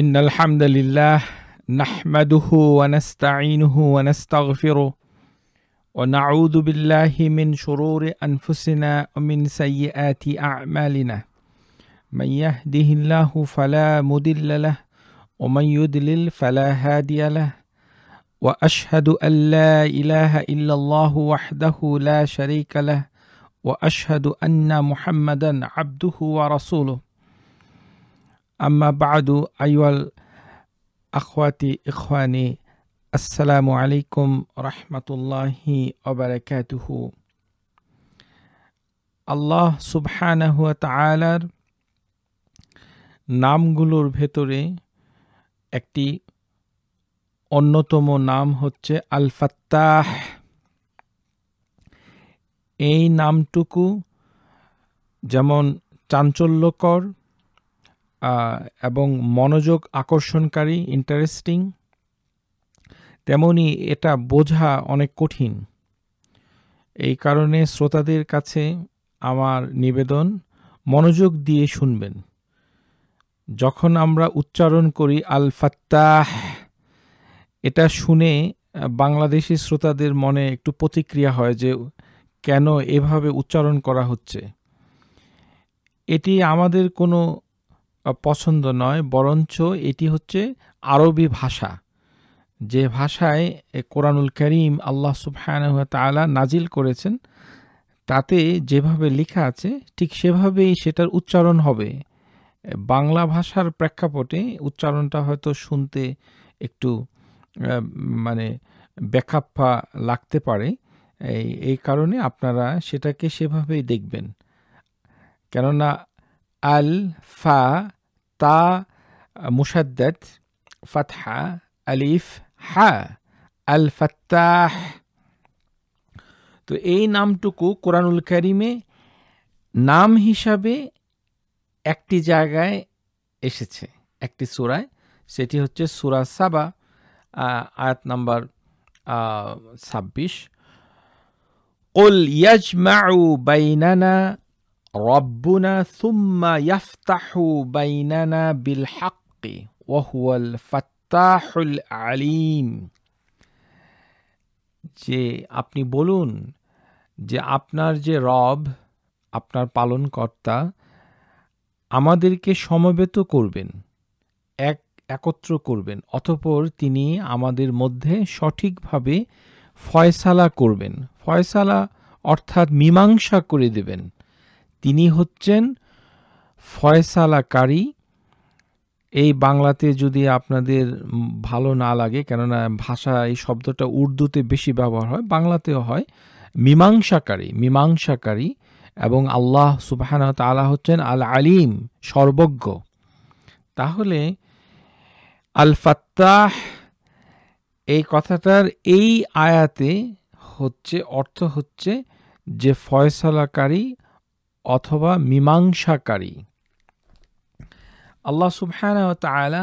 إن الحمد لله نحمده ونستعينه ونستغفره ونعوذ بالله من شرور أنفسنا ومن سيئات أعمالنا من يهده الله فلا مدل له ومن يدلل فلا هادي له وأشهد أن لا إله إلا الله وحده لا شريك له وأشهد أن محمدا عبده ورسوله আম্মা বাদু আইওয়াল আখওয়াতি ইখওয়ানি আসসালামু আলাইকুম রহমতুল্লাহি অবরাকাতুহু আল্লাহ সুবহানাহুয়া তালার নামগুলোর ভেতরে একটি অন্যতম নাম হচ্ছে আল ফাত্তাহ এই নামটুকু যেমন চাঞ্চল্যকর এবং মনোযোগ আকর্ষণকারী ইন্টারেস্টিং তেমনি এটা বোঝা অনেক কঠিন এই কারণে শ্রোতাদের কাছে আমার নিবেদন মনোযোগ দিয়ে শুনবেন যখন আমরা উচ্চারণ করি আল ফাত্তাহ এটা শুনে বাংলাদেশি শ্রোতাদের মনে একটু প্রতিক্রিয়া হয় যে কেন এভাবে উচ্চারণ করা হচ্ছে এটি আমাদের কোনো পছন্দ নয় বরঞ্চ এটি হচ্ছে আরবি ভাষা যে ভাষায় কোরআনুল করিম আল্লাহ সুবহানাহু তালা নাজিল করেছেন তাতে যেভাবে লেখা আছে ঠিক সেভাবেই সেটার উচ্চারণ হবে বাংলা ভাষার প্রেক্ষাপটে উচ্চারণটা হয়তো শুনতে একটু মানে ব্যাখ্যাপা লাগতে পারে এই কারণে আপনারা সেটাকে সেভাবেই দেখবেন কেননা আল ফা তা মুসাদ্দাদ ফতহা আলিফ হা আল ফাহ তো এই নামটুকু কোরআনুল করিমে নাম হিসাবে একটি জায়গায় এসেছে একটি সুরায় সেটি হচ্ছে সুরা সাবা আয়াত নাম্বার ছাব্বিশ قل يجمع بيننا রব্বুনা সুম্মা ইয়াফতাহু বাইনানা বিল হাক্কি ওয়াহুয়াল ফাত্তাহুল আলিম যে আপনি বলুন যে আপনার যে রব আপনার পালনকর্তা আমাদেরকে সমবেত করবেন এক একত্র করবেন অতপর তিনি আমাদের মধ্যে সঠিকভাবে ফয়সালা করবেন ফয়সালা অর্থাৎ মীমাংসা করে দেবেন তিনি হচ্ছেন ফয়সালাকারী এই বাংলাতে যদি আপনাদের ভালো না লাগে কেননা ভাষা এই শব্দটা উর্দুতে বেশি ব্যবহার হয় বাংলাতেও হয় মীমাংসাকারী মীমাংসাকারী এবং আল্লাহ সুবাহান আলা হচ্ছেন আল আলিম সর্বজ্ঞ তাহলে আল ফাত্তাহ এই কথাটার এই আয়াতে হচ্ছে অর্থ হচ্ছে যে ফয়সলাকারী অথবা মীমাংসাকারী আল্লাহ সুবহানা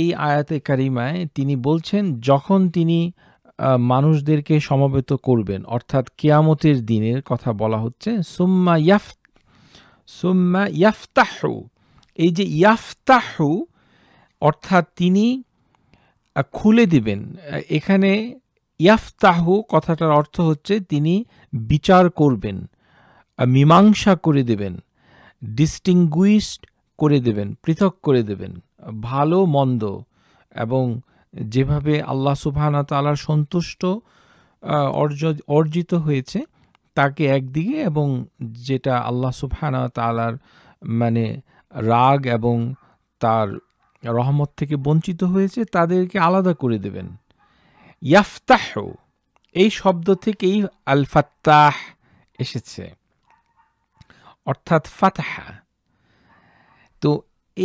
এই আয়াতে কারিমায় তিনি বলছেন যখন তিনি মানুষদেরকে সমবেত করবেন অর্থাৎ কেয়ামতের দিনের কথা বলা হচ্ছে সুম্মা ইয়াফ সুম্মা ইয়াফতাহু এই যে ইয়াফতাহু অর্থাৎ তিনি খুলে দিবেন এখানে ইয়াফতাহু কথাটার অর্থ হচ্ছে তিনি বিচার করবেন মীমাংসা করে দেবেন ডিস্টিংগুইশড করে দেবেন পৃথক করে দেবেন ভালো মন্দ এবং যেভাবে আল্লাহ সুবহানা তালার সন্তুষ্ট অর্জ অর্জিত হয়েছে তাকে একদিকে এবং যেটা আল্লাহ সুবহানা তালার মানে রাগ এবং তার রহমত থেকে বঞ্চিত হয়েছে তাদেরকে আলাদা করে দেবেন ইয়াফতাহ এই শব্দ থেকেই আল এসেছে অর্থাৎ ফাতাহা তো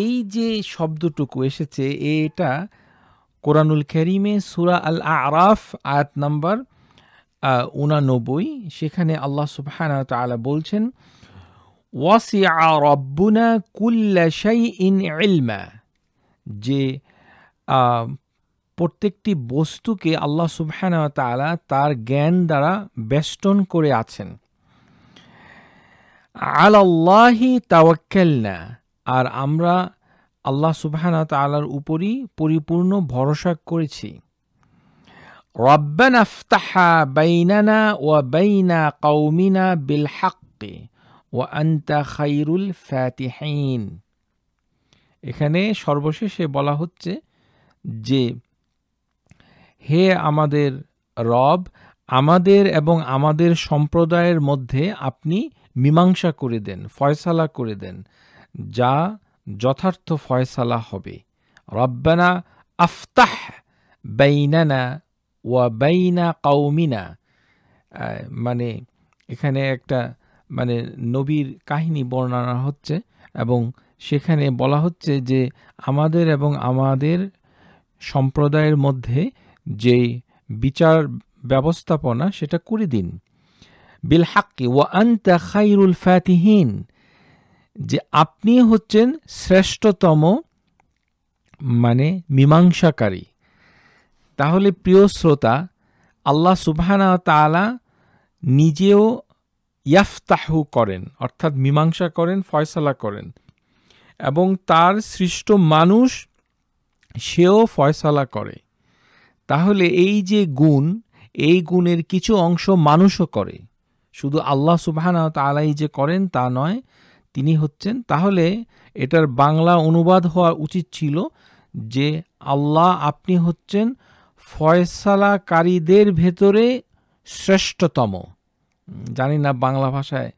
এই যে শব্দটুকু এসেছে এটা কোরআনুল করিমে সুরা আল আরাফ আয়াত নাম্বার উনানব্বই সেখানে আল্লাহ সুবহান তালা বলছেন ইন যে প্রত্যেকটি বস্তুকে আল্লাহ সুবহান তালা তার জ্ঞান দ্বারা বেষ্টন করে আছেন আলাল্লাহি তাওয়াক্কালনা আর আমরা আল্লাহ সুবহানা তাআলার উপরই পরিপূর্ণ ভরসা করেছি রব্বানা আফতাহা বাইনানা ওয়া বাইনা কওমিনা বিল হাক্কি ওয়া আনতা খাইরুল ফাতিহিন এখানে সর্বশেষে বলা হচ্ছে যে হে আমাদের রব আমাদের এবং আমাদের সম্প্রদায়ের মধ্যে আপনি মীমাংসা করে দেন ফয়সালা করে দেন যা যথার্থ ফয়সালা হবে রব্বানা আফতাহ বেইনানা ওয়া বেইনা কাউমিনা মানে এখানে একটা মানে নবীর কাহিনী বর্ণনা হচ্ছে এবং সেখানে বলা হচ্ছে যে আমাদের এবং আমাদের সম্প্রদায়ের মধ্যে যে বিচার ব্যবস্থাপনা সেটা করে দিন বিল হাক্কি ও আন্তা খাইরুল ফাতিহীন যে আপনি হচ্ছেন শ্রেষ্ঠতম মানে মীমাংসাকারী তাহলে প্রিয় শ্রোতা আল্লাহ সুবহানা তালা নিজেও ইয়াফতাহু করেন অর্থাৎ মীমাংসা করেন ফয়সালা করেন এবং তার সৃষ্ট মানুষ সেও ফয়সালা করে তাহলে এই যে গুণ এই গুণের কিছু অংশ মানুষও করে শুধু আল্লাহ সুবাহানা তালাই যে করেন তা নয় তিনি হচ্ছেন তাহলে এটার বাংলা অনুবাদ হওয়া উচিত ছিল যে আল্লাহ আপনি হচ্ছেন ফয়সালাকারীদের ভেতরে শ্রেষ্ঠতম জানি না বাংলা ভাষায়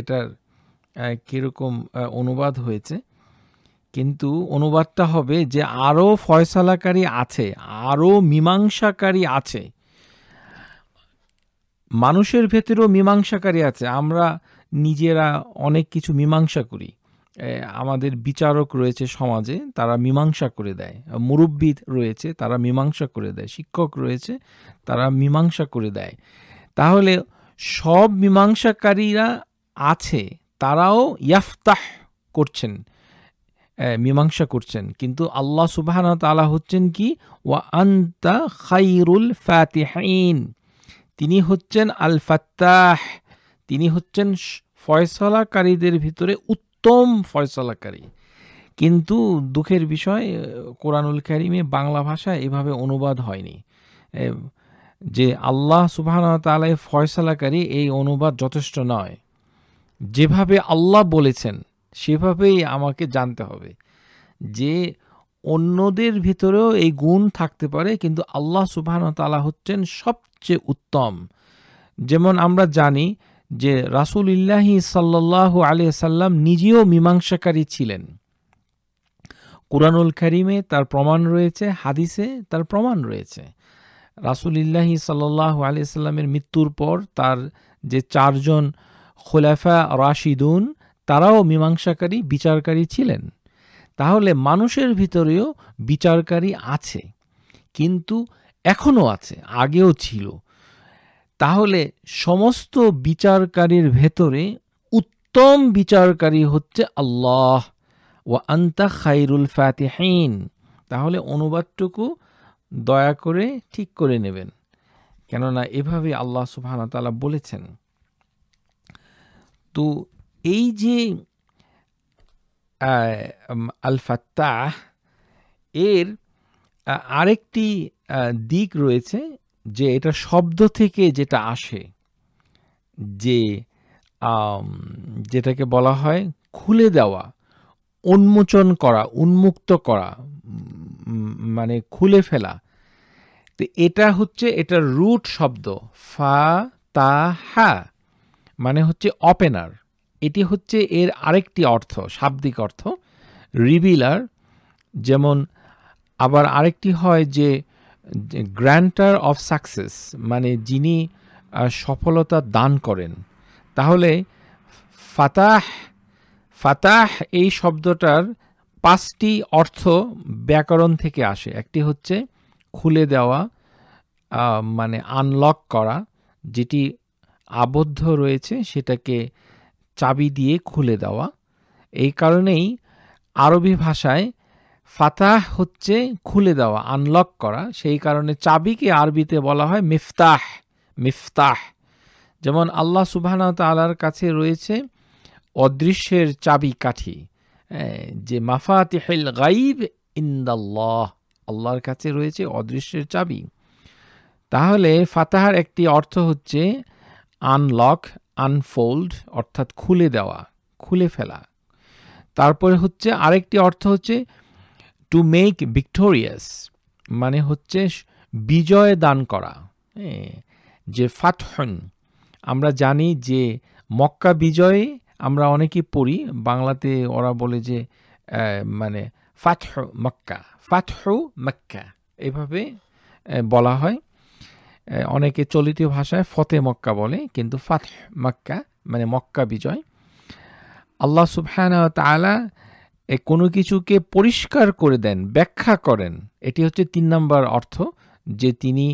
এটার কীরকম অনুবাদ হয়েছে কিন্তু অনুবাদটা হবে যে আরও ফয়সালাকারী আছে আরও মীমাংসাকারী আছে মানুষের ভেতরেও মীমাংসাকারী আছে আমরা নিজেরা অনেক কিছু মীমাংসা করি আমাদের বিচারক রয়েছে সমাজে তারা মীমাংসা করে দেয় মুরব্বী রয়েছে তারা মীমাংসা করে দেয় শিক্ষক রয়েছে তারা মীমাংসা করে দেয় তাহলে সব মীমাংসাকারীরা আছে তারাও ইয়াফতাহ করছেন মীমাংসা করছেন কিন্তু আল্লাহ সুবাহ তালা হচ্ছেন কি ওয়া আন্তা খাইরুল ফাতিহাইন তিনি হচ্ছেন আল ফাত্তাহ তিনি হচ্ছেন ফয়সলাকারীদের ভিতরে উত্তম ফয়সলাকারী কিন্তু দুঃখের বিষয় কোরআনুল কারিমে বাংলা ভাষায় এভাবে অনুবাদ হয়নি যে আল্লাহ সুবাহন তালাই ফয়সালাকারী এই অনুবাদ যথেষ্ট নয় যেভাবে আল্লাহ বলেছেন সেভাবেই আমাকে জানতে হবে যে অন্যদের ভিতরেও এই গুণ থাকতে পারে কিন্তু আল্লাহ সুবাহন তালা হচ্ছেন সবচেয়ে উত্তম যেমন আমরা জানি যে রাসুল ইল্লাহি সাল্লাহ আলিয়া সাল্লাম নিজেও মীমাংসাকারী ছিলেন কুরানুল খারিমে তার প্রমাণ রয়েছে হাদিসে তার প্রমাণ রয়েছে রাসুল ইল্লাহি সাল্লাহ আলিয়াল্লামের মৃত্যুর পর তার যে চারজন খোলাফা রাশিদুন তারাও মীমাংসাকারী বিচারকারী ছিলেন তাহলে মানুষের ভিতরেও বিচারকারী আছে কিন্তু এখনও আছে আগেও ছিল তাহলে সমস্ত বিচারকারীর ভেতরে উত্তম বিচারকারী হচ্ছে আল্লাহ ও আন্তা খাইরুল ফাতেহীন তাহলে অনুবাদটুকু দয়া করে ঠিক করে নেবেন কেননা এভাবে আল্লাহ তালা বলেছেন তো এই যে আলফাত্তাহ এর আরেকটি দিক রয়েছে যে এটা শব্দ থেকে যেটা আসে যে যেটাকে বলা হয় খুলে দেওয়া উন্মোচন করা উন্মুক্ত করা মানে খুলে ফেলা তো এটা হচ্ছে এটা রুট শব্দ ফা তা হা মানে হচ্ছে অপেনার এটি হচ্ছে এর আরেকটি অর্থ শাব্দিক অর্থ রিবিলার যেমন আবার আরেকটি হয় যে গ্র্যান্টার অফ সাকসেস মানে যিনি সফলতা দান করেন তাহলে ফাতাহ ফাতাহ এই শব্দটার পাঁচটি অর্থ ব্যাকরণ থেকে আসে একটি হচ্ছে খুলে দেওয়া মানে আনলক করা যেটি আবদ্ধ রয়েছে সেটাকে চাবি দিয়ে খুলে দেওয়া এই কারণেই আরবি ভাষায় ফাতাহ হচ্ছে খুলে দেওয়া আনলক করা সেই কারণে চাবিকে আরবিতে বলা হয় মিফতাহ মিফতাহ যেমন আল্লাহ সুবাহন তালার কাছে রয়েছে অদৃশ্যের চাবি কাঠি যে হেল গাইব ইন্দাল্লাহ আল্লাহর কাছে রয়েছে অদৃশ্যের চাবি তাহলে ফাতাহার একটি অর্থ হচ্ছে আনলক আনফোল্ড অর্থাৎ খুলে দেওয়া খুলে ফেলা তারপরে হচ্ছে আরেকটি অর্থ হচ্ছে টু মেক ভিক্টোরিয়াস মানে হচ্ছে বিজয় দান করা যে ফাতহন আমরা জানি যে মক্কা বিজয়ে আমরা অনেকে পড়ি বাংলাতে ওরা বলে যে মানে ফাতহ মক্কা ফাতহ মক্কা এভাবে বলা হয় অনেকে চলিত ভাষায় ফতে মক্কা বলে কিন্তু ফাতে মক্কা মানে মক্কা বিজয় আল্লাহ সুফহান তালা এ কোনো কিছুকে পরিষ্কার করে দেন ব্যাখ্যা করেন এটি হচ্ছে তিন নম্বর অর্থ যে তিনি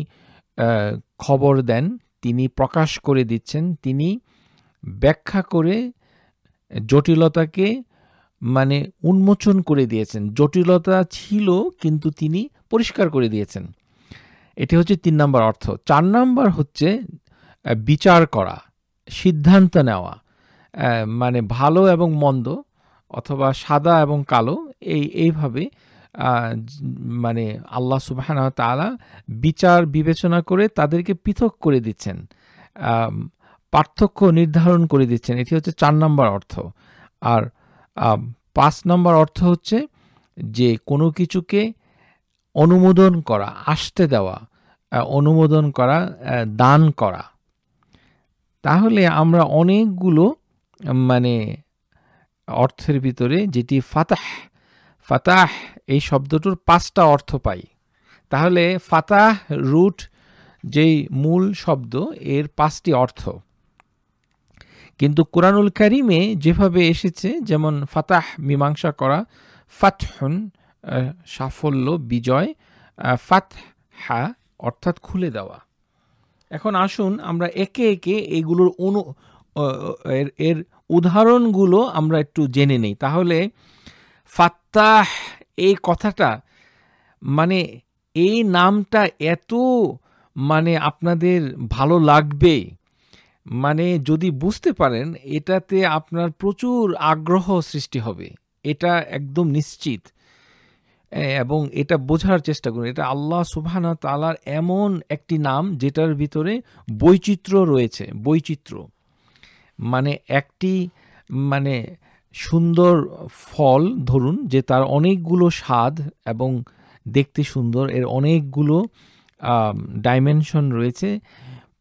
খবর দেন তিনি প্রকাশ করে দিচ্ছেন তিনি ব্যাখ্যা করে জটিলতাকে মানে উন্মোচন করে দিয়েছেন জটিলতা ছিল কিন্তু তিনি পরিষ্কার করে দিয়েছেন এটি হচ্ছে তিন নাম্বার অর্থ চার নাম্বার হচ্ছে বিচার করা সিদ্ধান্ত নেওয়া মানে ভালো এবং মন্দ অথবা সাদা এবং কালো এই এইভাবে মানে আল্লাহ সুবাহ তালা বিচার বিবেচনা করে তাদেরকে পৃথক করে দিচ্ছেন পার্থক্য নির্ধারণ করে দিচ্ছেন এটি হচ্ছে চার নম্বর অর্থ আর পাঁচ নম্বর অর্থ হচ্ছে যে কোনো কিছুকে অনুমোদন করা আসতে দেওয়া অনুমোদন করা দান করা তাহলে আমরা অনেকগুলো মানে অর্থের ভিতরে যেটি ফাতাহ ফাতাহ এই শব্দটির পাঁচটা অর্থ পাই তাহলে ফাতাহ রুট যেই মূল শব্দ এর পাঁচটি অর্থ কিন্তু কোরআনুল কারিমে যেভাবে এসেছে যেমন ফাতাহ মীমাংসা করা ফাতহন সাফল্য বিজয় হা অর্থাৎ খুলে দেওয়া এখন আসুন আমরা একে একে এগুলোর অনু এর এর উদাহরণগুলো আমরা একটু জেনে নেই তাহলে ফাত্তাহ এই কথাটা মানে এই নামটা এত মানে আপনাদের ভালো লাগবে মানে যদি বুঝতে পারেন এটাতে আপনার প্রচুর আগ্রহ সৃষ্টি হবে এটা একদম নিশ্চিত এবং এটা বোঝার চেষ্টা করুন এটা আল্লাহ সুবাহানা তালার এমন একটি নাম যেটার ভিতরে বৈচিত্র্য রয়েছে বৈচিত্র্য মানে একটি মানে সুন্দর ফল ধরুন যে তার অনেকগুলো স্বাদ এবং দেখতে সুন্দর এর অনেকগুলো ডাইমেনশন রয়েছে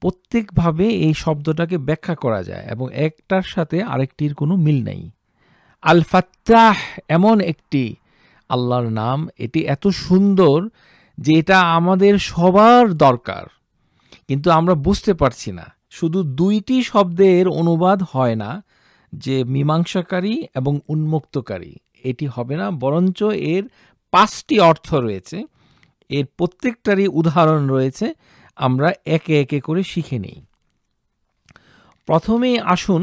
প্রত্যেকভাবে এই শব্দটাকে ব্যাখ্যা করা যায় এবং একটার সাথে আরেকটির কোনো মিল নেই আল এমন একটি আল্লাহর নাম এটি এত সুন্দর যে এটা আমাদের সবার দরকার কিন্তু আমরা বুঝতে পারছি না শুধু দুইটি শব্দের অনুবাদ হয় না যে মীমাংসাকারী এবং উন্মুক্তকারী এটি হবে না বরঞ্চ এর পাঁচটি অর্থ রয়েছে এর প্রত্যেকটারই উদাহরণ রয়েছে আমরা একে একে করে শিখে নিই প্রথমে আসুন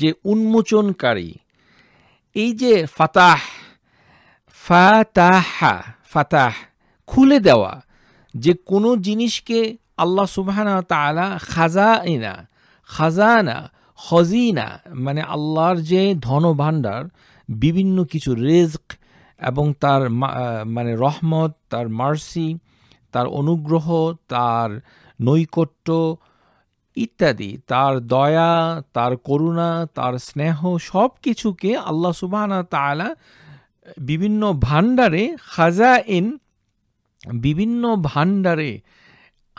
যে উন্মোচনকারী এই যে ফাতাহ ফাতাহা ফাতাহ খুলে দেওয়া যে কোনো জিনিসকে আল্লাহ সুবাহানা তালা খাজাইনা খাজানা হজিনা মানে আল্লাহর যে ধনভাণ্ডার বিভিন্ন কিছু রেজক এবং তার মানে রহমত তার মার্সি তার অনুগ্রহ তার নৈকট্য ইত্যাদি তার দয়া তার করুণা তার স্নেহ সব কিছুকে আল্লাহ সুবাহানা তালা বিভিন্ন ভাণ্ডারে খাজা ইন বিভিন্ন ভাণ্ডারে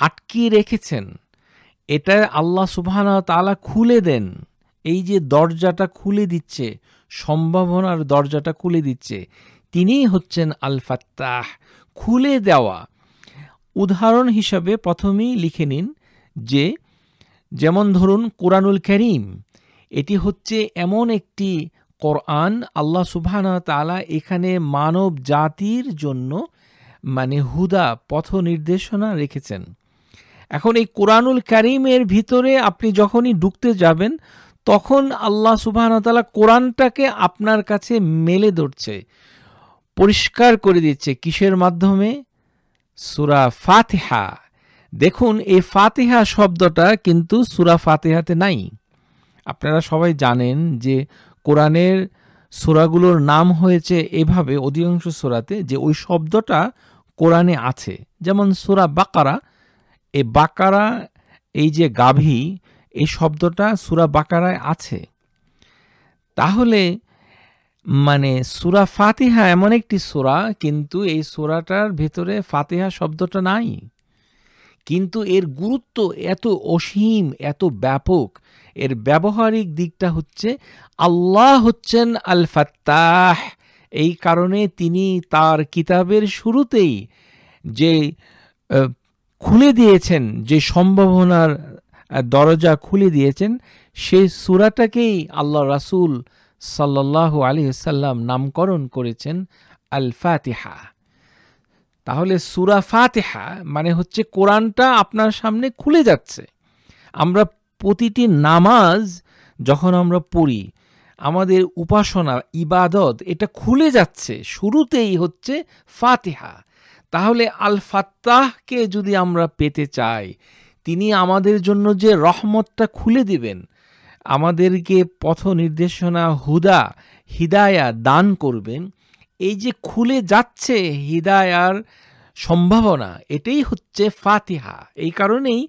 আটকিয়ে রেখেছেন এটা আল্লাহ সুবাহানা তালা খুলে দেন এই যে দরজাটা খুলে দিচ্ছে সম্ভাবনার দরজাটা খুলে দিচ্ছে তিনিই হচ্ছেন আল ফাত্তাহ খুলে দেওয়া উদাহরণ হিসাবে প্রথমেই লিখে নিন যে যেমন ধরুন কোরআনুল করিম এটি হচ্ছে এমন একটি কোরআন আল্লাহ সুবহানা তালা এখানে মানব জাতির জন্য মানে হুদা পথ নির্দেশনা রেখেছেন এখন এই কোরআনুল করিমের ভিতরে আপনি যখনই ঢুকতে যাবেন তখন আল্লাহ তালা কোরআনটাকে আপনার কাছে মেলে ধরছে পরিষ্কার করে দিচ্ছে কিসের মাধ্যমে সুরা ফাতেহা দেখুন এই ফাতেহা শব্দটা কিন্তু সুরা ফাতেহাতে নাই আপনারা সবাই জানেন যে কোরআনের সোরাগুলোর নাম হয়েছে এভাবে অধিকাংশ সোরাতে যে ওই শব্দটা কোরআনে আছে যেমন সোরা বাকারা এ বাকারা এই যে গাভী এই শব্দটা সুরা বাকারায় আছে তাহলে মানে সুরা ফাতিহা এমন একটি সুরা কিন্তু এই সুরাটার ভেতরে ফাতিহা শব্দটা নাই কিন্তু এর গুরুত্ব এত অসীম এত ব্যাপক এর ব্যবহারিক দিকটা হচ্ছে আল্লাহ হচ্ছেন আল ফাত্তাহ এই কারণে তিনি তার কিতাবের শুরুতেই যে খুলে দিয়েছেন যে সম্ভাবনার দরজা খুলে দিয়েছেন সেই সুরাটাকেই আল্লাহ রাসুল সাল্লাহ আলী সাল্লাম নামকরণ করেছেন আল ফাতিহা তাহলে সুরা ফাতেহা মানে হচ্ছে কোরআনটা আপনার সামনে খুলে যাচ্ছে আমরা প্রতিটি নামাজ যখন আমরা পড়ি আমাদের উপাসনা ইবাদত এটা খুলে যাচ্ছে শুরুতেই হচ্ছে ফাতিহা তাহলে আল ফাত্তাহকে যদি আমরা পেতে চাই তিনি আমাদের জন্য যে রহমতটা খুলে দিবেন আমাদেরকে পথ নির্দেশনা হুদা হিদায়া দান করবেন এই যে খুলে যাচ্ছে হিদায়ার সম্ভাবনা এটাই হচ্ছে ফাতিহা এই কারণেই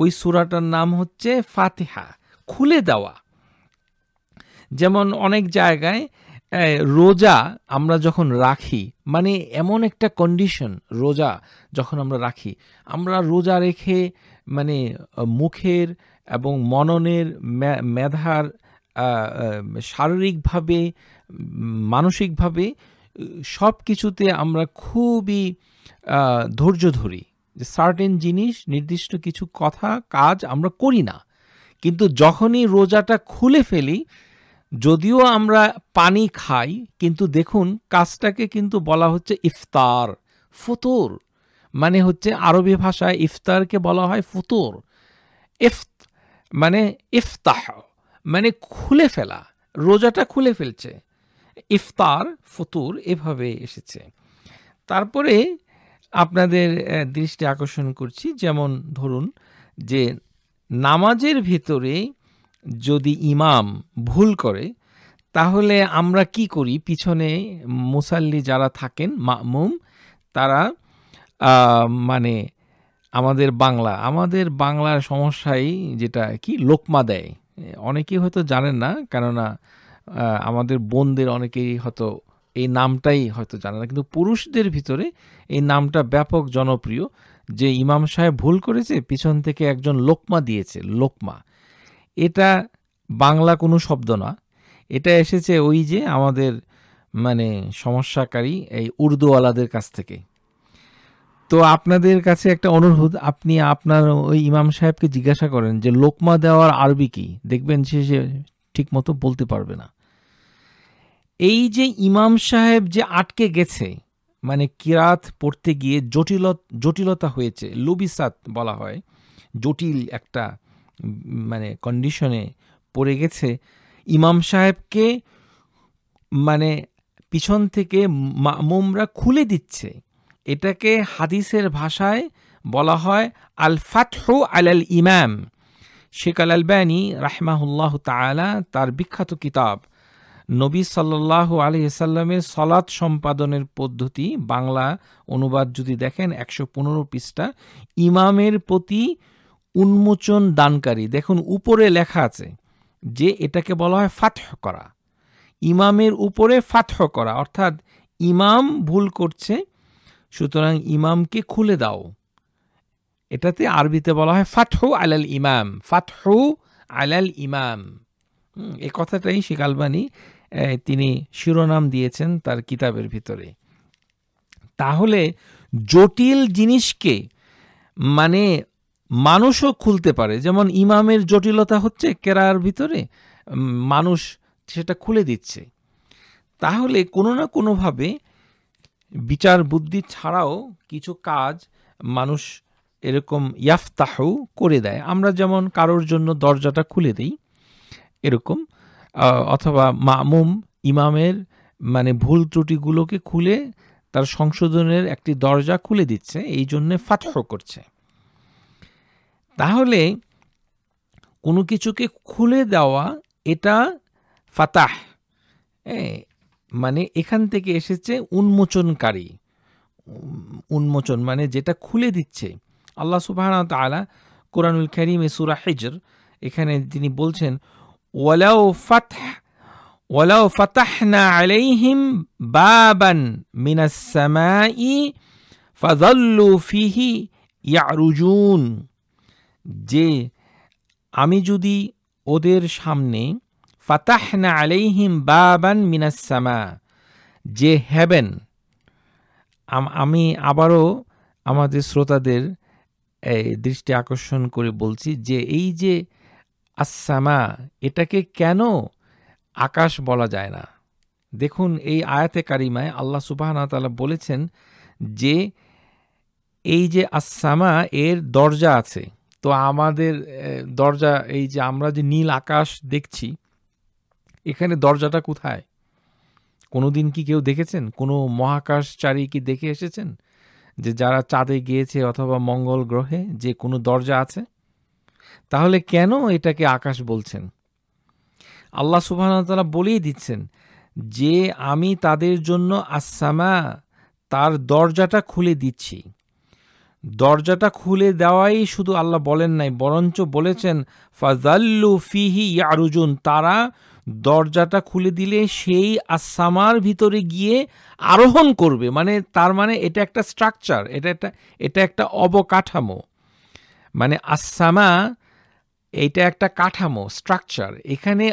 ওই সুরাটার নাম হচ্ছে ফাতিহা খুলে দেওয়া যেমন অনেক জায়গায় রোজা আমরা যখন রাখি মানে এমন একটা কন্ডিশন রোজা যখন আমরা রাখি আমরা রোজা রেখে মানে মুখের এবং মননের মেধার শারীরিকভাবে মানসিকভাবে সব কিছুতে আমরা খুবই ধৈর্য ধরি যে সার্টেন জিনিস নির্দিষ্ট কিছু কথা কাজ আমরা করি না কিন্তু যখনই রোজাটা খুলে ফেলি যদিও আমরা পানি খাই কিন্তু দেখুন কাজটাকে কিন্তু বলা হচ্ছে ইফতার ফুতুর মানে হচ্ছে আরবি ভাষায় ইফতারকে বলা হয় ফুতুর ইফ মানে ইফতাহ মানে খুলে ফেলা রোজাটা খুলে ফেলছে ইফতার ফতুর এভাবে এসেছে তারপরে আপনাদের দৃষ্টি আকর্ষণ করছি যেমন ধরুন যে নামাজের ভেতরে যদি ইমাম ভুল করে তাহলে আমরা কি করি পিছনে মুসাল্লি যারা থাকেন মামুম তারা মানে আমাদের বাংলা আমাদের বাংলার সমস্যাই যেটা কি লোকমা দেয় অনেকেই হয়তো জানেন না কেননা আমাদের বোনদের অনেকেই হয়তো এই নামটাই হয়তো জানে না কিন্তু পুরুষদের ভিতরে এই নামটা ব্যাপক জনপ্রিয় যে ইমাম সাহেব ভুল করেছে পিছন থেকে একজন লোকমা দিয়েছে লোকমা এটা বাংলা কোনো শব্দ না এটা এসেছে ওই যে আমাদের মানে সমস্যাকারী এই উর্দুওয়ালাদের কাছ থেকে তো আপনাদের কাছে একটা অনুরোধ আপনি আপনার ওই ইমাম সাহেবকে জিজ্ঞাসা করেন যে লোকমা দেওয়ার আরবি কি দেখবেন সে সে ঠিক মতো বলতে পারবে না এই যে ইমাম সাহেব যে আটকে গেছে মানে কিরাত পড়তে গিয়ে জটিল জটিলতা হয়েছে লুবিসাত বলা হয় জটিল একটা মানে কন্ডিশনে পড়ে গেছে ইমাম সাহেবকে মানে পিছন থেকে মামুমরা খুলে দিচ্ছে এটাকে হাদিসের ভাষায় বলা হয় আল ফাতহ আল আল ইমাম শেখ আল আলবানী রাহমাহুল্লাহ তালা তার বিখ্যাত কিতাব নবী সাল্লাহ আলহিসাল্লামের সলাৎ সম্পাদনের পদ্ধতি বাংলা অনুবাদ যদি দেখেন একশো পনেরো পৃষ্ঠা ইমামের প্রতি উন্মোচন দানকারী দেখুন উপরে লেখা আছে যে এটাকে বলা হয় ফাতহ করা ইমামের উপরে ফাতহ করা অর্থাৎ ইমাম ভুল করছে সুতরাং ইমামকে খুলে দাও এটাতে আরবিতে বলা হয় ফাতহু আলাল ইমাম ফাতহু আলাল ইমাম এ কথাটাই শেখ তিনি শিরোনাম দিয়েছেন তার কিতাবের ভিতরে তাহলে জটিল জিনিসকে মানে মানুষও খুলতে পারে যেমন ইমামের জটিলতা হচ্ছে কেরার ভিতরে মানুষ সেটা খুলে দিচ্ছে তাহলে কোনো না কোনোভাবে বিচার বুদ্ধি ছাড়াও কিছু কাজ মানুষ এরকম ইয়াফতাহ করে দেয় আমরা যেমন কারোর জন্য দরজাটা খুলে দিই এরকম অথবা মামুম ইমামের মানে ভুল ত্রুটিগুলোকে খুলে তার সংশোধনের একটি দরজা খুলে দিচ্ছে এই জন্যে ফাতহ করছে তাহলে কোনো কিছুকে খুলে দেওয়া এটা ফাতাহ মানে এখান থেকে এসেছে উন্মোচনকারী উন্মোচন মানে যেটা খুলে দিচ্ছে আল্লাহ সুবাহ আলা কোরআনুল করিম সুরা হেজর এখানে তিনি বলছেন ولو فتح ولو فتحنا عليهم বাবান من السماء فظلوا فيه ইয়ারুজুন যে আমি যদি ওদের সামনে ফাতাহনা আলাইহিম বাবান মিনাস সামা যে হ্যাবেন আমি আবারও আমাদের শ্রোতাদের দৃষ্টি আকর্ষণ করে বলছি যে এই যে আসামা এটাকে কেন আকাশ বলা যায় না দেখুন এই আয়াতে কারিমায় আল্লাহ তালা বলেছেন যে এই যে আসামা এর দরজা আছে তো আমাদের দরজা এই যে আমরা যে নীল আকাশ দেখছি এখানে দরজাটা কোথায় কোনো দিন কি কেউ দেখেছেন কোনো মহাকাশচারী কি দেখে এসেছেন যে যারা চাঁদে গিয়েছে অথবা মঙ্গল গ্রহে যে কোনো দরজা আছে তাহলে কেন এটাকে আকাশ বলছেন আল্লাহ তারা বলেই দিচ্ছেন যে আমি তাদের জন্য আসামা তার দরজাটা খুলে দিচ্ছি দরজাটা খুলে দেওয়াই শুধু আল্লাহ বলেন নাই বরঞ্চ বলেছেন ফাজাল্লু ফিহি ইয়ারুজুন তারা দরজাটা খুলে দিলে সেই আসামার ভিতরে গিয়ে আরোহণ করবে মানে তার মানে এটা একটা স্ট্রাকচার এটা একটা এটা একটা অবকাঠামো মানে আসামা এইটা একটা কাঠামো স্ট্রাকচার এখানে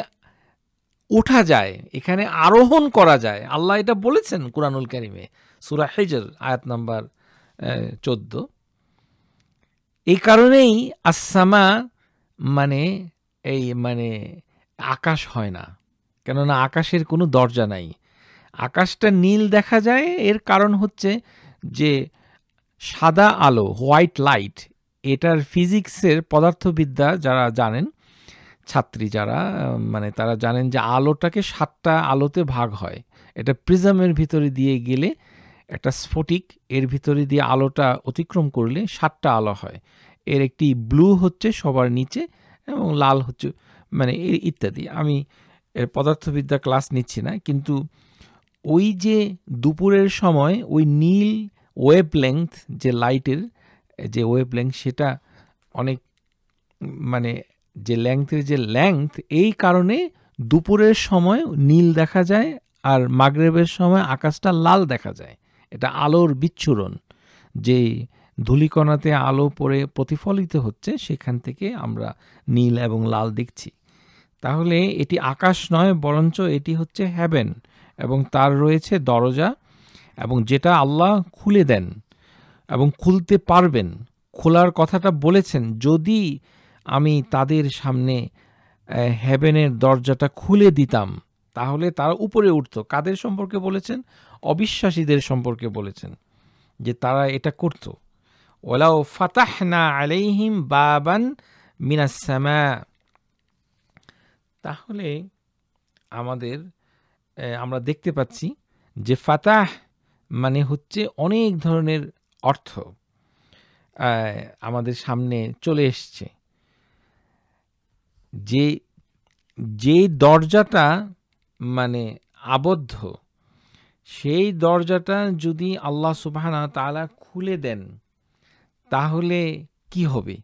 ওঠা যায় এখানে আরোহণ করা যায় আল্লাহ এটা বলেছেন কুরআনুল কারিমে সুরা হেজর আয়াত নাম্বার চোদ্দ এই কারণেই আসামা মানে এই মানে আকাশ হয় না কেননা আকাশের কোনো দরজা নাই আকাশটা নীল দেখা যায় এর কারণ হচ্ছে যে সাদা আলো হোয়াইট লাইট এটার ফিজিক্সের পদার্থবিদ্যা যারা জানেন ছাত্রী যারা মানে তারা জানেন যে আলোটাকে সাতটা আলোতে ভাগ হয় এটা প্রিজমের ভিতরে দিয়ে গেলে একটা স্ফটিক এর ভিতরে দিয়ে আলোটা অতিক্রম করলে সাতটা আলো হয় এর একটি ব্লু হচ্ছে সবার নিচে এবং লাল হচ্ছে মানে ইত্যাদি আমি এর পদার্থবিদ্যা ক্লাস নিচ্ছি না কিন্তু ওই যে দুপুরের সময় ওই নীল ওয়েভ লেংথ যে লাইটের যে ওয়েব লেংথ সেটা অনেক মানে যে লেংথের যে লেংথ এই কারণে দুপুরের সময় নীল দেখা যায় আর মাগরেবের সময় আকাশটা লাল দেখা যায় এটা আলোর বিচ্ছুরণ যে ধুলিকণাতে আলো পরে প্রতিফলিত হচ্ছে সেখান থেকে আমরা নীল এবং লাল দেখছি তাহলে এটি আকাশ নয় বরঞ্চ এটি হচ্ছে হ্যাবেন এবং তার রয়েছে দরজা এবং যেটা আল্লাহ খুলে দেন এবং খুলতে পারবেন খোলার কথাটা বলেছেন যদি আমি তাদের সামনে হেভেনের দরজাটা খুলে দিতাম তাহলে তারা উপরে উঠত কাদের সম্পর্কে বলেছেন অবিশ্বাসীদের সম্পর্কে বলেছেন যে তারা এটা করত ওলাও ফাতাহ না আলাইহিম বাবান মিনাসামা তাহলে আমাদের আমরা দেখতে পাচ্ছি যে ফাতাহ মানে হচ্ছে অনেক ধরনের অর্থ আমাদের সামনে চলে এসছে যে যে দরজাটা মানে আবদ্ধ সেই দরজাটা যদি আল্লাহ সুবাহানা তালা খুলে দেন তাহলে কি হবে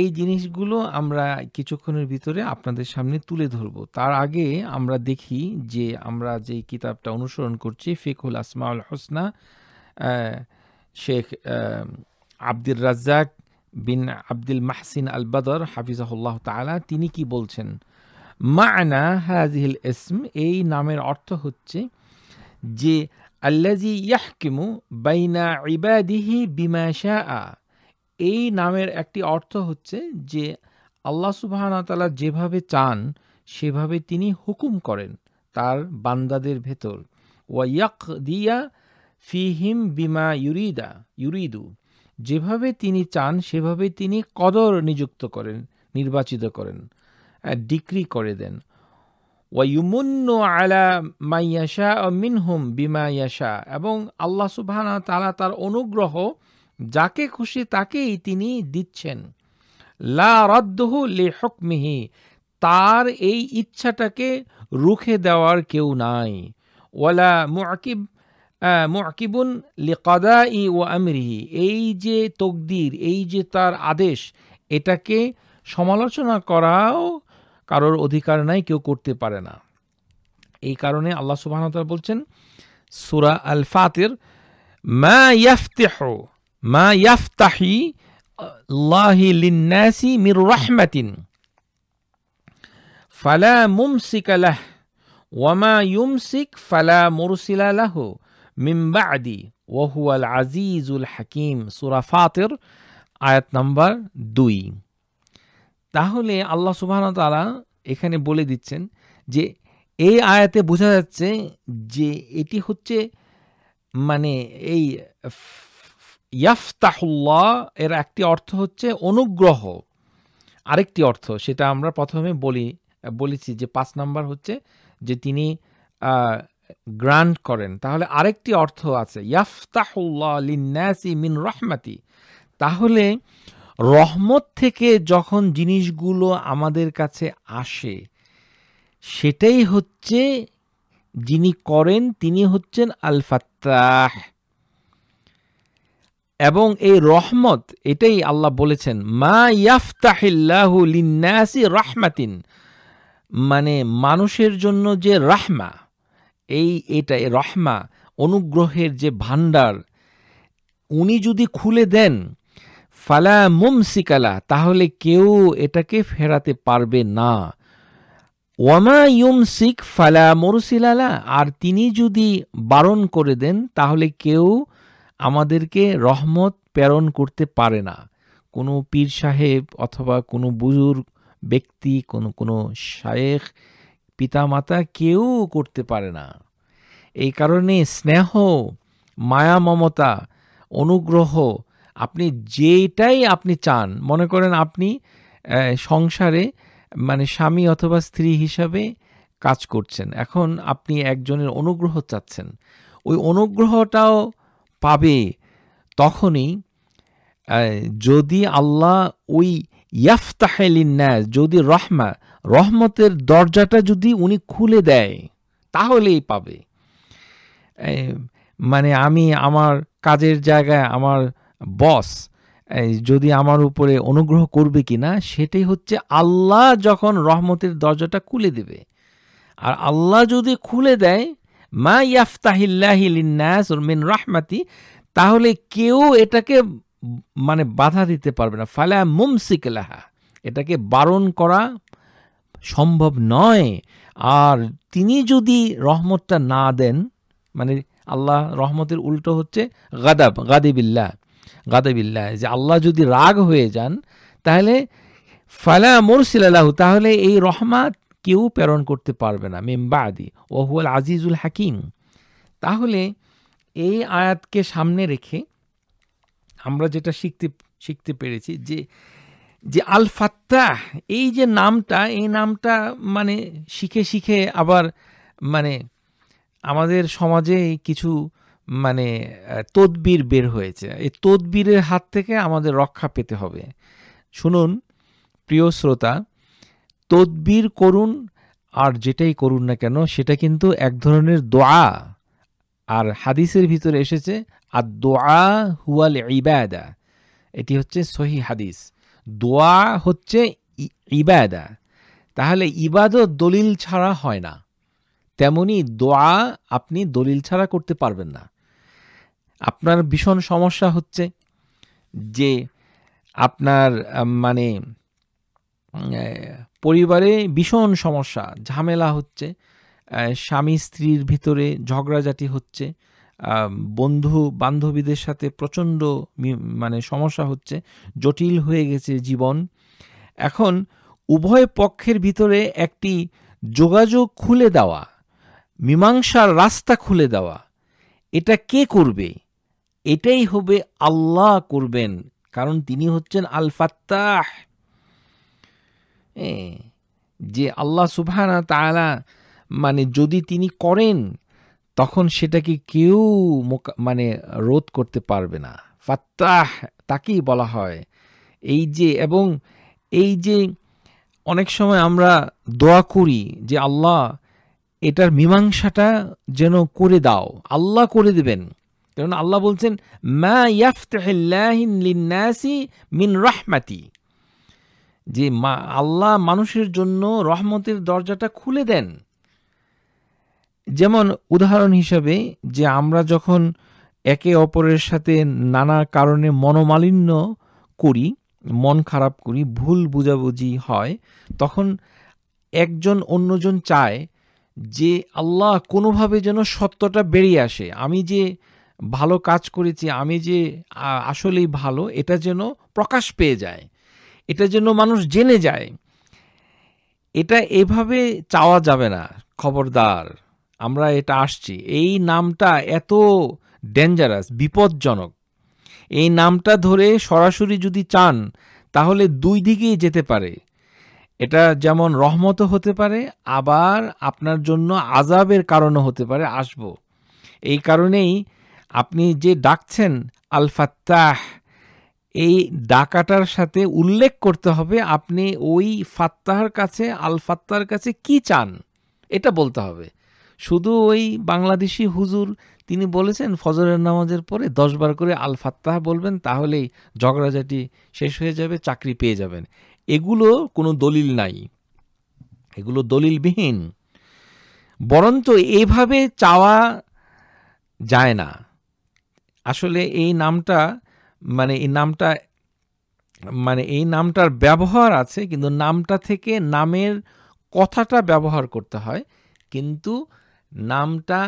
এই জিনিসগুলো আমরা কিছুক্ষণের ভিতরে আপনাদের সামনে তুলে ধরব তার আগে আমরা দেখি যে আমরা যে কিতাবটা অনুসরণ করছি ফেকুল আসমাউল হোসনা শেখ আব্দুর রাজ্জাক বিন আব্দুল মাহসিন আল বাদর হাফিজাহুল্লাহ তালা তিনি কি বলছেন মানা হাজিহিল ইসম এই নামের অর্থ হচ্ছে যে আল্লাজি ইয়াহকিমু বাইনা ইবাদিহি বিমাশা আ এই নামের একটি অর্থ হচ্ছে যে আল্লাহ সুবাহতালা যেভাবে চান সেভাবে তিনি হুকুম করেন তার বান্দাদের ভেতর ওয়াইয়াক দিয়া ফিহিম বিমা ইউরিদা ইউরিদু যেভাবে তিনি চান সেভাবে তিনি কদর নিযুক্ত করেন নির্বাচিত করেন ডিক্রি করে দেন ওয়ুমুন্ন আলা মাইয়াশা ও মিনহুম বিমা ইয়াশা এবং আল্লাহ সুবাহ তালা তার অনুগ্রহ যাকে খুশি তাকেই তিনি দিচ্ছেন লা রদ্দহু লে হকমিহি তার এই ইচ্ছাটাকে রুখে দেওয়ার কেউ নাই ওয়ালা মুআকিব মুআকিবুন লিকাদা ই ও আমরিহি এই যে তকদির এই যে তার আদেশ এটাকে সমালোচনা করাও কারোর অধিকার নাই কেউ করতে পারে না এই কারণে আল্লাহ সুবাহতাল বলছেন সুরা আল ফাতির মা ইয়াফতেহ মা ইয়াফতাহি আল্লাহি লিন্নাসি মির রাহমাতিন ফালা মুমসিক আলাহ ওয়ামা ইউমসিক ফালা মুরসিলা লাহু মিমবাদি ওহুয়াল আজিজুল হাকিম সুরা আয়াত নাম্বার দুই তাহলে আল্লাহ তালা এখানে বলে দিচ্ছেন যে এই আয়াতে বোঝা যাচ্ছে যে এটি হচ্ছে মানে এই ইয়াফতাহুল্লাহ এর একটি অর্থ হচ্ছে অনুগ্রহ আরেকটি অর্থ সেটা আমরা প্রথমে বলি বলেছি যে পাঁচ নাম্বার হচ্ছে যে তিনি গ্রান্ট করেন তাহলে আরেকটি অর্থ আছে মিন রহমাতি তাহলে রহমত থেকে যখন জিনিসগুলো আমাদের কাছে আসে সেটাই হচ্ছে যিনি করেন তিনি হচ্ছেন আল ফাত্তাহ এবং এই রহমত এটাই আল্লাহ বলেছেন মা ইয়াফতাহিল্লাহু লিন্নাসি রাহমাতিন মানে মানুষের জন্য যে রাহমা এই এটা রহমা অনুগ্রহের যে ভাণ্ডার উনি যদি খুলে দেন ফালা মুমসিকালা তাহলে কেউ এটাকে ফেরাতে পারবে না ওয়ামা ইউমসিক ফালা মরুসিলালা আর তিনি যদি বারণ করে দেন তাহলে কেউ আমাদেরকে রহমত প্রেরণ করতে পারে না কোনো পীর সাহেব অথবা কোনো বুজুর্গ ব্যক্তি কোনো কোনো শায়েখ পিতামাতা কেউ করতে পারে না এই কারণে স্নেহ মায়া মমতা অনুগ্রহ আপনি যেটাই আপনি চান মনে করেন আপনি সংসারে মানে স্বামী অথবা স্ত্রী হিসাবে কাজ করছেন এখন আপনি একজনের অনুগ্রহ চাচ্ছেন ওই অনুগ্রহটাও পাবে তখনই যদি আল্লাহ ওই ইয়াফতাহেলিন যদি রহমা রহমতের দরজাটা যদি উনি খুলে দেয় তাহলেই পাবে মানে আমি আমার কাজের জায়গায় আমার বস যদি আমার উপরে অনুগ্রহ করবে কি না সেটাই হচ্ছে আল্লাহ যখন রহমতের দরজাটা খুলে দেবে আর আল্লাহ যদি খুলে দেয় মা ইয়াফতাহিল্লাহিলাস মিন রাহমাতি তাহলে কেউ এটাকে মানে বাধা দিতে পারবে না ফালা মুমসিক লাহা এটাকে বারণ করা সম্ভব নয় আর তিনি যদি রহমতটা না দেন মানে আল্লাহ রহমতের উল্টো হচ্ছে গাদাব গাদিবিল্লা গাদাবিল্লা যে আল্লাহ যদি রাগ হয়ে যান তাহলে ফালা মুরসিলাল্লাহু তাহলে এই রহমাত কেউ প্রেরণ করতে পারবে না মেম্বাদি ওহুয়াল আজিজুল হাকিম তাহলে এই আয়াতকে সামনে রেখে আমরা যেটা শিখতে শিখতে পেরেছি যে যে আল ফাত্তাহ এই যে নামটা এই নামটা মানে শিখে শিখে আবার মানে আমাদের সমাজে কিছু মানে তদবির বের হয়েছে এই তদবিরের হাত থেকে আমাদের রক্ষা পেতে হবে শুনুন প্রিয় শ্রোতা তদবির করুন আর যেটাই করুন না কেন সেটা কিন্তু এক ধরনের দোয়া আর হাদিসের ভিতরে এসেছে আর দোয়া হুয়াল ইবায়দা এটি হচ্ছে সহি হাদিস দোয়া হচ্ছে ইবাদা তাহলে ইবাদত দলিল ছাড়া হয় না তেমনি দোয়া আপনি দলিল ছাড়া করতে পারবেন না আপনার ভীষণ সমস্যা হচ্ছে যে আপনার মানে পরিবারে ভীষণ সমস্যা ঝামেলা হচ্ছে স্বামী স্ত্রীর ভিতরে ঝগড়াঝাটি হচ্ছে বন্ধু বান্ধবীদের সাথে প্রচণ্ড মানে সমস্যা হচ্ছে জটিল হয়ে গেছে জীবন এখন উভয় পক্ষের ভিতরে একটি যোগাযোগ খুলে দেওয়া মীমাংসার রাস্তা খুলে দেওয়া এটা কে করবে এটাই হবে আল্লাহ করবেন কারণ তিনি হচ্ছেন আল ফাত্তাহ যে আল্লাহ সুবহানা তালা মানে যদি তিনি করেন তখন সেটাকে কেউ মানে রোধ করতে পারবে না ফাত্তাহ তাকেই বলা হয় এই যে এবং এই যে অনেক সময় আমরা দোয়া করি যে আল্লাহ এটার মীমাংসাটা যেন করে দাও আল্লাহ করে দেবেন কেননা আল্লাহ বলছেন মিন রহমাতি যে মা আল্লাহ মানুষের জন্য রহমতের দরজাটা খুলে দেন যেমন উদাহরণ হিসাবে যে আমরা যখন একে অপরের সাথে নানা কারণে মনোমালিন্য করি মন খারাপ করি ভুল বুঝাবুঝি হয় তখন একজন অন্যজন চায় যে আল্লাহ কোনোভাবে যেন সত্যটা বেরিয়ে আসে আমি যে ভালো কাজ করেছি আমি যে আসলেই ভালো এটা যেন প্রকাশ পেয়ে যায় এটা যেন মানুষ জেনে যায় এটা এভাবে চাওয়া যাবে না খবরদার আমরা এটা আসছি এই নামটা এত ডেঞ্জারাস বিপজ্জনক এই নামটা ধরে সরাসরি যদি চান তাহলে দুই দিকেই যেতে পারে এটা যেমন রহমত হতে পারে আবার আপনার জন্য আজাবের কারণও হতে পারে আসব এই কারণেই আপনি যে ডাকছেন আলফাত্তাহ এই ডাকাটার সাথে উল্লেখ করতে হবে আপনি ওই ফাত্তাহার কাছে আলফাত্তার কাছে কি চান এটা বলতে হবে শুধু ওই বাংলাদেশি হুজুর তিনি বলেছেন ফজরের নামাজের পরে দশবার করে আল ফাত্তাহ বলবেন তাহলেই ঝগড়াঝাটি শেষ হয়ে যাবে চাকরি পেয়ে যাবেন এগুলো কোনো দলিল নাই এগুলো দলিলবিহীন বরঞ্চ এভাবে চাওয়া যায় না আসলে এই নামটা মানে এই নামটা মানে এই নামটার ব্যবহার আছে কিন্তু নামটা থেকে নামের কথাটা ব্যবহার করতে হয় কিন্তু নামটা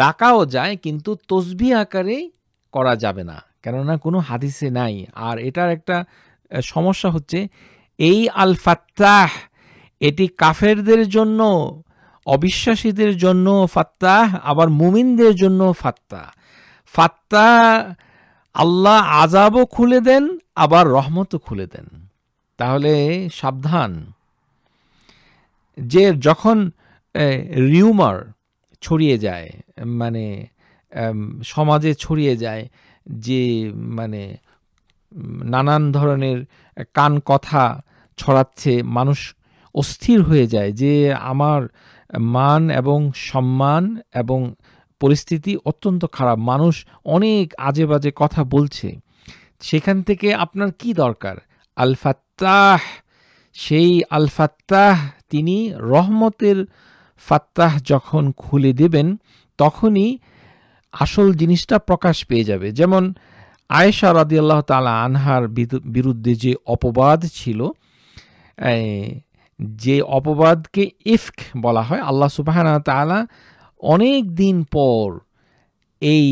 ডাকাও যায় কিন্তু তসবি আকারেই করা যাবে না কেননা কোনো হাদিসে নাই আর এটার একটা সমস্যা হচ্ছে এই আল ফাত্তাহ এটি কাফেরদের জন্য অবিশ্বাসীদের জন্য ফাত্তাহ আবার মুমিনদের জন্য ফাত্তাহ ফাত্তা আল্লাহ আজাবও খুলে দেন আবার রহমতও খুলে দেন তাহলে সাবধান যে যখন রিউমার ছড়িয়ে যায় মানে সমাজে ছড়িয়ে যায় যে মানে নানান ধরনের কান কথা ছড়াচ্ছে মানুষ অস্থির হয়ে যায় যে আমার মান এবং সম্মান এবং পরিস্থিতি অত্যন্ত খারাপ মানুষ অনেক আজে বাজে কথা বলছে সেখান থেকে আপনার কি দরকার আলফাত্তাহ সেই আলফাত্তাহ তিনি রহমতের ফাত্তাহ যখন খুলে দেবেন তখনই আসল জিনিসটা প্রকাশ পেয়ে যাবে যেমন আয়েশা আল্লাহ তালা আনহার বিরুদ্ধে যে অপবাদ ছিল যে অপবাদকে ইফক বলা হয় আল্লাহ সুবাহানা তালা অনেক দিন পর এই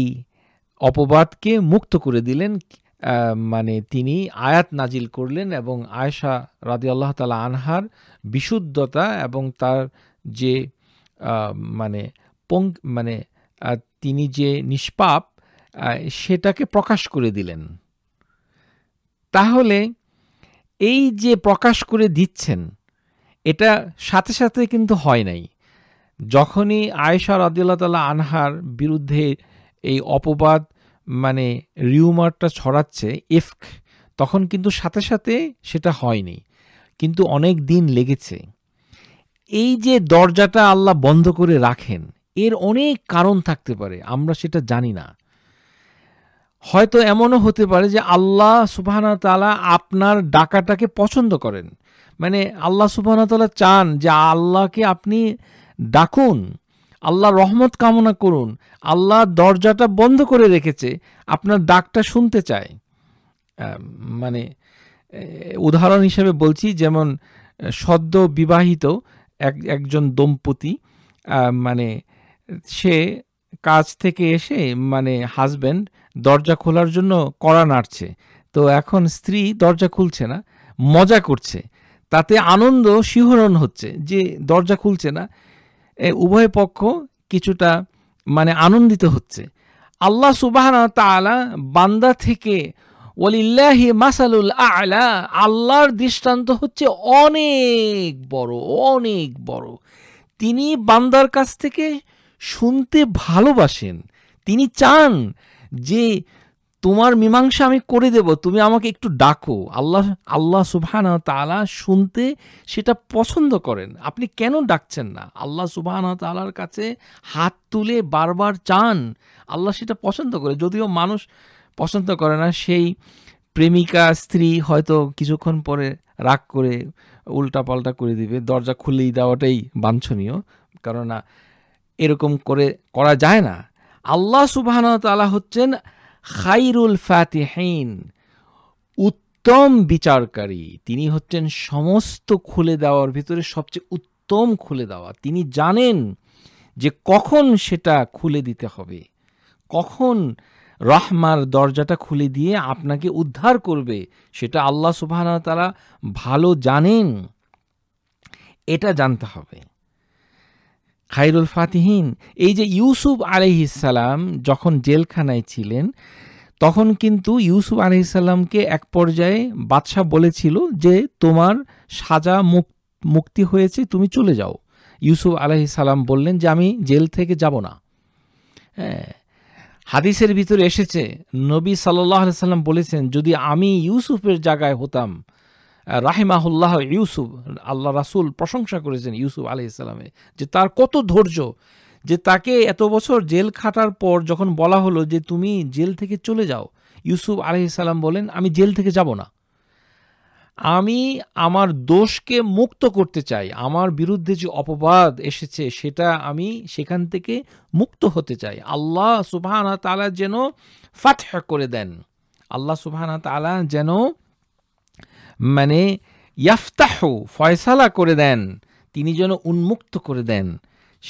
অপবাদকে মুক্ত করে দিলেন মানে তিনি আয়াত নাজিল করলেন এবং আয়েশা আল্লাহ তালা আনহার বিশুদ্ধতা এবং তার যে মানে পং মানে তিনি যে নিষ্পাপ সেটাকে প্রকাশ করে দিলেন তাহলে এই যে প্রকাশ করে দিচ্ছেন এটা সাথে সাথে কিন্তু হয় নাই যখনই আয়েশার আদিল্লা তাল্লাহ আনহার বিরুদ্ধে এই অপবাদ মানে রিউমারটা ছড়াচ্ছে এফক তখন কিন্তু সাথে সাথে সেটা হয়নি কিন্তু অনেক দিন লেগেছে এই যে দরজাটা আল্লাহ বন্ধ করে রাখেন এর অনেক কারণ থাকতে পারে আমরা সেটা জানি না হয়তো এমনও হতে পারে যে আল্লাহ সুবাহানা তালা আপনার ডাকাটাকে পছন্দ করেন মানে আল্লাহ সুবাহানা তালা চান যে আল্লাহকে আপনি ডাকুন আল্লাহ রহমত কামনা করুন আল্লাহ দরজাটা বন্ধ করে রেখেছে আপনার ডাকটা শুনতে চায় মানে উদাহরণ হিসেবে বলছি যেমন সদ্য বিবাহিত এক একজন দম্পতি মানে সে কাজ থেকে এসে মানে হাজব্যান্ড দরজা খোলার জন্য কড়া নাড়ছে তো এখন স্ত্রী দরজা খুলছে না মজা করছে তাতে আনন্দ শিহরণ হচ্ছে যে দরজা খুলছে না উভয় পক্ষ কিছুটা মানে আনন্দিত হচ্ছে আল্লাহ সুবাহ তালা বান্দা থেকে ওলিল্লাহি মাসালুল আলা আল্লাহর দৃষ্টান্ত হচ্ছে অনেক বড় অনেক বড় তিনি বান্দার কাছ থেকে শুনতে ভালোবাসেন তিনি চান যে তোমার মীমাংসা আমি করে দেব তুমি আমাকে একটু ডাকো আল্লাহ আল্লাহ সুবহানা তালা শুনতে সেটা পছন্দ করেন আপনি কেন ডাকছেন না আল্লাহ সুবহান তালার কাছে হাত তুলে বারবার চান আল্লাহ সেটা পছন্দ করে যদিও মানুষ পছন্দ করে না সেই প্রেমিকা স্ত্রী হয়তো কিছুক্ষণ পরে রাগ করে উল্টাপাল্টা করে দিবে দরজা খুলেই দেওয়াটাই বাঞ্ছনীয় কেননা এরকম করে করা যায় না আল্লাহ সুবাহন তালা হচ্ছেন খাইরুল ফাতেহীন উত্তম বিচারকারী তিনি হচ্ছেন সমস্ত খুলে দেওয়ার ভিতরে সবচেয়ে উত্তম খুলে দেওয়া তিনি জানেন যে কখন সেটা খুলে দিতে হবে কখন রহমার দরজাটা খুলে দিয়ে আপনাকে উদ্ধার করবে সেটা আল্লাহ সুবাহ তারা ভালো জানেন এটা জানতে হবে খাইরুল ফাতিহীন এই যে ইউসুফ আলহিসাল্লাম যখন জেলখানায় ছিলেন তখন কিন্তু ইউসুফ আলহিসাল্লামকে এক পর্যায়ে বাদশাহ বলেছিল যে তোমার সাজা মুক্তি হয়েছে তুমি চলে যাও ইউসুফ আলহিসাল্লাম বললেন যে আমি জেল থেকে যাব না হ্যাঁ হাদিসের ভিতরে এসেছে নবী সাল্লাহ সাল্লাম বলেছেন যদি আমি ইউসুফের জায়গায় হতাম রাহিমাহুল্লাহ ইউসুফ আল্লাহ রাসুল প্রশংসা করেছেন ইউসুফ আলি যে তার কত ধৈর্য যে তাকে এত বছর জেল খাটার পর যখন বলা হলো যে তুমি জেল থেকে চলে যাও ইউসুফ আলি বলেন আমি জেল থেকে যাব না আমি আমার দোষকে মুক্ত করতে চাই আমার বিরুদ্ধে যে অপবাদ এসেছে সেটা আমি সেখান থেকে মুক্ত হতে চাই আল্লাহ সুবাহানা তালা যেন ফাটহ করে দেন আল্লাহ সুবাহানা তালা যেন মানে ইয়াফতাহ ফয়সালা করে দেন তিনি যেন উন্মুক্ত করে দেন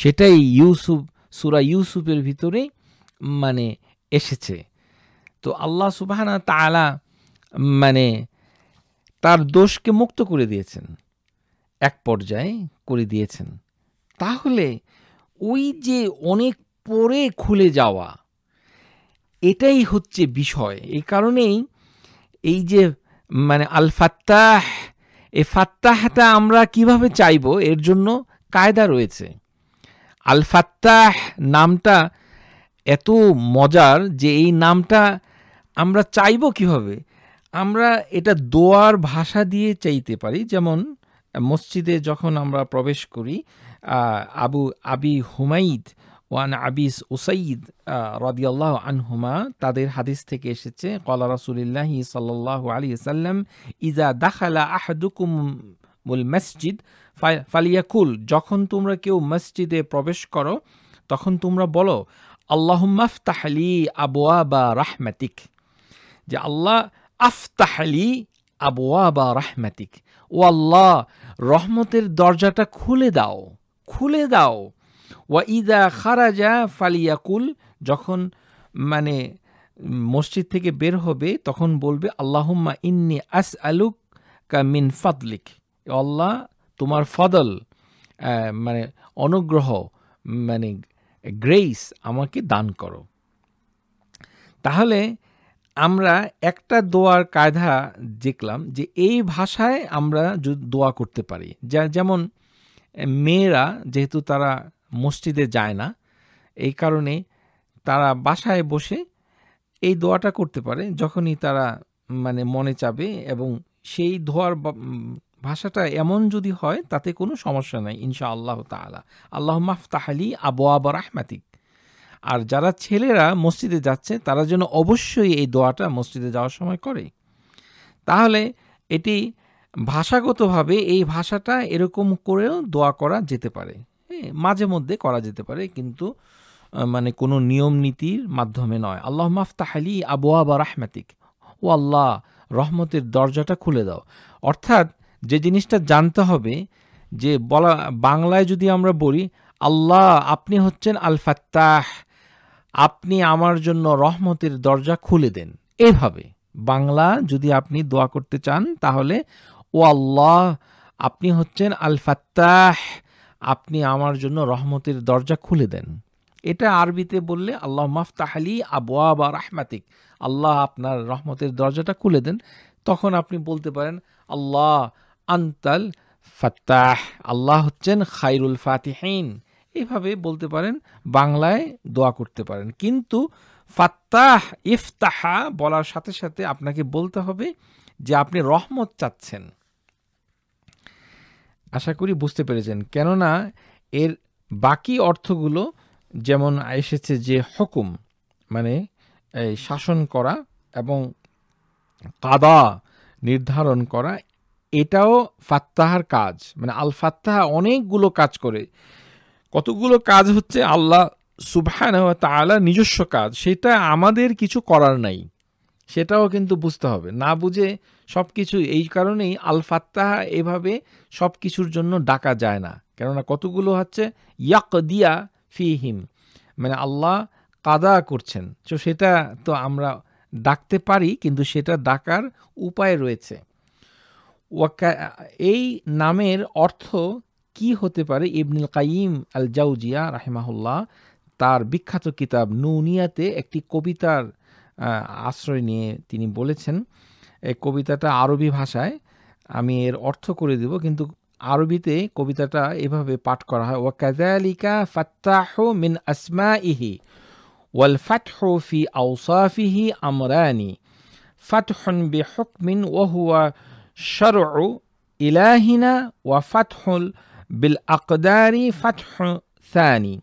সেটাই ইউসুফ সুরা ইউসুফের ভিতরে মানে এসেছে তো আল্লাহ সুবাহানা তালা মানে তার দোষকে মুক্ত করে দিয়েছেন এক পর্যায়ে করে দিয়েছেন তাহলে ওই যে অনেক পরে খুলে যাওয়া এটাই হচ্ছে বিষয় এই কারণেই এই যে মানে আলফাত্তাহ এ ফাত্তাহটা আমরা কিভাবে চাইব এর জন্য কায়দা রয়েছে আলফাত্তাহ নামটা এত মজার যে এই নামটা আমরা চাইব কিভাবে আমরা এটা দোয়ার ভাষা দিয়ে চাইতে পারি যেমন মসজিদে যখন আমরা প্রবেশ করি আবু আবি হুমাইদ ওয়ান আবিস ওসাইদ রদিয়াল্লাহ আনহুমা তাদের হাদিস থেকে এসেছে কলা রাসুলিল্লাহি সাল্লাহ আলী সাল্লাম ইজা দাখালা আহদুকুম মুল মসজিদ ফালিয়াকুল যখন তোমরা কেউ মসজিদে প্রবেশ করো তখন তোমরা বলো আল্লাহ মফতাহলি আবু বা রাহমাতিক যে আল্লাহ আফতাহলি আবুয়াবা রাহমাতিক ও আল্লাহ রহমতের দরজাটা খুলে দাও খুলে দাও ওয়া ইদা খারাজা ফালিয়াকুল যখন মানে মসজিদ থেকে বের হবে তখন বলবে আল্লাহুম্মা ইন্নি আস আলুক কা মিন ফাদলিক আল্লাহ তোমার ফদল মানে অনুগ্রহ মানে গ্রেস আমাকে দান করো তাহলে আমরা একটা দোয়ার কায়দা দেখলাম যে এই ভাষায় আমরা দোয়া করতে পারি যা যেমন মেয়েরা যেহেতু তারা মসজিদে যায় না এই কারণে তারা বাসায় বসে এই দোয়াটা করতে পারে যখনই তারা মানে মনে চাবে এবং সেই ধোয়ার ভাষাটা এমন যদি হয় তাতে কোনো সমস্যা নাই ইনশা আল্লাহ তালা আল্লাহ মাফতাহালি আবু আবা রাহমাতিক আর যারা ছেলেরা মসজিদে যাচ্ছে তারা যেন অবশ্যই এই দোয়াটা মসজিদে যাওয়ার সময় করে তাহলে এটি ভাষাগতভাবে এই ভাষাটা এরকম করেও দোয়া করা যেতে পারে হ্যাঁ মাঝে মধ্যে করা যেতে পারে কিন্তু মানে কোনো নিয়ম নীতির মাধ্যমে নয় আল্লাহ মাফ তাহালি আবুয়া বা রাহমাতিক ও আল্লাহ রহমতের দরজাটা খুলে দাও অর্থাৎ যে জিনিসটা জানতে হবে যে বলা বাংলায় যদি আমরা বলি আল্লাহ আপনি হচ্ছেন আল ফাত্তাহ আপনি আমার জন্য রহমতের দরজা খুলে দেন এভাবে বাংলা যদি আপনি দোয়া করতে চান তাহলে ও আল্লাহ আপনি হচ্ছেন আল ফাত্তাহ আপনি আমার জন্য রহমতের দরজা খুলে দেন এটা আরবিতে বললে আল্লাহ মাফতাহ আলী আবুয়া বা রাহমাতিক আল্লাহ আপনার রহমতের দরজাটা খুলে দেন তখন আপনি বলতে পারেন আল্লাহ আন্তাল ফাত্তাহ আল্লাহ হচ্ছেন খাইরুল ফাতিহীন এইভাবে বলতে পারেন বাংলায় দোয়া করতে পারেন কিন্তু ফাত্তাহ ইফতাহা বলার সাথে সাথে আপনাকে বলতে হবে যে আপনি রহমত চাচ্ছেন আশা করি বুঝতে পেরেছেন কেননা এর বাকি অর্থগুলো যেমন এসেছে যে হকুম মানে শাসন করা এবং কাদা নির্ধারণ করা এটাও ফাত্তাহার কাজ মানে আল ফাত্তাহা অনেকগুলো কাজ করে কতগুলো কাজ হচ্ছে আল্লাহ সুবহান তালা নিজস্ব কাজ সেটা আমাদের কিছু করার নাই সেটাও কিন্তু বুঝতে হবে না বুঝে সব কিছু এই কারণেই আল এভাবে সব কিছুর জন্য ডাকা যায় না কেননা কতগুলো হচ্ছে ইয়াক দিয়া ফিহিম মানে আল্লাহ কাদা করছেন তো সেটা তো আমরা ডাকতে পারি কিন্তু সেটা ডাকার উপায় রয়েছে এই নামের অর্থ কি হতে পারে ইবনুল কাইম আল জাউজিয়া রাহেমাহুল্লাহ তার বিখ্যাত কিতাব নুনিয়াতে একটি কবিতার আশ্রয় নিয়ে তিনি বলেছেন এই কবিতাটা আরবি ভাষায় আমি এর অর্থ করে দেব কিন্তু আরবিতে কবিতাটা এভাবে পাঠ করা হয় কাজালিকা ফাত্তাহ মিন আসমা ইহি ওয়াল ফাতহ ফি আউসাফিহি আমরানি ফাতহন বে হকমিন ওহুয়া শরউ ইলাহিনা ওয়া ফাতহুল বিল আকদারি فتح ثاني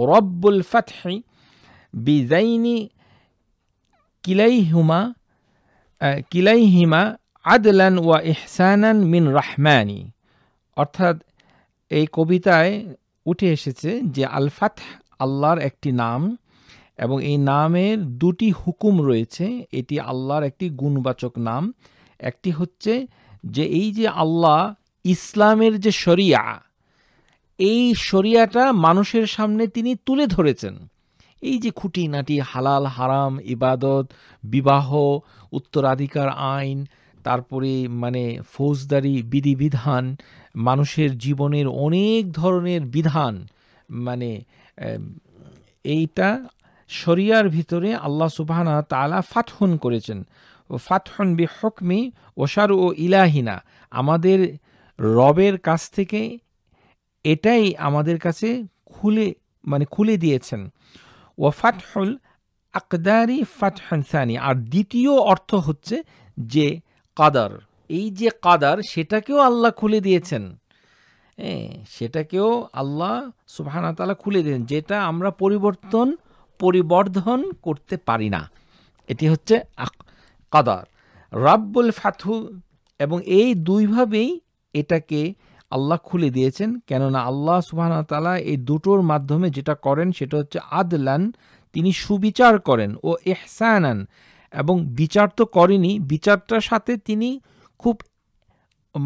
ورب الفتح بذين কিলাইহুমা কিলাইহিমা আদলান ওয়া ইহসানান মিন রাহমানি অর্থাৎ এই কবিতায় উঠে এসেছে যে আলফাত আল্লাহর একটি নাম এবং এই নামের দুটি হুকুম রয়েছে এটি আল্লাহর একটি গুণবাচক নাম একটি হচ্ছে যে এই যে আল্লাহ ইসলামের যে শরিয়া এই শরিয়াটা মানুষের সামনে তিনি তুলে ধরেছেন এই যে খুঁটিনাটি হালাল হারাম ইবাদত বিবাহ উত্তরাধিকার আইন তারপরে মানে ফৌজদারি বিধিবিধান মানুষের জীবনের অনেক ধরনের বিধান মানে এইটা শরিয়ার ভিতরে আল্লাহ সুবাহানা তালা ফাতহন করেছেন ফাতহন বি হকমি ওসার ও ইলাহিনা আমাদের রবের কাছ থেকে এটাই আমাদের কাছে খুলে মানে খুলে দিয়েছেন ও ফাতহুল আকদারি ফাতহানসানি আর দ্বিতীয় অর্থ হচ্ছে যে কাদার এই যে কাদার সেটাকেও আল্লাহ খুলে দিয়েছেন সেটাকেও আল্লাহ সুবাহানাতালা খুলে দেন যেটা আমরা পরিবর্তন পরিবর্ধন করতে পারি না এটি হচ্ছে কাদার রাব্বুল ফাথু এবং এই দুইভাবেই এটাকে আল্লাহ খুলে দিয়েছেন কেননা আল্লাহ সুবাহতালা এই দুটোর মাধ্যমে যেটা করেন সেটা হচ্ছে আদলান তিনি সুবিচার করেন ও এহসানান এবং বিচার তো করেনি বিচারটার সাথে তিনি খুব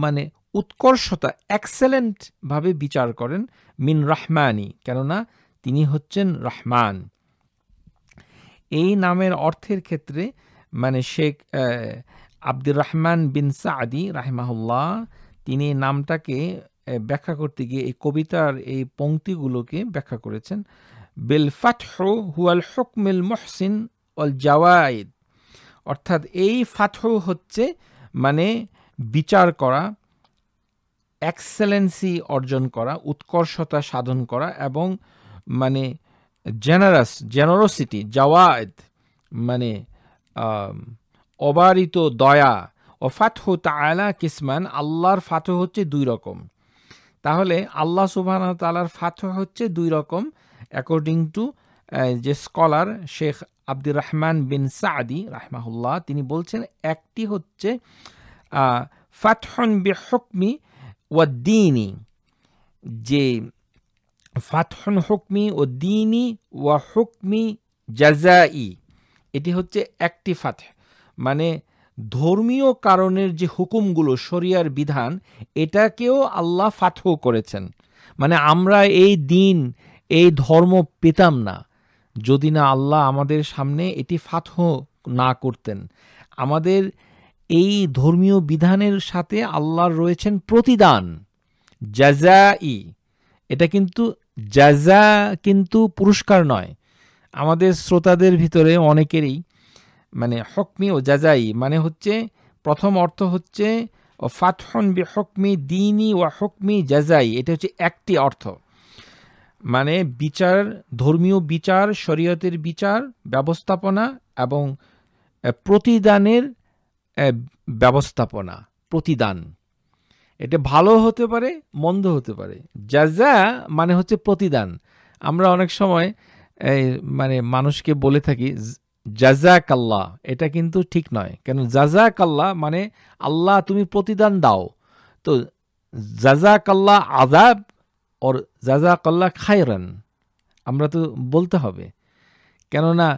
মানে উৎকর্ষতা এক্সেলেন্টভাবে বিচার করেন মিন রাহমানি কেননা তিনি হচ্ছেন রহমান এই নামের অর্থের ক্ষেত্রে মানে Sheikh Abdur Rahman bin Sadi রাহমাহুল্লাহ তিনি নামটাকে ব্যাখ্যা করতে গিয়ে এই কবিতার এই পংক্তিগুলোকে ব্যাখ্যা করেছেন বেল ফাতহ হুয়াল হকমিল মহসিন অল জাওয়ায়েদ অর্থাৎ এই ফাতহ হচ্ছে মানে বিচার করা এক্সেলেন্সি অর্জন করা উৎকর্ষতা সাধন করা এবং মানে জেনারাস জেনারসিটি জাওয়ায়দ মানে অবারিত দয়া ও ফাতহু তালা কিসমান আল্লাহর ফাতহ হচ্ছে দুই রকম তাহলে আল্লাহ সুবাহ তালার ফাতহ হচ্ছে দুই রকম অ্যাকর্ডিং টু যে scholar Sheikh Abdur Rahman bin Sadi রাহমাহুল্লাহ তিনি বলছেন একটি হচ্ছে ফাতহন হকমি ও দিনী যে ফাতহন হুকমি ও দিনী ও হুকমি জাজাই এটি হচ্ছে একটি ফাতহ মানে ধর্মীয় কারণের যে হুকুমগুলো শরিয়ার বিধান এটাকেও আল্লাহ ফাঠ করেছেন মানে আমরা এই দিন এই ধর্ম পেতাম না যদি না আল্লাহ আমাদের সামনে এটি ফাথহ না করতেন আমাদের এই ধর্মীয় বিধানের সাথে আল্লাহর রয়েছেন প্রতিদান জাজা ই এটা কিন্তু জাজা কিন্তু পুরস্কার নয় আমাদের শ্রোতাদের ভিতরে অনেকেরই মানে হকমি ও জাজাই মানে হচ্ছে প্রথম অর্থ হচ্ছে ও ফাতহন বি হকমি দিনই ও হকমি জাজাই এটা হচ্ছে একটি অর্থ মানে বিচার ধর্মীয় বিচার শরীয়তের বিচার ব্যবস্থাপনা এবং প্রতিদানের ব্যবস্থাপনা প্রতিদান এটা ভালো হতে পারে মন্দ হতে পারে যা মানে হচ্ছে প্রতিদান আমরা অনেক সময় মানে মানুষকে বলে থাকি জাজাকাল্লা এটা কিন্তু ঠিক নয় কেন জাজাকাল্লা মানে আল্লাহ তুমি প্রতিদান দাও তো জাজাকাল্লা আজাব ওর জাজাকাল্লা আল্লাহ খায়রান আমরা তো বলতে হবে কেননা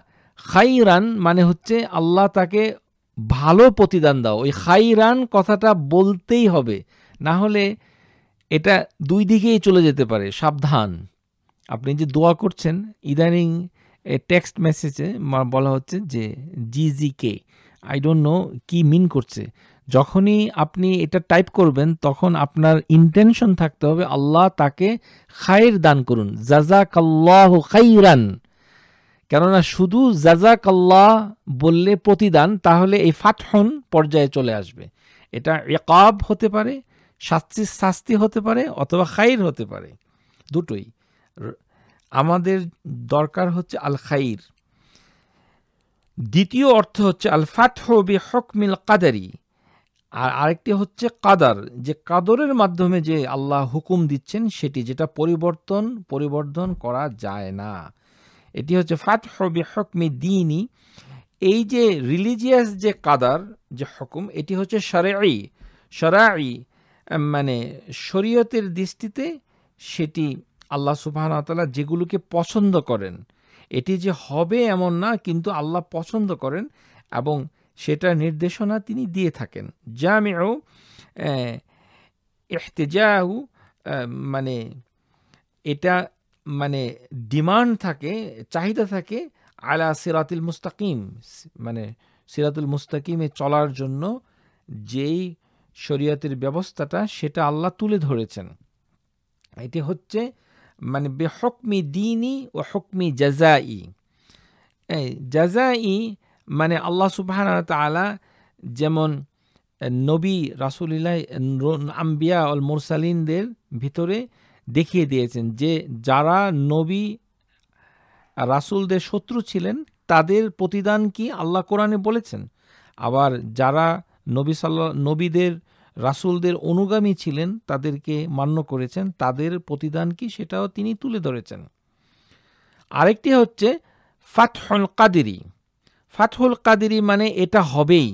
খাইরান মানে হচ্ছে আল্লাহ তাকে ভালো প্রতিদান দাও ওই খাইরান কথাটা বলতেই হবে না হলে এটা দুই দিকেই চলে যেতে পারে সাবধান আপনি যে দোয়া করছেন ইদানিং এ টেক্সট মেসেজে বলা হচ্ছে যে কে আই ডোন্ট নো কি মিন করছে যখনই আপনি এটা টাইপ করবেন তখন আপনার ইন্টেনশন থাকতে হবে আল্লাহ তাকে খায়ের দান করুন জাজাকাল্লাহ খাইরান কেননা শুধু জাজাকাল্লাহ বললে প্রতিদান তাহলে এই ফাটহন পর্যায়ে চলে আসবে এটা একাব হতে পারে শাস্তি শাস্তি হতে পারে অথবা খাইর হতে পারে দুটোই আমাদের দরকার হচ্ছে আল খাইর দ্বিতীয় অর্থ হচ্ছে আল ফাতহ হক হকমিল কাদারি আর আরেকটি হচ্ছে কাদার যে কাদরের মাধ্যমে যে আল্লাহ হুকুম দিচ্ছেন সেটি যেটা পরিবর্তন পরিবর্তন করা যায় না এটি হচ্ছে ফাতহ বি হকমি দিনই এই যে রিলিজিয়াস যে কাদার যে হকুম এটি হচ্ছে সরাই সরাই মানে শরীয়তের দৃষ্টিতে সেটি আল্লাহ সুবাহন তালা যেগুলোকে পছন্দ করেন এটি যে হবে এমন না কিন্তু আল্লাহ পছন্দ করেন এবং সেটার নির্দেশনা তিনি দিয়ে থাকেন জামিউ এহতেজাউ মানে এটা মানে ডিমান্ড থাকে চাহিদা থাকে আলা সিরাতুল মুস্তাকিম মানে সিরাতুল মুস্তাকিমে চলার জন্য যেই শরীয়তের ব্যবস্থাটা সেটা আল্লাহ তুলে ধরেছেন এটি হচ্ছে মানে বেহকমি দিনই ও হকমি জাজাই এই জাজাই মানে আল্লাহ সুবাহান তালা যেমন নবী রাসুলিল্লাহ আম্বিয়া অল মুরসালিনদের ভিতরে দেখিয়ে দিয়েছেন যে যারা নবী রাসুলদের শত্রু ছিলেন তাদের প্রতিদান কি আল্লাহ কোরআনে বলেছেন আবার যারা নবী সাল্লা নবীদের রাসুলদের অনুগামী ছিলেন তাদেরকে মান্য করেছেন তাদের প্রতিদান কি সেটাও তিনি তুলে ধরেছেন আরেকটি হচ্ছে ফাতহুল কাদেরি ফাতহুল কাদেরি মানে এটা হবেই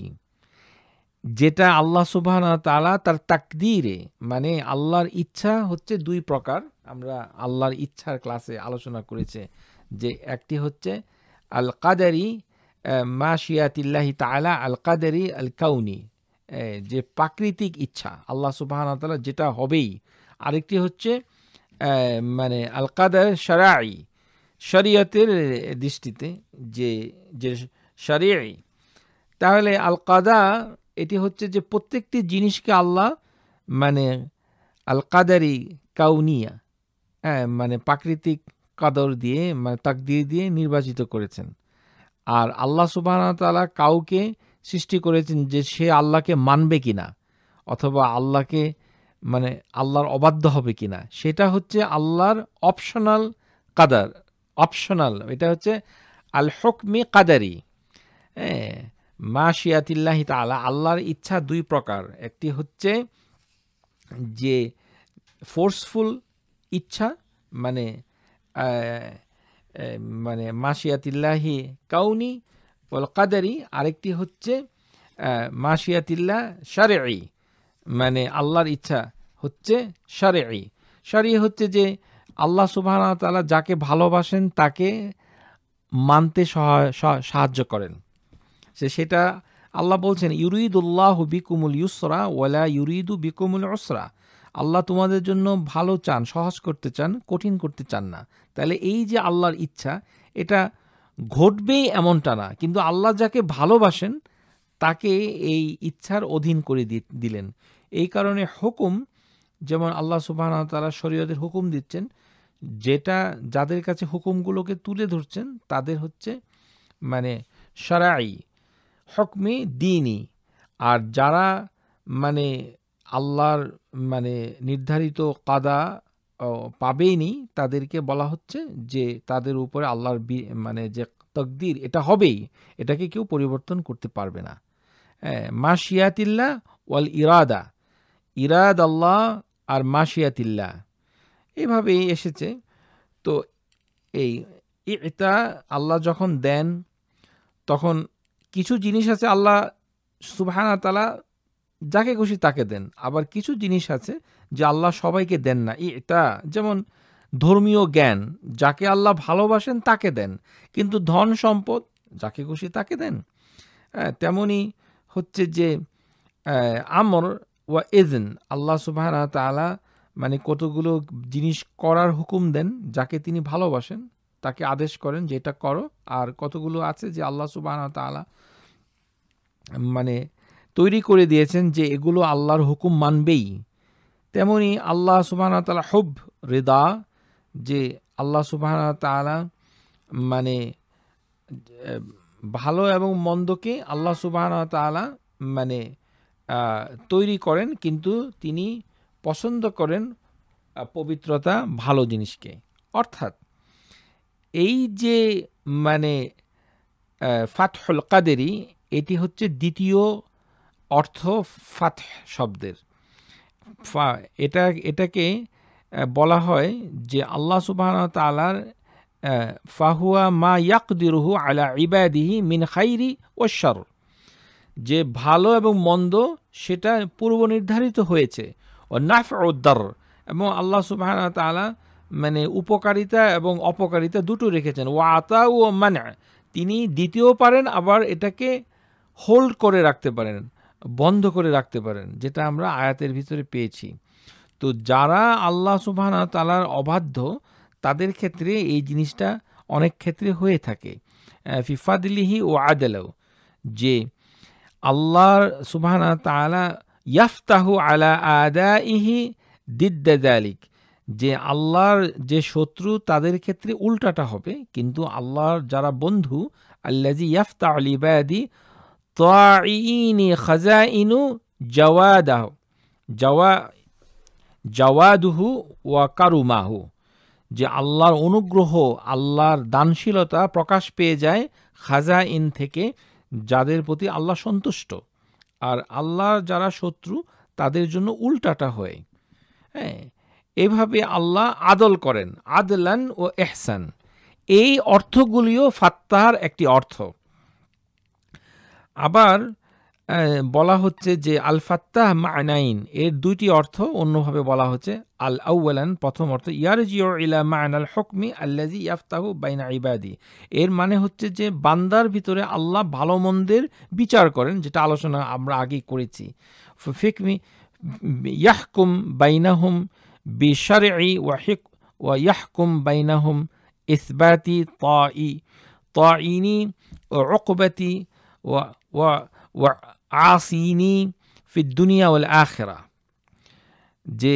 যেটা আল্লাহ সুবাহ তালা তার তাকদিরে মানে আল্লাহর ইচ্ছা হচ্ছে দুই প্রকার আমরা আল্লাহর ইচ্ছার ক্লাসে আলোচনা করেছে যে একটি হচ্ছে আল কাদারি মাশিয়াতিল্লাহি তালা আল কাদারি আল কাউনি যে প্রাকৃতিক ইচ্ছা আল্লাহ তালা যেটা হবেই আরেকটি হচ্ছে মানে আলকাদার সারাই শরীয়তের দৃষ্টিতে যে যে সারিয়াই তাহলে আলকাদা এটি হচ্ছে যে প্রত্যেকটি জিনিসকে আল্লাহ মানে আলকাদারি কাউনিয়া হ্যাঁ মানে প্রাকৃতিক কাদর দিয়ে মানে তাকদির দিয়ে নির্বাচিত করেছেন আর আল্লাহ সুবাহ তালা কাউকে সৃষ্টি করেছেন যে সে আল্লাহকে মানবে কি না অথবা আল্লাহকে মানে আল্লাহর অবাধ্য হবে কি না সেটা হচ্ছে আল্লাহর অপশনাল কাদার অপশনাল এটা হচ্ছে আল হকমি কাদারি হ্যাঁ মা শিয়াতিল্লাহি তালা আল্লাহর ইচ্ছা দুই প্রকার একটি হচ্ছে যে ফোর্সফুল ইচ্ছা মানে মানে মাসিয়াতিল্লাহি কাউনি ওয়াল কাদারি আরেকটি হচ্ছে মাসিয়াতিল্লা সারেই মানে আল্লাহর ইচ্ছা হচ্ছে সারেই সারি হচ্ছে যে আল্লাহ সুবাহ তালা যাকে ভালোবাসেন তাকে মানতে সাহায্য করেন সে সেটা আল্লাহ বলছেন ইউরিদুল্লাহ বিকুমুল ইউসরা ওয়ালা ইউরিদু বিকুমুল অসরা আল্লাহ তোমাদের জন্য ভালো চান সহজ করতে চান কঠিন করতে চান না তাহলে এই যে আল্লাহর ইচ্ছা এটা ঘটবেই এমনটা না কিন্তু আল্লাহ যাকে ভালোবাসেন তাকে এই ইচ্ছার অধীন করে দিলেন এই কারণে হুকুম যেমন আল্লাহ সুবাহ তারা শরীয়তের হুকুম দিচ্ছেন যেটা যাদের কাছে হুকুমগুলোকে তুলে ধরছেন তাদের হচ্ছে মানে সারাই হকমে দিনই আর যারা মানে আল্লাহর মানে নির্ধারিত কাদা পাবেইনি তাদেরকে বলা হচ্ছে যে তাদের উপরে আল্লাহর মানে যে তকদির এটা হবেই এটাকে কেউ পরিবর্তন করতে পারবে না মাশিয়াতিল্লা ওয়াল ইরাদা ইরাদ আল্লাহ আর শিয়াতিল্লা এইভাবেই এসেছে তো এই এটা আল্লাহ যখন দেন তখন কিছু জিনিস আছে আল্লাহ সুবাহানা তালা যাকে খুশি তাকে দেন আবার কিছু জিনিস আছে যে আল্লাহ সবাইকে দেন না এটা যেমন ধর্মীয় জ্ঞান যাকে আল্লাহ ভালোবাসেন তাকে দেন কিন্তু ধন সম্পদ যাকে খুশি তাকে দেন হ্যাঁ তেমনি হচ্ছে যে আমর ওয়া এজেন আল্লাহ সুবাহ তালা মানে কতগুলো জিনিস করার হুকুম দেন যাকে তিনি ভালোবাসেন তাকে আদেশ করেন যে এটা করো আর কতগুলো আছে যে আল্লাহ সুবাহ তালা মানে তৈরি করে দিয়েছেন যে এগুলো আল্লাহর হুকুম মানবেই তেমনি আল্লাহ সুবাহ তালা হুব হৃদা যে আল্লাহ সুবাহ তালা মানে ভালো এবং মন্দকে আল্লাহ সুবাহানা তালা মানে তৈরি করেন কিন্তু তিনি পছন্দ করেন পবিত্রতা ভালো জিনিসকে অর্থাৎ এই যে মানে ফাতহল কাদেরি এটি হচ্ছে দ্বিতীয় অর্থ ফাতহ শব্দের এটা এটাকে বলা হয় যে আল্লাহ সুবাহ তালার ফাহুয়া মা ইয়াকদিরুহু আলা ইবাদিহি মিন খাইরি ও সর যে ভালো এবং মন্দ সেটা পূর্ব নির্ধারিত হয়েছে ও নাফ উদ্দার এবং আল্লাহ সুবাহন তালা মানে উপকারিতা এবং অপকারিতা দুটো রেখেছেন ও আতা ও মানে তিনি দ্বিতীয় পারেন আবার এটাকে হোল্ড করে রাখতে পারেন বন্ধ করে রাখতে পারেন যেটা আমরা আয়াতের ভিতরে পেয়েছি তো যারা আল্লাহ সুবাহানা তালার অবাধ্য তাদের ক্ষেত্রে এই জিনিসটা অনেক ক্ষেত্রে হয়ে থাকে ফিফাদিলিহি ও আদেলাও যে আল্লাহর সুবাহানা তালা ইয়াফতাহু আলা আদা ইহি দিদ্দালিক যে আল্লাহর যে শত্রু তাদের ক্ষেত্রে উল্টাটা হবে কিন্তু আল্লাহর যারা বন্ধু আল্লাজি ইয়াফতা আলিবায়াদি তাইনি খাজাইনু জওয়াদাহ জওয়া জওয়াদুহু ওয়া কারুমাহু যে আল্লাহর অনুগ্রহ আল্লাহর দানশীলতা প্রকাশ পেয়ে যায় খাজা ইন থেকে যাদের প্রতি আল্লাহ সন্তুষ্ট আর আল্লাহর যারা শত্রু তাদের জন্য উল্টাটা হয় হ্যাঁ এভাবে আল্লাহ আদল করেন আদলান ও এহসান এই অর্থগুলিও ফাত্তাহার একটি অর্থ আবার বলা হচ্ছে যে আল ফাত্তাহ এর দুইটি অর্থ অন্যভাবে বলা হচ্ছে আল আউ্লান প্রথম অর্থ ইয়ার জিও ইলা মান আল হকমি আল্লাজি ইয়াফতাহু বাইনা ইবাদি এর মানে হচ্ছে যে বান্দার ভিতরে আল্লাহ ভালো মন্দের বিচার করেন যেটা আলোচনা আমরা আগে করেছি ফিকমি ইয়াহকুম বাইনাহুম বিশারে ওয়াহিক ওয়া ইয়াহকুম বাইনাহুম ইসবাতি ত ই ত ইনি ও রকবাতি ওয়া আসিনি ফি দুনিয়া ওল আখেরা যে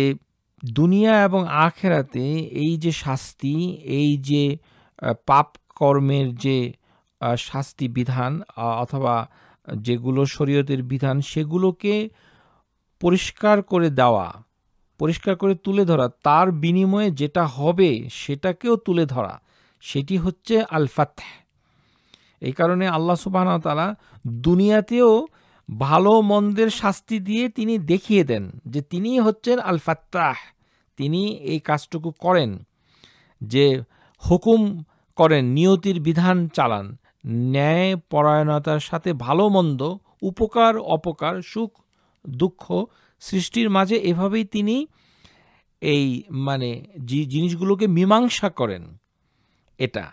দুনিয়া এবং আখেরাতে এই যে শাস্তি এই যে পাপ কর্মের যে শাস্তি বিধান অথবা যেগুলো শরীয়তের বিধান সেগুলোকে পরিষ্কার করে দেওয়া পরিষ্কার করে তুলে ধরা তার বিনিময়ে যেটা হবে সেটাকেও তুলে ধরা সেটি হচ্ছে আলফাত এই কারণে আল্লাহ সুবাহতালা দুনিয়াতেও ভালো মন্দের শাস্তি দিয়ে তিনি দেখিয়ে দেন যে তিনি হচ্ছেন আল ফাত্তাহ তিনি এই কাজটুকু করেন যে হুকুম করেন নিয়তির বিধান চালান ন্যায় পরায়ণতার সাথে ভালো মন্দ উপকার অপকার সুখ দুঃখ সৃষ্টির মাঝে এভাবেই তিনি এই মানে জিনিসগুলোকে মীমাংসা করেন এটা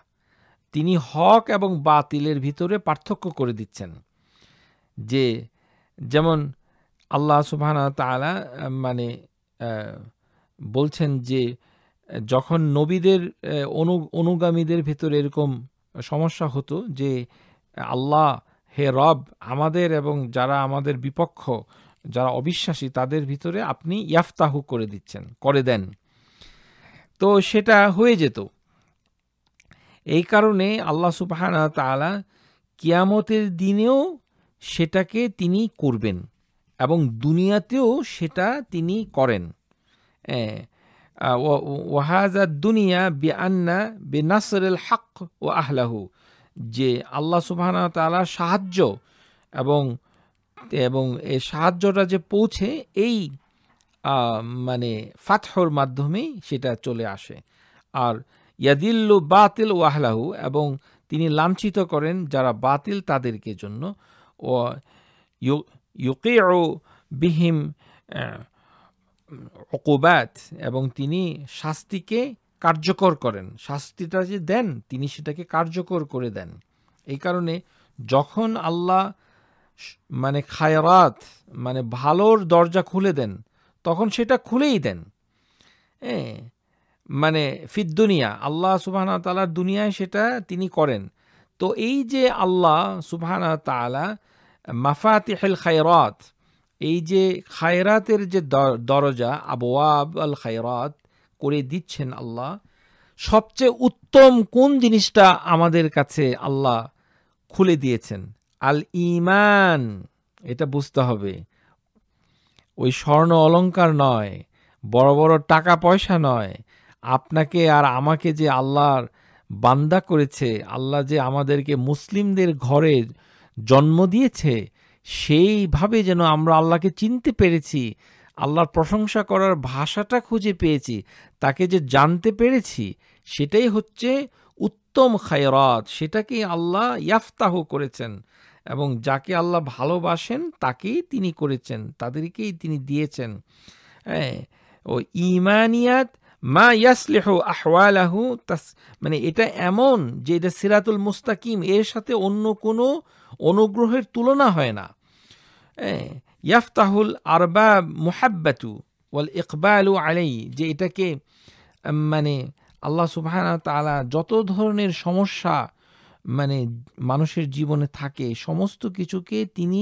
তিনি হক এবং বাতিলের ভিতরে পার্থক্য করে দিচ্ছেন যে যেমন আল্লাহ সুবাহ তালা মানে বলছেন যে যখন নবীদের অনু অনুগামীদের ভিতরে এরকম সমস্যা হতো যে আল্লাহ হে রব আমাদের এবং যারা আমাদের বিপক্ষ যারা অবিশ্বাসী তাদের ভিতরে আপনি ইয়াফতাহু করে দিচ্ছেন করে দেন তো সেটা হয়ে যেত এই কারণে আল্লাহ সুবাহানা তালা কিয়ামতের দিনেও সেটাকে তিনি করবেন এবং দুনিয়াতেও সেটা তিনি করেন ওয়াহাজা দুনিয়া বে আন্না বে নাসরেল হাক ও আহলাহু যে আল্লাহ সুবাহানা তালার সাহায্য এবং এবং এ সাহায্যটা যে পৌঁছে এই মানে ফাতহর মাধ্যমেই সেটা চলে আসে আর ইয়াদিল্লু বাতিল ওয়াহলাহু এবং তিনি লাঞ্ছিত করেন যারা বাতিল তাদেরকে জন্য ও ইউকে ও বিহিম অকুবাত এবং তিনি শাস্তিকে কার্যকর করেন শাস্তিটা যে দেন তিনি সেটাকে কার্যকর করে দেন এই কারণে যখন আল্লাহ মানে খায়রাত মানে ভালোর দরজা খুলে দেন তখন সেটা খুলেই দেন হ্যাঁ মানে ফিদ দুনিয়া আল্লাহ সুবাহানা তালার দুনিয়ায় সেটা তিনি করেন তো এই যে আল্লাহ সুবাহানা তালা হেল খায়রাত এই যে খায়রাতের যে দরজা আবওয়াব আল খায়রাত করে দিচ্ছেন আল্লাহ সবচেয়ে উত্তম কোন জিনিসটা আমাদের কাছে আল্লাহ খুলে দিয়েছেন আল ইমান এটা বুঝতে হবে ওই স্বর্ণ অলঙ্কার নয় বড় বড় টাকা পয়সা নয় আপনাকে আর আমাকে যে আল্লাহর বান্দা করেছে আল্লাহ যে আমাদেরকে মুসলিমদের ঘরে জন্ম দিয়েছে সেইভাবে যেন আমরা আল্লাহকে চিনতে পেরেছি আল্লাহর প্রশংসা করার ভাষাটা খুঁজে পেয়েছি তাকে যে জানতে পেরেছি সেটাই হচ্ছে উত্তম খায়রাত সেটাকে আল্লাহ ইয়াফতাহ করেছেন এবং যাকে আল্লাহ ভালোবাসেন তাকেই তিনি করেছেন তাদেরকেই তিনি দিয়েছেন হ্যাঁ ও ইমানিয়াত মা ইয়াসলেহু আহওয়ালাহু তাস মানে এটা এমন যে এটা সিরাতুল মুস্তাকিম এর সাথে অন্য কোনো অনুগ্রহের তুলনা হয় না ইয়াফতাহুল আরবা মুহাব্বাতু ওয়াল ইকবালু আলাই যে এটাকে মানে আল্লাহ সুবাহান তালা যত ধরনের সমস্যা মানে মানুষের জীবনে থাকে সমস্ত কিছুকে তিনি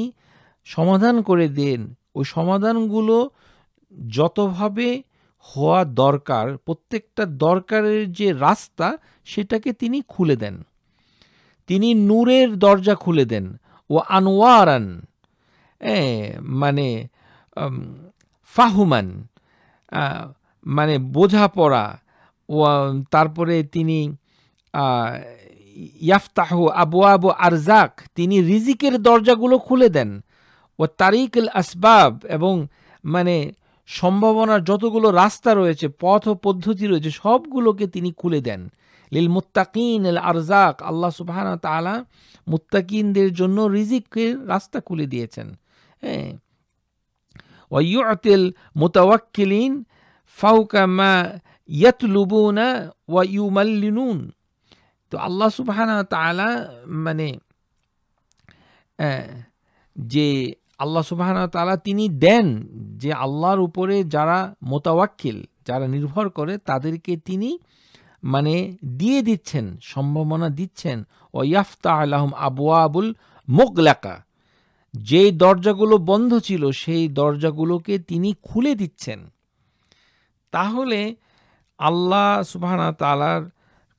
সমাধান করে দেন ওই সমাধানগুলো যতভাবে হওয়া দরকার প্রত্যেকটা দরকারের যে রাস্তা সেটাকে তিনি খুলে দেন তিনি নূরের দরজা খুলে দেন ও আনোয়ারান মানে ফাহুমান মানে বোঝাপড়া ও তারপরে তিনি ইয়াফতাহ আবু আবু আরজাক তিনি রিজিকের দরজাগুলো খুলে দেন ও তারিক আসবাব এবং মানে সম্ভাবনার যতগুলো রাস্তা রয়েছে পথ ও পদ্ধতি রয়েছে সবগুলোকে তিনি খুলে দেন লিল মুত্তাকিন এল আরজাক আল্লাহ সুবাহান তালা মুত্তাকিনদের জন্য রিজিকের রাস্তা খুলে দিয়েছেন হ্যাঁ ওয়াইয়াতিল মোতাওয়াক্কিলিন ফাউকা মা ইয়াতলুবুনা ওয়াইউমাল্লিনুন তো আল্লাহ সুবাহান তালা মানে যে আল্লাহ সুবাহ তালা তিনি দেন যে আল্লাহর উপরে যারা মোতাওয়াক্কিল যারা নির্ভর করে তাদেরকে তিনি মানে দিয়ে দিচ্ছেন সম্ভাবনা দিচ্ছেন ও ইয়াফতা আবু আবুল মোগলাকা যেই দরজাগুলো বন্ধ ছিল সেই দরজাগুলোকে তিনি খুলে দিচ্ছেন তাহলে আল্লাহ সুবাহানা তালার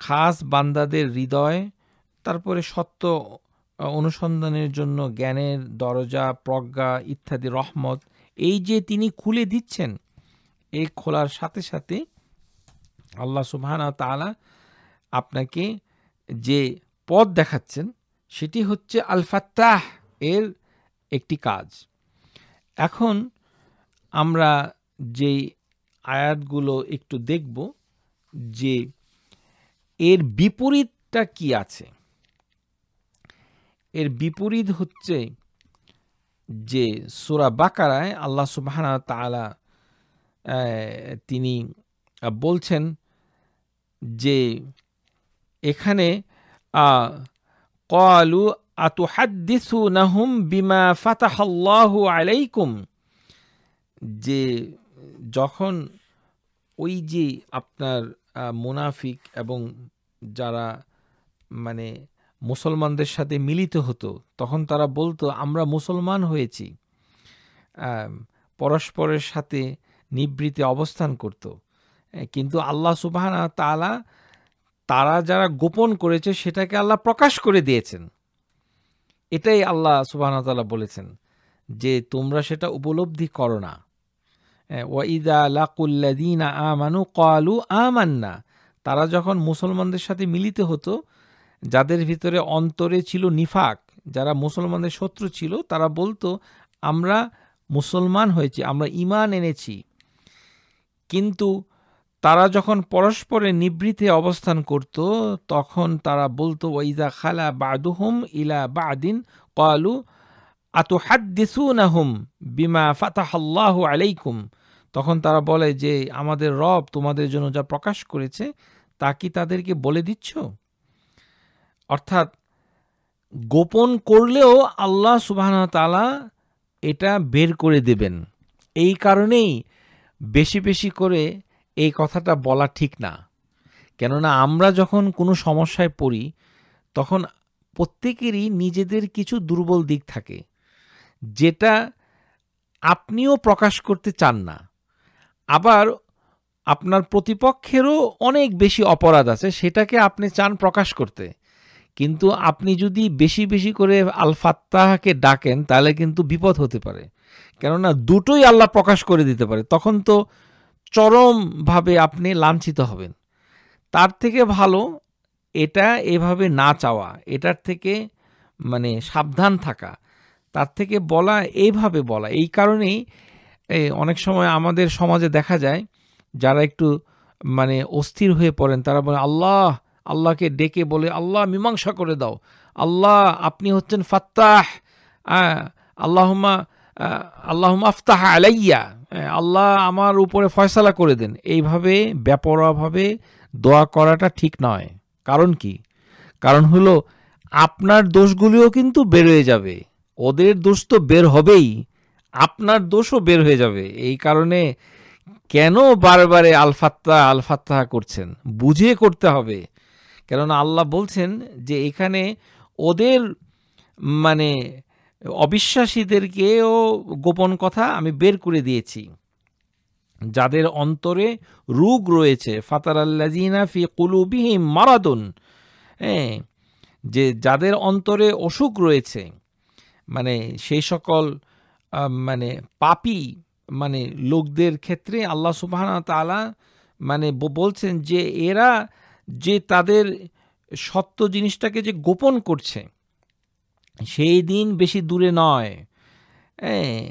খাস বান্দাদের হৃদয় তারপরে সত্য অনুসন্ধানের জন্য জ্ঞানের দরজা প্রজ্ঞা ইত্যাদি রহমত এই যে তিনি খুলে দিচ্ছেন এই খোলার সাথে সাথে আল্লাহ সুবহান তালা আপনাকে যে পথ দেখাচ্ছেন সেটি হচ্ছে আলফাত্তাহ এর একটি কাজ এখন আমরা যে আয়াতগুলো একটু দেখব যে এর বিপরীতটা কি আছে এর বিপরীত হচ্ছে যে সুরা বাকারায় আল্লাহ সুবাহানা তালা তিনি বলছেন যে এখানে কলু আতুহাদ্দিসু নাহুম বিমা ফাতাহাল্লাহু আলাইকুম যে যখন ওই যে আপনার মুনাফিক এবং যারা মানে মুসলমানদের সাথে মিলিত হতো তখন তারা বলতো আমরা মুসলমান হয়েছি পরস্পরের সাথে নিবৃতে অবস্থান করত কিন্তু আল্লাহ সুবাহানা তালা তারা যারা গোপন করেছে সেটাকে আল্লাহ প্রকাশ করে দিয়েছেন এটাই আল্লাহ সুবাহানা তালা বলেছেন যে তোমরা সেটা উপলব্ধি করো না ওয়াইদা আমানু কালু আমান্না তারা যখন মুসলমানদের সাথে মিলিত হতো যাদের ভিতরে অন্তরে ছিল নিফাক যারা মুসলমানদের শত্রু ছিল তারা বলতো আমরা মুসলমান হয়েছি আমরা ইমান এনেছি কিন্তু তারা যখন পরস্পরে নিবৃতে অবস্থান করত তখন তারা বলতো ওইদা খালা বাদুহুম ইলা বাদিন না হুম বিমা ফাতাহ আলাইকুম তখন তারা বলে যে আমাদের রব তোমাদের জন্য যা প্রকাশ করেছে তা কি তাদেরকে বলে দিচ্ছ অর্থাৎ গোপন করলেও আল্লাহ সুবাহ তালা এটা বের করে দেবেন এই কারণেই বেশি বেশি করে এই কথাটা বলা ঠিক না কেননা আমরা যখন কোনো সমস্যায় পড়ি তখন প্রত্যেকেরই নিজেদের কিছু দুর্বল দিক থাকে যেটা আপনিও প্রকাশ করতে চান না আবার আপনার প্রতিপক্ষেরও অনেক বেশি অপরাধ আছে সেটাকে আপনি চান প্রকাশ করতে কিন্তু আপনি যদি বেশি বেশি করে আল ফাত্তাহাকে ডাকেন তাহলে কিন্তু বিপদ হতে পারে কেননা দুটোই আল্লাহ প্রকাশ করে দিতে পারে তখন তো চরমভাবে আপনি লাঞ্ছিত হবেন তার থেকে ভালো এটা এভাবে না চাওয়া এটার থেকে মানে সাবধান থাকা তার থেকে বলা এইভাবে বলা এই কারণেই অনেক সময় আমাদের সমাজে দেখা যায় যারা একটু মানে অস্থির হয়ে পড়েন তারা বলে আল্লাহ আল্লাহকে ডেকে বলে আল্লাহ মীমাংসা করে দাও আল্লাহ আপনি হচ্ছেন ফাত্তাহ আল্লাহমা হ্যাঁ, আল্লাহমা আফতাহ আলাইয়া হ্যাঁ, আল্লাহ আমার উপরে ফয়সালা করে দেন এইভাবে ব্যাপরাভাবে দোয়া করাটা ঠিক নয় কারণ কি কারণ হলো আপনার দোষগুলিও কিন্তু বেরোয় যাবে ওদের দোষ তো বের হবেই আপনার দোষও বের হয়ে যাবে এই কারণে কেন বারবারে আলফাত্তা আলফাত্তা করছেন বুঝে করতে হবে কেননা আল্লাহ বলছেন যে এখানে ওদের মানে অবিশ্বাসীদেরকেও গোপন কথা আমি বের করে দিয়েছি যাদের অন্তরে রোগ রয়েছে ফাতারাল্লাজিনা ফি কুলুবিহি মারাদুন হ্যাঁ যে যাদের অন্তরে অসুখ রয়েছে মানে সেই সকল মানে পাপি মানে লোকদের ক্ষেত্রে আল্লাহ সুবাহ তালা মানে বলছেন যে এরা যে তাদের সত্য জিনিসটাকে যে গোপন করছে সেই দিন বেশি দূরে নয় হ্যাঁ।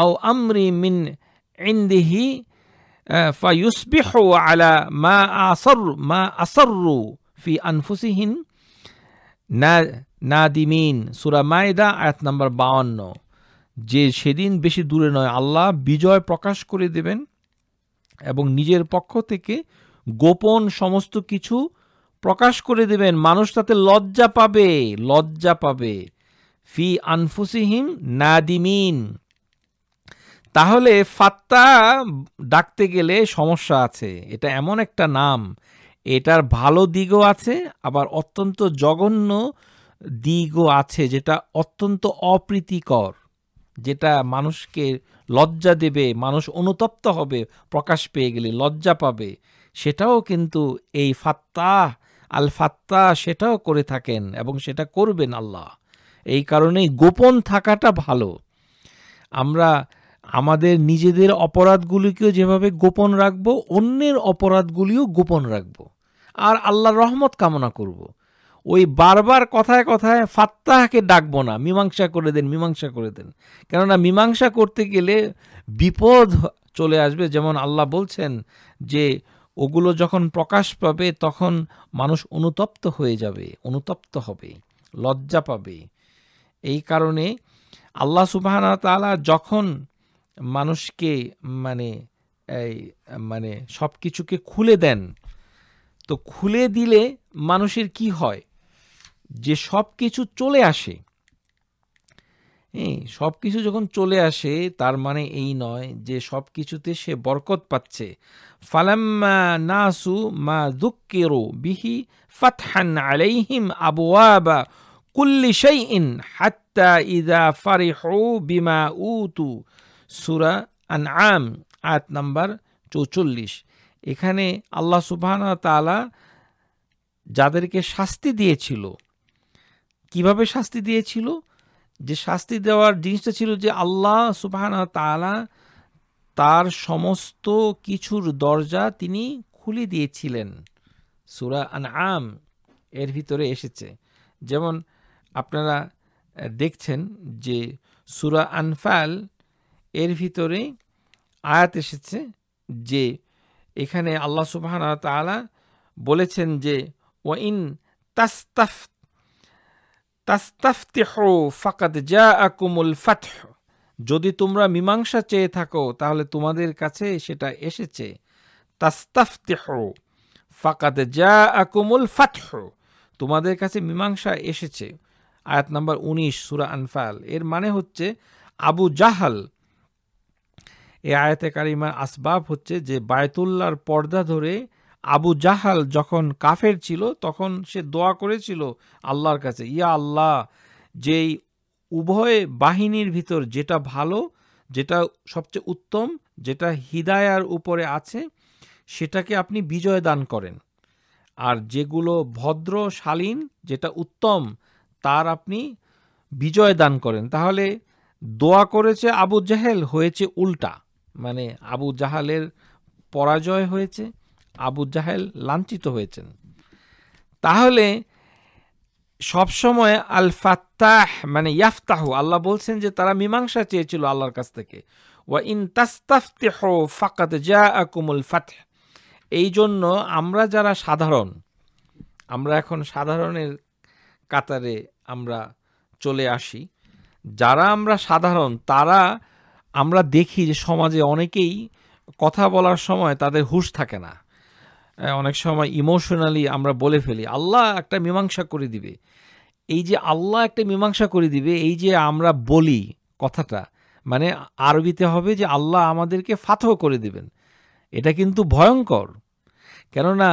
আও মিন আলা মা আসর মা ফি আনফুসিহিন না নাদিমিন সুরা মায়দা আয়াত নম্বর বাউন্ন যে সেদিন বেশি দূরে নয় আল্লাহ বিজয় প্রকাশ করে দেবেন এবং নিজের পক্ষ থেকে গোপন সমস্ত কিছু প্রকাশ করে দেবেন মানুষ তাতে লজ্জা পাবে লজ্জা পাবে ফি আনফুসিহিম নাদিমিন তাহলে ফাত্তা ডাকতে গেলে সমস্যা আছে এটা এমন একটা নাম এটার ভালো দিকও আছে আবার অত্যন্ত জঘন্য দিকও আছে যেটা অত্যন্ত অপ্রীতিকর যেটা মানুষকে লজ্জা দেবে মানুষ অনুতপ্ত হবে প্রকাশ পেয়ে গেলে লজ্জা পাবে সেটাও কিন্তু এই ফাত্তা আল ফাত্তাহ সেটাও করে থাকেন এবং সেটা করবেন আল্লাহ এই কারণেই গোপন থাকাটা ভালো আমরা আমাদের নিজেদের অপরাধগুলিকেও যেভাবে গোপন রাখবো অন্যের অপরাধগুলিও গোপন রাখবো আর আল্লাহর রহমত কামনা করব। ওই বারবার কথায় কথায় ফাত্তাহাকে ডাকবো না মীমাংসা করে দেন মীমাংসা করে দেন কেননা মীমাংসা করতে গেলে বিপদ চলে আসবে যেমন আল্লাহ বলছেন যে ওগুলো যখন প্রকাশ পাবে তখন মানুষ অনুতপ্ত হয়ে যাবে অনুতপ্ত হবে লজ্জা পাবে এই কারণে আল্লাহ সুবাহানা তালা যখন মানুষকে মানে এই মানে সব কিছুকে খুলে দেন তো খুলে দিলে মানুষের কি হয় যে সব কিছু চলে আসে হ্যাঁ সব কিছু যখন চলে আসে তার মানে এই নয় যে সব কিছুতে সে বরকত পাচ্ছে ফালাম্মা নাসু মা দুঃকেরো বিহি ফাতহান আলাইহিম আবওয়াবা কুল্লি শাইইন হাত্তা ইদা ফারিহু বিমা উতু সূরা আনআম আয়াত নাম্বার চৌচল্লিশ এখানে আল্লাহ সুবহানাহু তাআলা যাদেরকে শাস্তি দিয়েছিল কিভাবে শাস্তি দিয়েছিল যে শাস্তি দেওয়ার জিনিসটা ছিল যে আল্লাহ সুবাহানা তালা তার সমস্ত কিছুর দরজা তিনি খুলে দিয়েছিলেন সুরা আন আম এর ভিতরে এসেছে যেমন আপনারা দেখছেন যে সুরা আনফাল এর ভিতরে আয়াত এসেছে যে এখানে আল্লাহ সুবাহানা তালা বলেছেন যে ওয়াইন তাস্তাফ তাস্তাফতিহু ফাকাদ যা আকুমুল ফাতহ যদি তোমরা মীমাংসা চেয়ে থাকো তাহলে তোমাদের কাছে সেটা এসেছে তাস্তাফতিহু ফাকাদ যা আকুমুল ফাতহ তোমাদের কাছে মীমাংসা এসেছে আয়াত নাম্বার উনিশ সুরা আনফাল এর মানে হচ্ছে আবু জাহাল এ আয়াতে কারিমার আসবাব হচ্ছে যে বায়তুল্লার পর্দা ধরে আবু জাহাল যখন কাফের ছিল তখন সে দোয়া করেছিল আল্লাহর কাছে ইয়া আল্লাহ যেই উভয় বাহিনীর ভিতর যেটা ভালো যেটা সবচেয়ে উত্তম যেটা হৃদায়ার উপরে আছে সেটাকে আপনি বিজয় দান করেন আর যেগুলো ভদ্র শালীন যেটা উত্তম তার আপনি বিজয় দান করেন তাহলে দোয়া করেছে আবু জাহেল হয়েছে উল্টা মানে আবু জাহালের পরাজয় হয়েছে আবু জাহেল লাঞ্ছিত হয়েছেন তাহলে সবসময় আল ফাত্তাহ মানে ইয়াফতাহ আল্লাহ বলছেন যে তারা মীমাংসা চেয়েছিল আল্লাহর কাছ থেকে ওয়া ইন তাস্তাফতেহ ফাকাত জা আকুমুল এই জন্য আমরা যারা সাধারণ আমরা এখন সাধারণের কাতারে আমরা চলে আসি যারা আমরা সাধারণ তারা আমরা দেখি যে সমাজে অনেকেই কথা বলার সময় তাদের হুশ থাকে না অনেক সময় ইমোশনালি আমরা বলে ফেলি আল্লাহ একটা মীমাংসা করে দিবে এই যে আল্লাহ একটা মীমাংসা করে দিবে এই যে আমরা বলি কথাটা মানে আরবিতে হবে যে আল্লাহ আমাদেরকে ফাথ করে দেবেন এটা কিন্তু ভয়ঙ্কর কেননা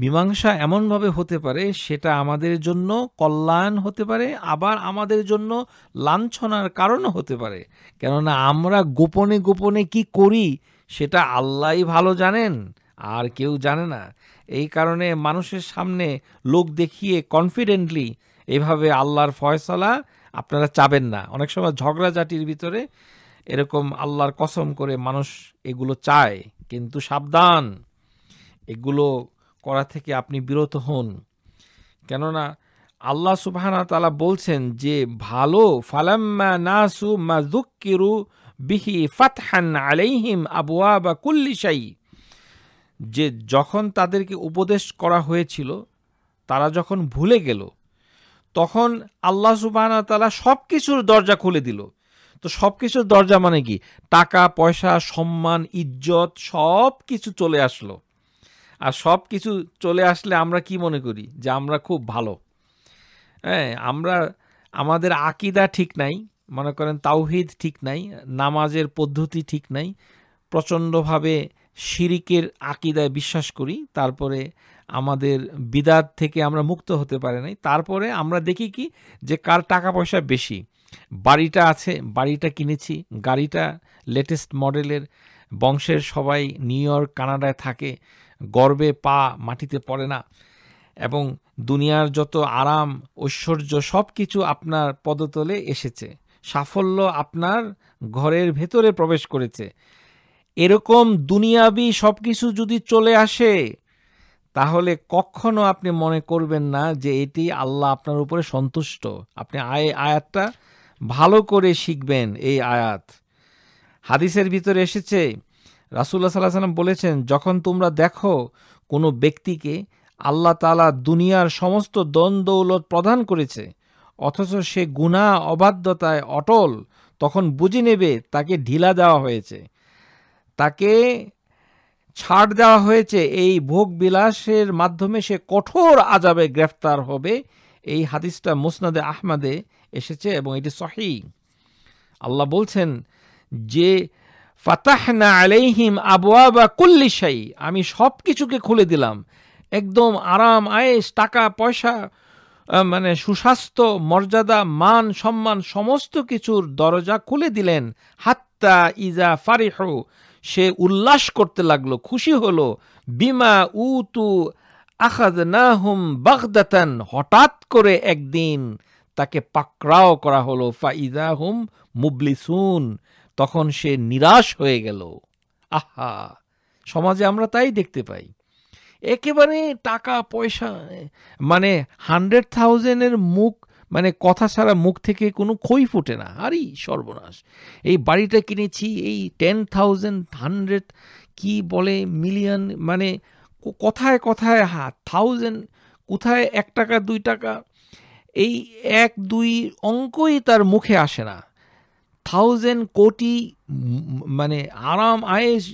মীমাংসা এমনভাবে হতে পারে সেটা আমাদের জন্য কল্যাণ হতে পারে আবার আমাদের জন্য লাঞ্ছনার কারণও হতে পারে কেননা আমরা গোপনে গোপনে কি করি সেটা আল্লাহ ভালো জানেন আর কেউ জানে না এই কারণে মানুষের সামনে লোক দেখিয়ে কনফিডেন্টলি এভাবে আল্লাহর ফয়সলা আপনারা চাবেন না অনেক সময় ঝগড়াঝাটির ভিতরে এরকম আল্লাহর কসম করে মানুষ এগুলো চায় কিন্তু সাবধান এগুলো করা থেকে আপনি বিরত হন কেননা আল্লাহ সুবাহানা তালা বলছেন যে ভালো ফালাম্মা নাসু মা দুঃকিরু বিহি ফাতহান আলাইহিম আবুয়া বা কুল্লিশাই যে যখন তাদেরকে উপদেশ করা হয়েছিল তারা যখন ভুলে গেল তখন আল্লাহ সুবাহানা তালা সব কিছুর দরজা খুলে দিল তো সব কিছুর দরজা মানে কি টাকা পয়সা সম্মান ইজ্জত সব কিছু চলে আসলো আর সব কিছু চলে আসলে আমরা কি মনে করি যে আমরা খুব ভালো হ্যাঁ আমরা আমাদের আকিদা ঠিক নাই মনে করেন তাওহিদ ঠিক নাই নামাজের পদ্ধতি ঠিক নাই প্রচণ্ডভাবে শিরিকের আকিদায় বিশ্বাস করি তারপরে আমাদের বিদাত থেকে আমরা মুক্ত হতে পারে নাই তারপরে আমরা দেখি কি যে কার টাকা পয়সা বেশি বাড়িটা আছে বাড়িটা কিনেছি গাড়িটা লেটেস্ট মডেলের বংশের সবাই নিউ ইয়র্ক কানাডায় থাকে গর্বে পা মাটিতে পড়ে না এবং দুনিয়ার যত আরাম ঐশ্বর্য সব কিছু আপনার পদতলে এসেছে সাফল্য আপনার ঘরের ভেতরে প্রবেশ করেছে এরকম দুনিয়াবি সব কিছু যদি চলে আসে তাহলে কখনো আপনি মনে করবেন না যে এটি আল্লাহ আপনার উপরে সন্তুষ্ট আপনি আয় আয়াতটা ভালো করে শিখবেন এই আয়াত হাদিসের ভিতরে এসেছে রাসুল্লাহ সাল্লাহ সাল্লাম বলেছেন যখন তোমরা দেখো কোনো ব্যক্তিকে আল্লাহ তালা দুনিয়ার সমস্ত দ্বন্দ্বৌলত দৌলত প্রদান করেছে অথচ সে গুণা অবাধ্যতায় অটল তখন বুঝে নেবে তাকে ঢিলা দেওয়া হয়েছে তাকে ছাড় দেওয়া হয়েছে এই ভোগ বিলাসের মাধ্যমে সে কঠোর আজাবে গ্রেফতার হবে এই হাদিসটা মুসনাদে আহমদে এসেছে এবং এটি সহি আল্লাহ বলছেন যে ফাতাহনা আলাইহিম বা কুল্লিশাই আমি সব কিছুকে খুলে দিলাম একদম আরাম আয়েস টাকা পয়সা মানে সুস্বাস্থ্য মর্যাদা মান সম্মান সমস্ত কিছুর দরজা খুলে দিলেন হাত্তা ইজা ফারিহ সে উল্লাস করতে লাগলো খুশি হলো বিমা উ তু আখাদ নাহুম বাগদাতান হঠাৎ করে একদিন তাকে পাকড়াও করা হলো ফাইদা হুম মুবলিসুন তখন সে নিরাশ হয়ে গেল আহা সমাজে আমরা তাই দেখতে পাই একেবারে টাকা পয়সা মানে হান্ড্রেড থাউজেন্ডের মুখ মানে কথা ছাড়া মুখ থেকে কোনো খই ফোটে না আরই সর্বনাশ এই বাড়িটা কিনেছি এই টেন থাউজেন্ড হান্ড্রেড কী বলে মিলিয়ন মানে কথায় কথায় হা থাউজেন্ড কোথায় এক টাকা দুই টাকা এই এক দুই অঙ্কই তার মুখে আসে না থাউজেন্ড কোটি মানে আরাম আয়েস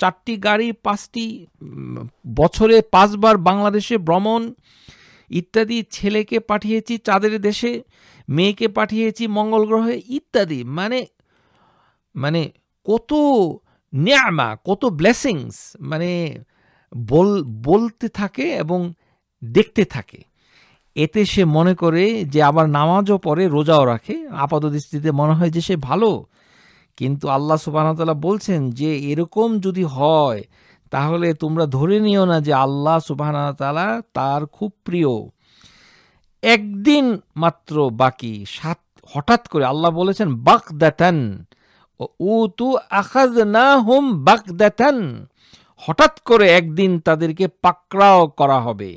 চারটি গাড়ি পাঁচটি বছরে পাঁচবার বাংলাদেশে ভ্রমণ ইত্যাদি ছেলেকে পাঠিয়েছি চাঁদের দেশে মেয়েকে পাঠিয়েছি মঙ্গল গ্রহে ইত্যাদি মানে মানে কত নিয়ামা কত ব্লেসিংস মানে বল বলতে থাকে এবং দেখতে থাকে এতে সে মনে করে যে আবার নামাজও পড়ে রোজাও রাখে আপাত দৃষ্টিতে মনে হয় যে সে ভালো কিন্তু আল্লাহ সুবাহতাল্লাহ বলছেন যে এরকম যদি হয় তাহলে তোমরা ধরে নিও না যে আল্লাহ সুবাহ তালা তার খুব প্রিয় একদিন মাত্র বাকি সাত হঠাৎ করে আল্লাহ বলেছেন বাক দেন ও তু আখাজ না হোম দেন হঠাৎ করে একদিন তাদেরকে পাকড়াও করা হবে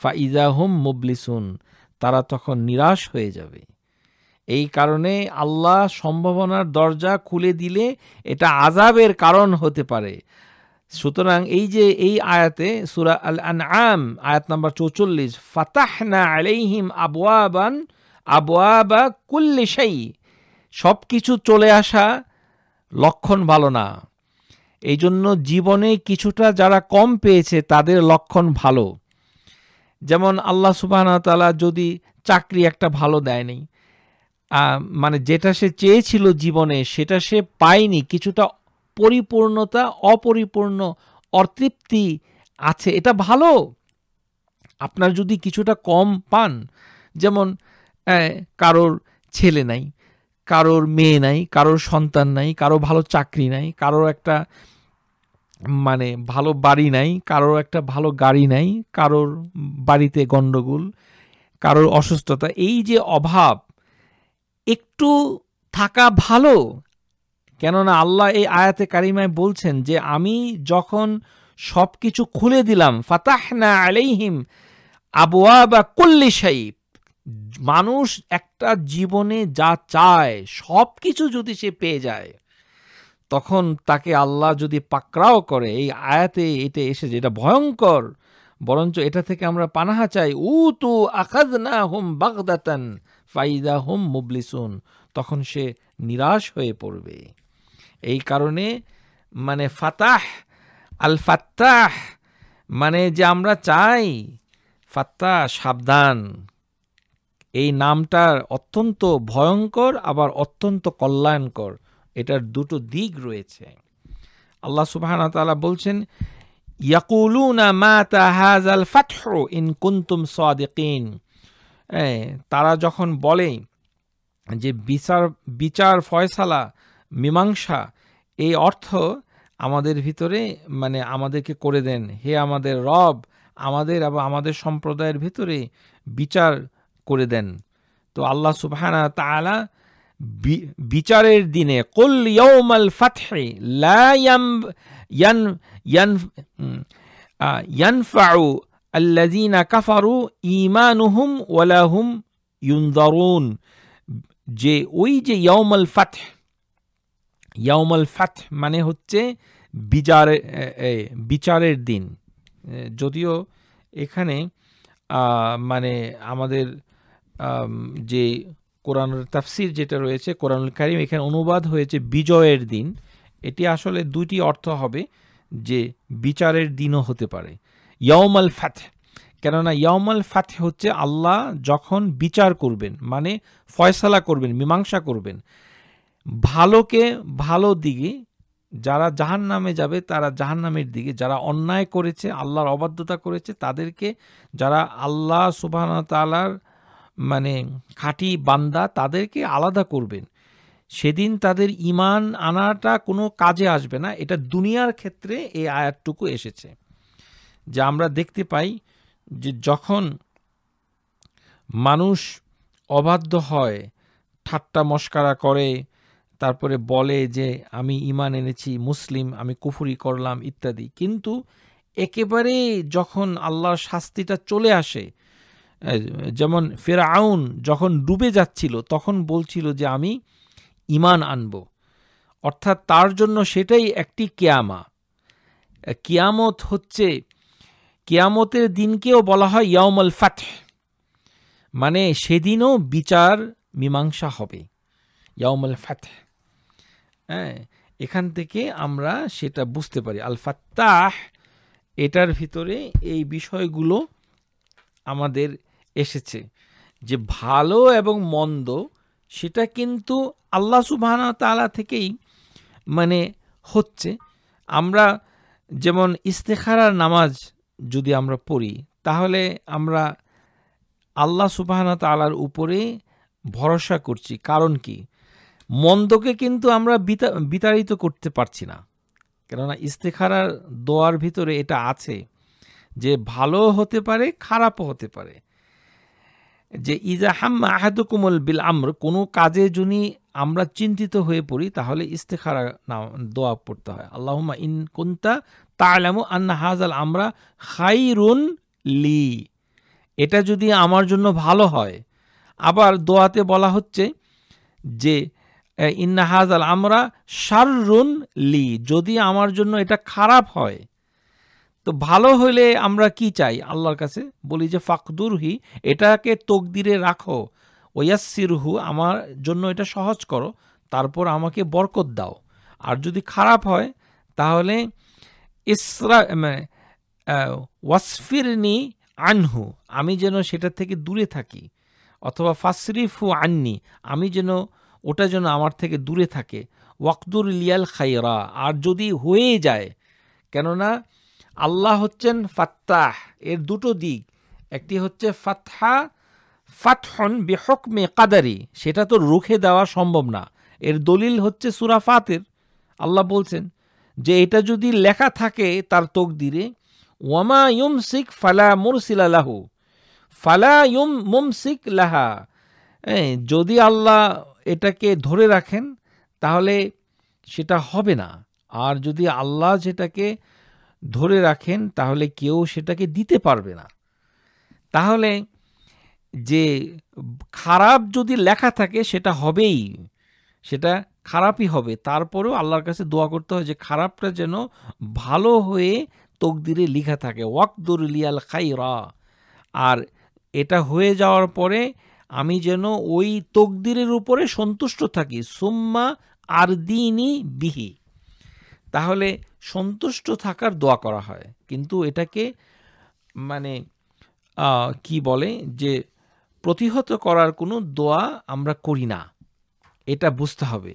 ফাইজা হোম মুবলিসুন তারা তখন নিরাশ হয়ে যাবে এই কারণে আল্লাহ সম্ভাবনার দরজা খুলে দিলে এটা আজাবের কারণ হতে পারে সুতরাং এই যে এই আয়াতে সুরা আল আম আয়াত নাম্বার চৌচল্লিশ ফাতাহনা আলাইহিম আবওয়াবান আবওয়াবা কুল্লি সেই সব কিছু চলে আসা লক্ষণ ভালো না এই জন্য জীবনে কিছুটা যারা কম পেয়েছে তাদের লক্ষণ ভালো যেমন আল্লাহ সুবাহতালা যদি চাকরি একটা ভালো দেয়নি মানে যেটা সে চেয়েছিল জীবনে সেটা সে পায়নি কিছুটা পরিপূর্ণতা অপরিপূর্ণ অতৃপ্তি আছে এটা ভালো আপনার যদি কিছুটা কম পান যেমন কারোর ছেলে নাই কারোর মেয়ে নাই কারোর সন্তান নাই কারো ভালো চাকরি নাই কারোর একটা মানে ভালো বাড়ি নাই কারোর একটা ভালো গাড়ি নাই কারোর বাড়িতে গণ্ডগোল কারোর অসুস্থতা এই যে অভাব একটু থাকা ভালো কেননা আল্লাহ এই আয়াতে কারিমায় বলছেন যে আমি যখন সব কিছু খুলে দিলাম ফাতাহনা আলাইহিম আবুয়া বা কল্লি সাইব মানুষ একটা জীবনে যা চায় সব কিছু যদি সে পেয়ে যায় তখন তাকে আল্লাহ যদি পাকড়াও করে এই আয়াতে এটা এসে যেটা ভয়ঙ্কর বরঞ্চ এটা থেকে আমরা পানাহা চাই উ তু আকাদ না হোম বাগদাতান ফাইদা হোম মুবলিসুন তখন সে নিরাশ হয়ে পড়বে এই কারণে মানে ফাতাহ আল ফাত্তাহ মানে যে আমরা চাই ফাত্তাহ সাবধান এই নামটার অত্যন্ত ভয়ঙ্কর আবার অত্যন্ত কল্যাণকর এটার দুটো দিক রয়েছে আল্লাহ সুবাহ তালা বলছেন ইয়াকুলুনা মা তাহাজ আল ফাতহ ইন কুন্তুম সাদেকিন হ্যাঁ, তারা যখন বলে যে বিচার বিচার ফয়সালা মীমাংসা এই অর্থ আমাদের ভিতরে মানে আমাদেরকে করে দেন হে আমাদের রব আমাদের আবার আমাদের সম্প্রদায়ের ভিতরে বিচার করে দেন তো আল্লাহ সুবাহানা তালা বিচারের দিনে কল ইয়ৌমাল ফাথে লা ইয়াম কাফারু ঈমানুহুম ওয়ালাহুম ইউনদারুন যে ওই যে ইয়ৌমাল ফাথে ইয়াউমাল ফাত মানে হচ্ছে বিচারে বিচারের দিন যদিও এখানে মানে আমাদের যে কোরআনুল তাফসির যেটা রয়েছে কোরআনুল কারিম এখানে অনুবাদ হয়েছে বিজয়ের দিন এটি আসলে দুটি অর্থ হবে যে বিচারের দিনও হতে পারে ইয়াউমাল ফাত কেননা ইয়াউমাল ফাত হচ্ছে আল্লাহ যখন বিচার করবেন মানে ফয়সালা করবেন মীমাংসা করবেন ভালোকে ভালো দিকে যারা জাহান নামে যাবে তারা জাহান নামের দিকে যারা অন্যায় করেছে আল্লাহর অবাধ্যতা করেছে তাদেরকে যারা আল্লাহ সুবাহ তালার মানে খাঁটি বান্দা তাদেরকে আলাদা করবেন সেদিন তাদের ইমান আনাটা কোনো কাজে আসবে না এটা দুনিয়ার ক্ষেত্রে এই আয়াতটুকু এসেছে যে আমরা দেখতে পাই যে যখন মানুষ অবাধ্য হয় ঠাট্টা মস্কারা করে তারপরে বলে যে আমি ইমান এনেছি মুসলিম আমি কুফুরি করলাম ইত্যাদি কিন্তু একেবারে যখন আল্লাহর শাস্তিটা চলে আসে যেমন ফেরাউন যখন ডুবে যাচ্ছিল তখন বলছিল যে আমি ইমান আনব অর্থাৎ তার জন্য সেটাই একটি কেয়ামা কিয়ামত হচ্ছে কিয়ামতের দিনকেও বলা হয় ইয়ামল ফাতহ মানে সেদিনও বিচার মীমাংসা হবে ইয়ামল ফ্যাথ হ্যাঁ এখান থেকে আমরা সেটা বুঝতে পারি আল ফাত্তাহ এটার ভিতরে এই বিষয়গুলো আমাদের এসেছে যে ভালো এবং মন্দ সেটা কিন্তু আল্লাহ সুবাহানা তালা থেকেই মানে হচ্ছে আমরা যেমন ইস্তেখারার নামাজ যদি আমরা পড়ি তাহলে আমরা আল্লাহ সুবাহানা তালার উপরে ভরসা করছি কারণ কি মন্দকে কিন্তু আমরা বিতাড়িত করতে পারছি না কেননা ইস্তেখারার দোয়ার ভিতরে এটা আছে যে ভালো হতে পারে খারাপও হতে পারে যে ইজাহাম আহাদুকুমল বিল আমর কোনো কাজে যদি আমরা চিন্তিত হয়ে পড়ি তাহলে ইস্তেখারা নাম দোয়া পড়তে হয় আল্লাহমা ইন কোনটা তালামু আন্না হাজাল আমরা খাইরুন লি এটা যদি আমার জন্য ভালো হয় আবার দোয়াতে বলা হচ্ছে যে ইন্নাহাজ আল আমরা শাররুন লি যদি আমার জন্য এটা খারাপ হয় তো ভালো হলে আমরা কি চাই আল্লাহর কাছে বলি যে ফাকদুরহি এটাকে তকদিরে রাখো ওয়াসিরহু আমার জন্য এটা সহজ করো তারপর আমাকে বরকত দাও আর যদি খারাপ হয় তাহলে ইসরা মানে, ওয়াসফিরনি আনহু আমি যেন সেটা থেকে দূরে থাকি অথবা ফাসরিফু আননি আমি যেন ওটা যেন আমার থেকে দূরে থাকে ওয়াকদুর লিয়াল খাইরা আর যদি হয়ে যায় কেননা আল্লাহ হচ্ছেন ফাত্তাহ এর দুটো দিক একটি হচ্ছে ফাতহা ফাতহন মে কাদারি সেটা তো রুখে দেওয়া সম্ভব না এর দলিল হচ্ছে সুরা ফাতের আল্লাহ বলছেন যে এটা যদি লেখা থাকে তার তকদিরে ওয়ামা ইউম সিক ফালা মুরসিলা লাহু ফালা ইউম সিক লাহা যদি আল্লাহ এটাকে ধরে রাখেন তাহলে সেটা হবে না আর যদি আল্লাহ যেটাকে ধরে রাখেন তাহলে কেউ সেটাকে দিতে পারবে না তাহলে যে খারাপ যদি লেখা থাকে সেটা হবেই সেটা খারাপই হবে তারপরেও আল্লাহর কাছে দোয়া করতে হয় যে খারাপটা যেন ভালো হয়ে তকদিরে লিখা থাকে ওয়াকদুর খাই খাইরা আর এটা হয়ে যাওয়ার পরে আমি যেন ওই তকদিরের উপরে সন্তুষ্ট থাকি সুম্মা আর দিনই বিহি তাহলে সন্তুষ্ট থাকার দোয়া করা হয় কিন্তু এটাকে মানে কি বলে যে প্রতিহত করার কোনো দোয়া আমরা করি না এটা বুঝতে হবে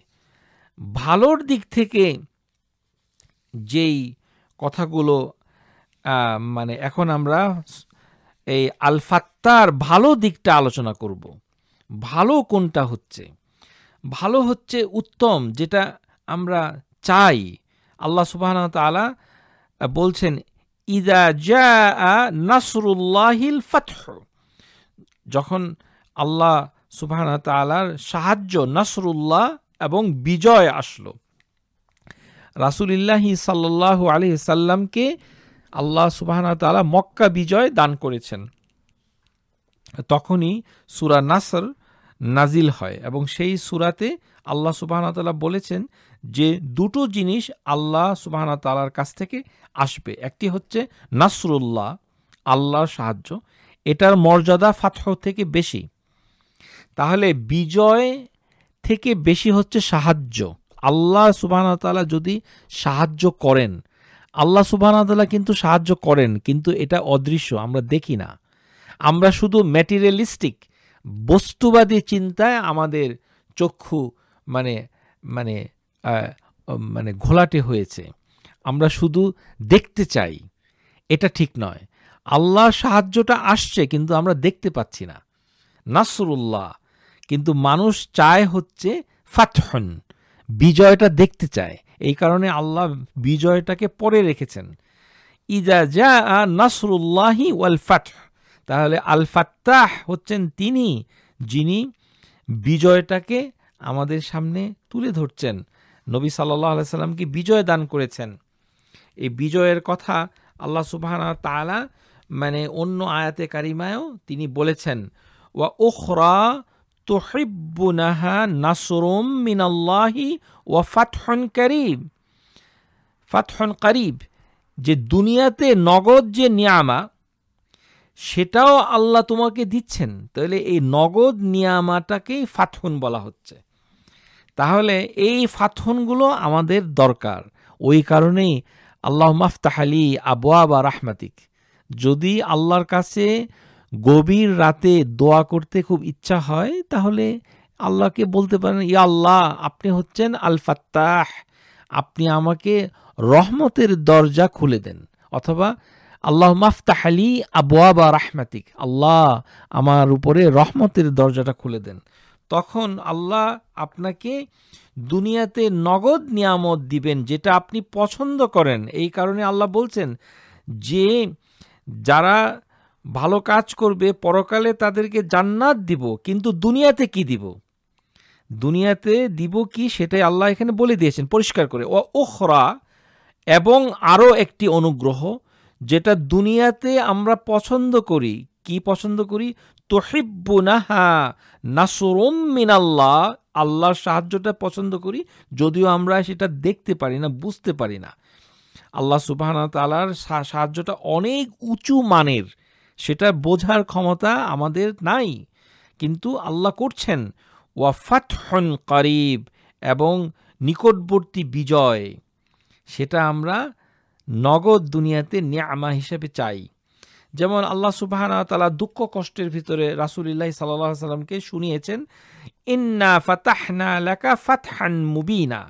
ভালোর দিক থেকে যেই কথাগুলো মানে এখন আমরা এই আলফাত্তার ভালো দিকটা আলোচনা করব ভালো কোনটা হচ্ছে ভালো হচ্ছে উত্তম যেটা আমরা চাই আল্লাহ সুবাহ তালা বলছেন ইদা জা নাসরুল্লাহিল ফাতহ যখন আল্লাহ সুবাহ তালার সাহায্য নাসরুল্লাহ এবং বিজয় আসলো রাসুলিল্লাহি সাল্লাহ আলি সাল্লামকে আল্লাহ সুবাহানা তালা মক্কা বিজয় দান করেছেন তখনই সুরা নাসর নাজিল হয় এবং সেই সুরাতে আল্লাহ তালা বলেছেন যে দুটো জিনিস আল্লাহ তালার কাছ থেকে আসবে একটি হচ্ছে নাসরুল্লাহ আল্লাহর সাহায্য এটার মর্যাদা ফাতহ থেকে বেশি তাহলে বিজয় থেকে বেশি হচ্ছে সাহায্য আল্লাহ তালা যদি সাহায্য করেন আল্লাহ আদালা কিন্তু সাহায্য করেন কিন্তু এটা অদৃশ্য আমরা দেখি না আমরা শুধু ম্যাটেরিয়ালিস্টিক বস্তুবাদী চিন্তায় আমাদের চক্ষু মানে মানে মানে ঘোলাটে হয়েছে আমরা শুধু দেখতে চাই এটা ঠিক নয় আল্লাহর সাহায্যটা আসছে কিন্তু আমরা দেখতে পাচ্ছি না নাসরুল্লাহ কিন্তু মানুষ চায় হচ্ছে ফাতহন বিজয়টা দেখতে চায় এই কারণে আল্লাহ বিজয়টাকে পরে রেখেছেন ইজা যা আ নাসরুল্লাহি ওয়াল তাহলে আল ফাত্তাহ হচ্ছেন তিনি যিনি বিজয়টাকে আমাদের সামনে তুলে ধরছেন নবী সাল্লাহ সাল্লামকে বিজয় দান করেছেন এই বিজয়ের কথা আল্লাহ সুবাহানা তালা মানে অন্য আয়াতে কারিমায়ও তিনি বলেছেন ওয়া ওখরা তুহিব্বুনাহা নাসরুম মিনাল্লাহি ও ফাতহন করিব ফাতহন করিব যে দুনিয়াতে নগদ যে নিয়ামা সেটাও আল্লাহ তোমাকে দিচ্ছেন তাহলে এই নগদ নিয়ামাটাকেই ফাথুন বলা হচ্ছে তাহলে এই ফাথুনগুলো আমাদের দরকার ওই কারণেই আল্লাহ মাফতাহালি আবা রাহমাতিক যদি আল্লাহর কাছে গভীর রাতে দোয়া করতে খুব ইচ্ছা হয় তাহলে আল্লাহকে বলতে পারেন ই আল্লাহ আপনি হচ্ছেন আল ফাত্তাহ আপনি আমাকে রহমতের দরজা খুলে দেন অথবা আল্লাহ মাফতাহ আলী আবুয়া বা রাহমাতিক আল্লাহ আমার উপরে রহমতের দরজাটা খুলে দেন তখন আল্লাহ আপনাকে দুনিয়াতে নগদ নিয়ামত দিবেন যেটা আপনি পছন্দ করেন এই কারণে আল্লাহ বলছেন যে যারা ভালো কাজ করবে পরকালে তাদেরকে জান্নাত দিব কিন্তু দুনিয়াতে কি দিব দুনিয়াতে দিব কি সেটাই আল্লাহ এখানে বলে দিয়েছেন পরিষ্কার করে ও ওখরা এবং আরও একটি অনুগ্রহ যেটা দুনিয়াতে আমরা পছন্দ করি কি পছন্দ করি নাহা নাসরম মিনাল্লাহ আল্লাহর সাহায্যটা পছন্দ করি যদিও আমরা সেটা দেখতে পারি না বুঝতে পারি না আল্লাহ সুবাহ তালার সাহায্যটা অনেক উঁচু মানের সেটা বোঝার ক্ষমতা আমাদের নাই কিন্তু আল্লাহ করছেন ওয়াফাতহন করিব এবং নিকটবর্তী বিজয় সেটা আমরা নগদ দুনিয়াতে নিয়ামা হিসেবে চাই যেমন আল্লাহ সুবাহানা তালা দুঃখ কষ্টের ভিতরে রাসুলিল্লাহ সাল্লাহ সাল্লামকে শুনিয়েছেন ইন্না ফাতাহনা লাকা ফাতহান মুবিনা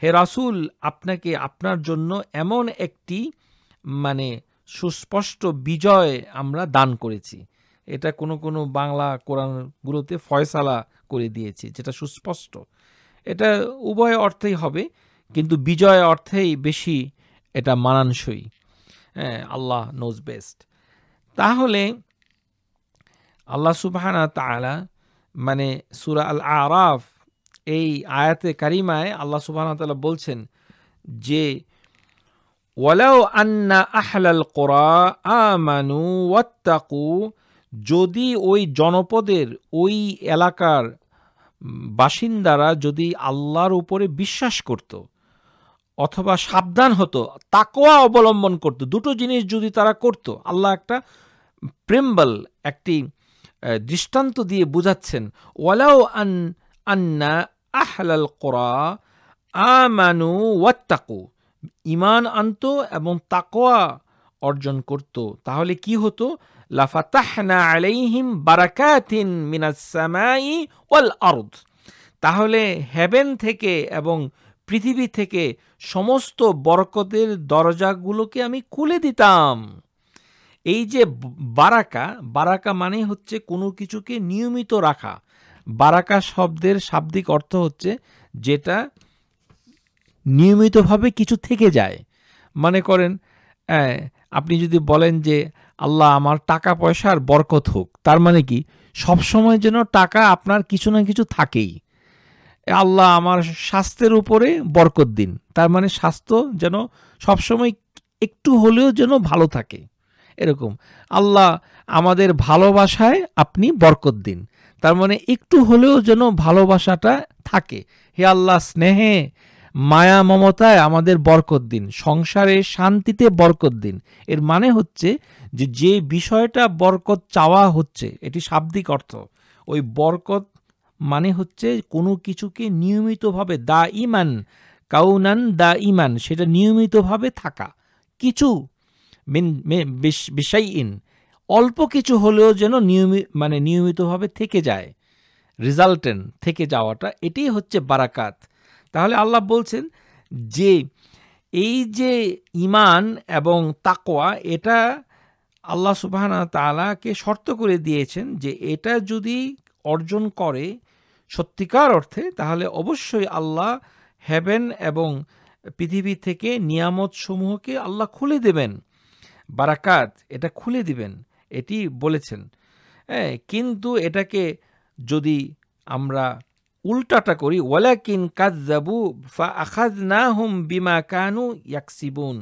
হে রাসুল আপনাকে আপনার জন্য এমন একটি মানে সুস্পষ্ট বিজয় আমরা দান করেছি এটা কোনো কোনো বাংলা কোরআনগুলোতে ফয়সালা করে দিয়েছি যেটা সুস্পষ্ট এটা উভয় অর্থেই হবে কিন্তু বিজয় অর্থেই বেশি এটা মানানসই হ্যাঁ আল্লাহ নোজ বেস্ট তাহলে আল্লাহ সুবাহানা তালা মানে সুরা আল আরাফ এই আয়াতে কারিমায় আল্লাহ সুবাহানা তালা বলছেন যে ওয়ালাও আন্না আহলাল কোরা আমানু ওয়াত্তাকু যদি ওই জনপদের ওই এলাকার বাসিন্দারা যদি আল্লাহর উপরে বিশ্বাস করত অথবা সাবধান হতো তাকোয়া অবলম্বন করত দুটো জিনিস যদি তারা করত আল্লাহ একটা প্রেম্বল একটি দৃষ্টান্ত দিয়ে বুঝাচ্ছেন ওয়ালাও আন আন্না আহলাল কোরা আমানু ওয়াত্তাকু ইমান আনত এবং তাকোয়া অর্জন করত তাহলে কি হতো লাফাতাহনা আলাইহিম বারাকাতিন মিনাসামাই ওয়াল আরদ তাহলে হেভেন থেকে এবং পৃথিবী থেকে সমস্ত বরকতের দরজাগুলোকে আমি খুলে দিতাম এই যে বারাকা বারাকা মানে হচ্ছে কোনো কিছুকে নিয়মিত রাখা বারাকা শব্দের শাব্দিক অর্থ হচ্ছে যেটা নিয়মিতভাবে কিছু থেকে যায় মানে করেন আপনি যদি বলেন যে আল্লাহ আমার টাকা পয়সার বরকত হোক তার মানে কি সবসময় যেন টাকা আপনার কিছু না কিছু থাকেই আল্লাহ আমার স্বাস্থ্যের উপরে বরকত দিন তার মানে স্বাস্থ্য যেন সবসময় একটু হলেও যেন ভালো থাকে এরকম আল্লাহ আমাদের ভালোবাসায় আপনি বরকত দিন তার মানে একটু হলেও যেন ভালোবাসাটা থাকে হে আল্লাহ স্নেহে মায়া মমতায় আমাদের বরকত দিন সংসারে শান্তিতে বরকত দিন এর মানে হচ্ছে যে যে বিষয়টা বরকত চাওয়া হচ্ছে এটি শাব্দিক অর্থ ওই বরকত মানে হচ্ছে কোনো কিছুকে নিয়মিতভাবে দা ইমান কাউনান দা ইমান সেটা নিয়মিতভাবে থাকা কিছু বিষয় ইন অল্প কিছু হলেও যেন নিয়মিত মানে নিয়মিতভাবে থেকে যায় রেজাল্টেন্ট থেকে যাওয়াটা এটাই হচ্ছে বারাকাত তাহলে আল্লাহ বলছেন যে এই যে ইমান এবং তাকোয়া এটা আল্লাহ সুবাহানা তালাকে শর্ত করে দিয়েছেন যে এটা যদি অর্জন করে সত্যিকার অর্থে তাহলে অবশ্যই আল্লাহ হেভেন এবং পৃথিবী থেকে নিয়ামত সমূহকে আল্লাহ খুলে দেবেন বারাকাত এটা খুলে দিবেন এটি বলেছেন হ্যাঁ কিন্তু এটাকে যদি আমরা উল্টাটা করি ওয়ালাকিন কাজাবু ফা আখাজ না হুম বিমা কানু ইয়াকসিবুন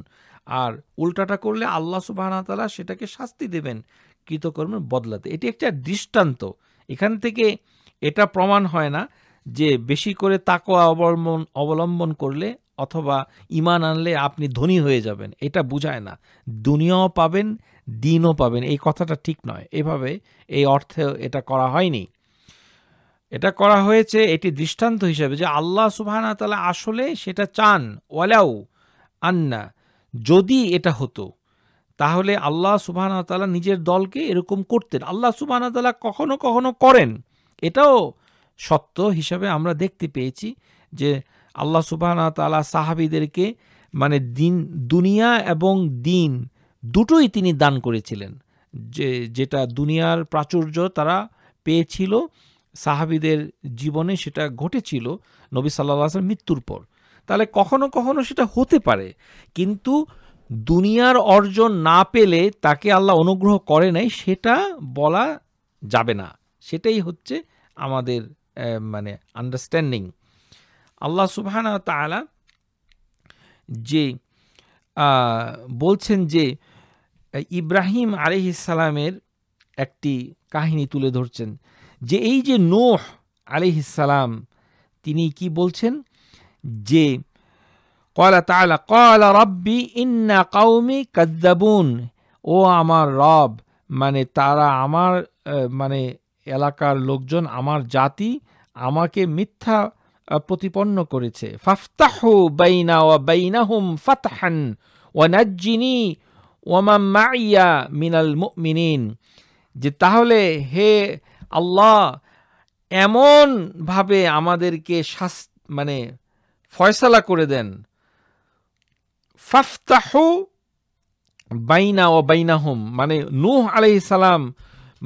আর উল্টাটা করলে আল্লাহ সুবাহতালা সেটাকে শাস্তি দেবেন কৃতকর্মের বদলাতে এটি একটা দৃষ্টান্ত এখান থেকে এটা প্রমাণ হয় না যে বেশি করে তাকোয়া অবলম্বন অবলম্বন করলে অথবা ইমান আনলে আপনি ধনী হয়ে যাবেন এটা বুঝায় না দুনিয়াও পাবেন দিনও পাবেন এই কথাটা ঠিক নয় এভাবে এই অর্থে এটা করা হয়নি এটা করা হয়েছে এটি দৃষ্টান্ত হিসেবে যে আল্লাহ সুবাহানা তালা আসলে সেটা চান ওয়ালাউ আন্না যদি এটা হতো তাহলে আল্লাহ সুবাহানা তালা নিজের দলকে এরকম করতেন আল্লাহ সুবাহানা তালা কখনো কখনো করেন এটাও সত্য হিসাবে আমরা দেখতে পেয়েছি যে আল্লাহ সুবাহানা তালা সাহাবিদেরকে মানে দিন দুনিয়া এবং দিন দুটোই তিনি দান করেছিলেন যে যেটা দুনিয়ার প্রাচুর্য তারা পেয়েছিল সাহাবিদের জীবনে সেটা ঘটেছিল নবী সাল্লাহ আসলাম মৃত্যুর পর তাহলে কখনো কখনো সেটা হতে পারে কিন্তু দুনিয়ার অর্জন না পেলে তাকে আল্লাহ অনুগ্রহ করে নাই সেটা বলা যাবে না সেটাই হচ্ছে আমাদের মানে আন্ডারস্ট্যান্ডিং আল্লাহ সুবহানা তালা যে বলছেন যে ইব্রাহিম আলিহিসালামের একটি কাহিনী তুলে ধরছেন যে এই যে নোহ সালাম তিনি কি বলছেন যে কলা তালা কলা রব্বি ইন্না কাউমি কাদ্দাবুন ও আমার রব মানে তারা আমার মানে এলাকার লোকজন আমার জাতি আমাকে মিথ্যা প্রতিপন্ন করেছে ফাফতাহু বাইনা ওয়া বাইনাহুম ফাতহান ওয়া নাজ্জিনি ওয়া মাইয়া মিনাল মিনিন যে তাহলে হে আল্লাহ এমনভাবে আমাদেরকে শাস মানে ফয়সালা করে দেন ফাফতাহু বাইনা ও বাইনাহুম মানে নূহ আলহ সালাম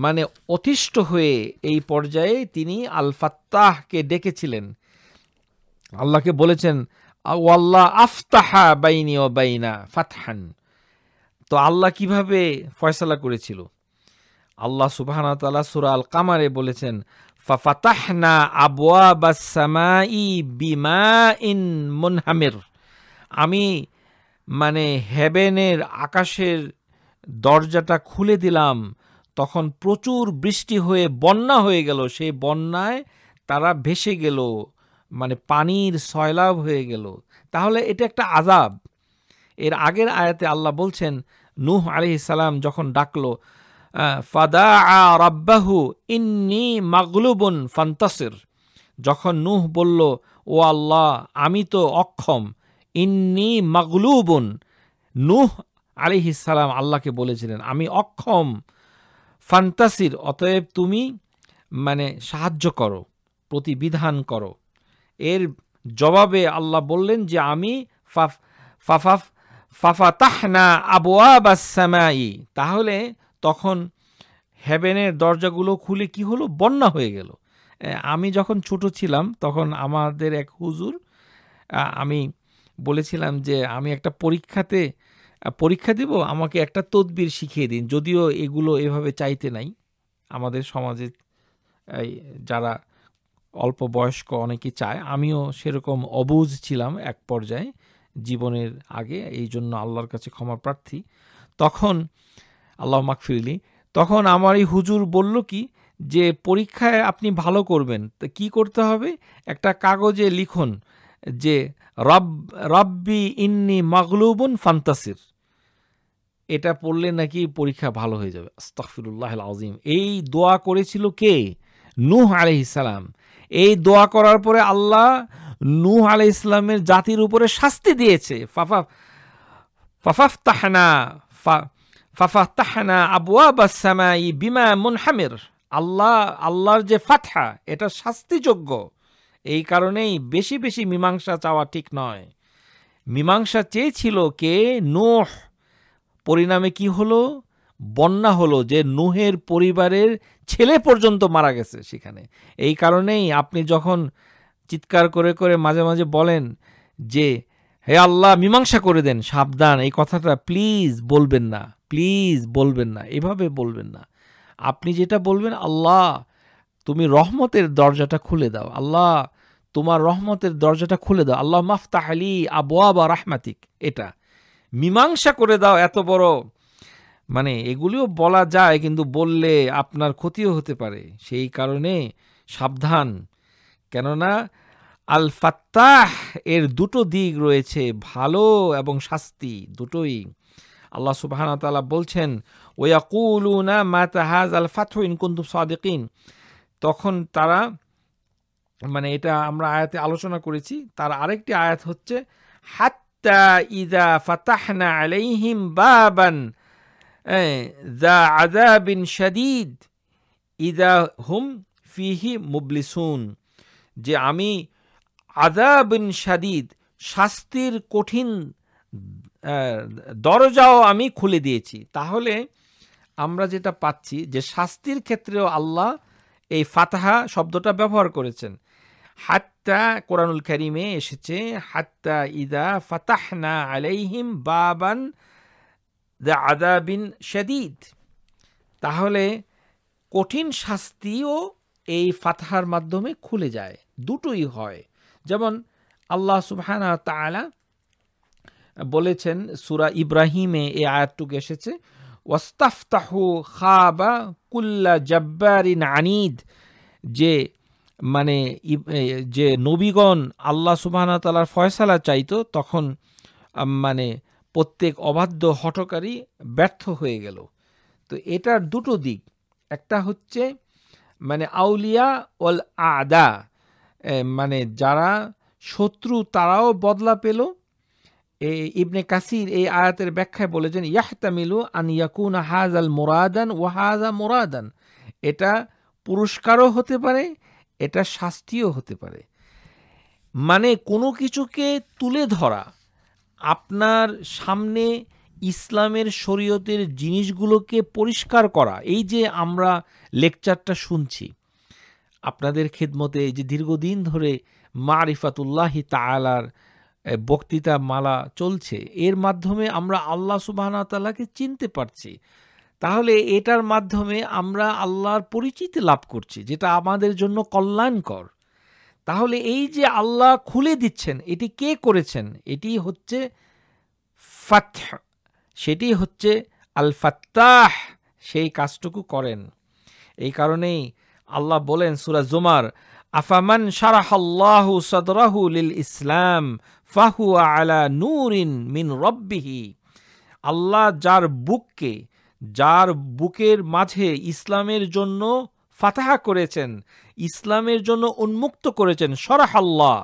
মানে অতিষ্ঠ হয়ে এই পর্যায়ে তিনি আল ফাত্তাহকে ডেকেছিলেন আল্লাহকে বলেছেন আল্লাহ আফতাহা বাইনি ও বাইনা ফাতহান তো আল্লাহ কিভাবে ফয়সালা করেছিল আল্লাহ সুবাহানা তালা সুরা আল কামারে বলেছেন ফাফাতাহনা আবুয়া ই বিমা ইন মুনহামির আমি মানে হেবেনের আকাশের দরজাটা খুলে দিলাম তখন প্রচুর বৃষ্টি হয়ে বন্যা হয়ে গেল সেই বন্যায় তারা ভেসে গেল মানে পানির সয়লাভ হয়ে গেল তাহলে এটা একটা আজাব এর আগের আয়াতে আল্লাহ বলছেন নূহ আলি সালাম যখন ডাকলো ফাদা রাব্বাহু ইন্নি মাগলুবুন ফান্তাসির যখন নুহ বলল ও আল্লাহ আমি তো অক্ষম ইন্নি মাগলুবুন নুহ সালাম আল্লাহকে বলেছিলেন আমি অক্ষম ফান্তাসির অতএব তুমি মানে সাহায্য করো প্রতিবিধান করো এর জবাবে আল্লাহ বললেন যে আমি ফাফাফ ফাফা তাহনা আবু আবাসমাই তাহলে তখন হেভেনের দরজাগুলো খুলে কি হলো বন্যা হয়ে গেল আমি যখন ছোট ছিলাম তখন আমাদের এক হুজুর আমি বলেছিলাম যে আমি একটা পরীক্ষাতে পরীক্ষা দিব আমাকে একটা তদবির শিখিয়ে দিন যদিও এগুলো এভাবে চাইতে নাই আমাদের সমাজে যারা অল্প বয়স্ক অনেকে চায় আমিও সেরকম অবুজ ছিলাম এক পর্যায়ে জীবনের আগে এই জন্য আল্লাহর কাছে ক্ষমা প্রার্থী তখন আল্লাহ মাকফিরলি তখন আমার এই হুজুর বলল কি যে পরীক্ষায় আপনি ভালো করবেন তো কি করতে হবে একটা কাগজে লিখুন যে রব রব্বি ইন্নি মাগলুবুন ফান্তাসির এটা পড়লে নাকি পরীক্ষা ভালো হয়ে যাবে আস্তাকফিরুল্লাহ আজিম এই দোয়া করেছিল কে আলি ইসালাম এই দোয়া করার পরে আল্লাহ নুহ আলি ইসলামের জাতির উপরে শাস্তি দিয়েছে ফাফা ফাফাফ তাহানা ফা ফাফাতাহানা আবুয়াবা সামাই বিমা মুনহামির আল্লাহ আল্লাহর যে ফাতহা এটা শাস্তিযোগ্য এই কারণেই বেশি বেশি মীমাংসা চাওয়া ঠিক নয় মীমাংসা চেয়েছিল কে নোহ পরিণামে কি হলো বন্যা হলো যে নুহের পরিবারের ছেলে পর্যন্ত মারা গেছে সেখানে এই কারণেই আপনি যখন চিৎকার করে করে মাঝে মাঝে বলেন যে হে আল্লাহ মীমাংসা করে দেন সাবধান এই কথাটা প্লিজ বলবেন না প্লিজ বলবেন না এভাবে বলবেন না আপনি যেটা বলবেন আল্লাহ তুমি রহমতের দরজাটা খুলে দাও আল্লাহ তোমার রহমতের দরজাটা খুলে দাও আল্লাহ মাফতাহ আলী আবুয়া বা রাহমাতিক এটা মীমাংসা করে দাও এত বড় মানে এগুলিও বলা যায় কিন্তু বললে আপনার ক্ষতিও হতে পারে সেই কারণে সাবধান কেননা আল ফাত্তাহ এর দুটো দিক রয়েছে ভালো এবং শাস্তি দুটোই আল্লাহ সুবাহান তালা বলছেন না মা তাহাজ আল ফাথু ইনকুন্তুম সাদিকিন তখন তারা মানে এটা আমরা আয়াতে আলোচনা করেছি তার আরেকটি আয়াত হচ্ছে হাত্তা ইদা ফাতাহনা আলাইহিম বাবান দা আজাবিন শাদিদ ইদা হুম ফিহি মুবলিসুন যে আমি আজাবিন শাদিদ শাস্তির কঠিন দরজাও আমি খুলে দিয়েছি তাহলে আমরা যেটা পাচ্ছি যে শাস্তির ক্ষেত্রেও আল্লাহ এই ফাতাহা শব্দটা ব্যবহার করেছেন হাত্তা কোরআনুল করিমে এসেছে হাত্তা ইদা ফাতাহনা আলাইহিম বাবান দ্য আদাবিন শাদিদ তাহলে কঠিন শাস্তিও এই ফাতাহার মাধ্যমে খুলে যায় দুটোই হয় যেমন আল্লাহ সুবহানা তালা বলেছেন সুরা ইব্রাহিমে এই আয়াতটুকু এসেছে ওয়াস্তাফতাহু খাবা কুল্লা জব্বারিন আনিদ যে মানে যে নবীগণ আল্লাহ সুবাহনা তালার ফয়সালা চাইতো তখন মানে প্রত্যেক অবাধ্য হটকারী ব্যর্থ হয়ে গেল তো এটার দুটো দিক একটা হচ্ছে মানে আউলিয়া ওল আদা মানে যারা শত্রু তারাও বদলা পেল এই ইবনে কাসির এই আয়াতের ব্যাখ্যায় বলেছেন ইয়াহতামিলু আন ইয়াকুন হাজ আল মোরাদান আল মোরাদান এটা পুরস্কারও হতে পারে এটা শাস্তিও হতে পারে মানে কোনো কিছুকে তুলে ধরা আপনার সামনে ইসলামের শরীয়তের জিনিসগুলোকে পরিষ্কার করা এই যে আমরা লেকচারটা শুনছি আপনাদের খেদমতে যে দীর্ঘদিন ধরে মারিফাতুল্লাহি তালার বক্তৃতা মালা চলছে এর মাধ্যমে আমরা আল্লাহ সুবাহতালাকে চিনতে পারছি তাহলে এটার মাধ্যমে আমরা আল্লাহর পরিচিতি লাভ করছি যেটা আমাদের জন্য কল্যাণকর তাহলে এই যে আল্লাহ খুলে দিচ্ছেন এটি কে করেছেন এটি হচ্ছে ফাত সেটি হচ্ছে আল ফাত্তাহ সেই কাজটুকু করেন এই কারণেই আল্লাহ বলেন সুরাজ জুমার আফামান সারাহ সদরাহু লিল ইসলাম ফাহুয়া আলা নূরিন মিন রব্বিহি আল্লাহ যার বুককে যার বুকের মাঝে ইসলামের জন্য ফাতাহা করেছেন ইসলামের জন্য উন্মুক্ত করেছেন সরাহাল্লাহ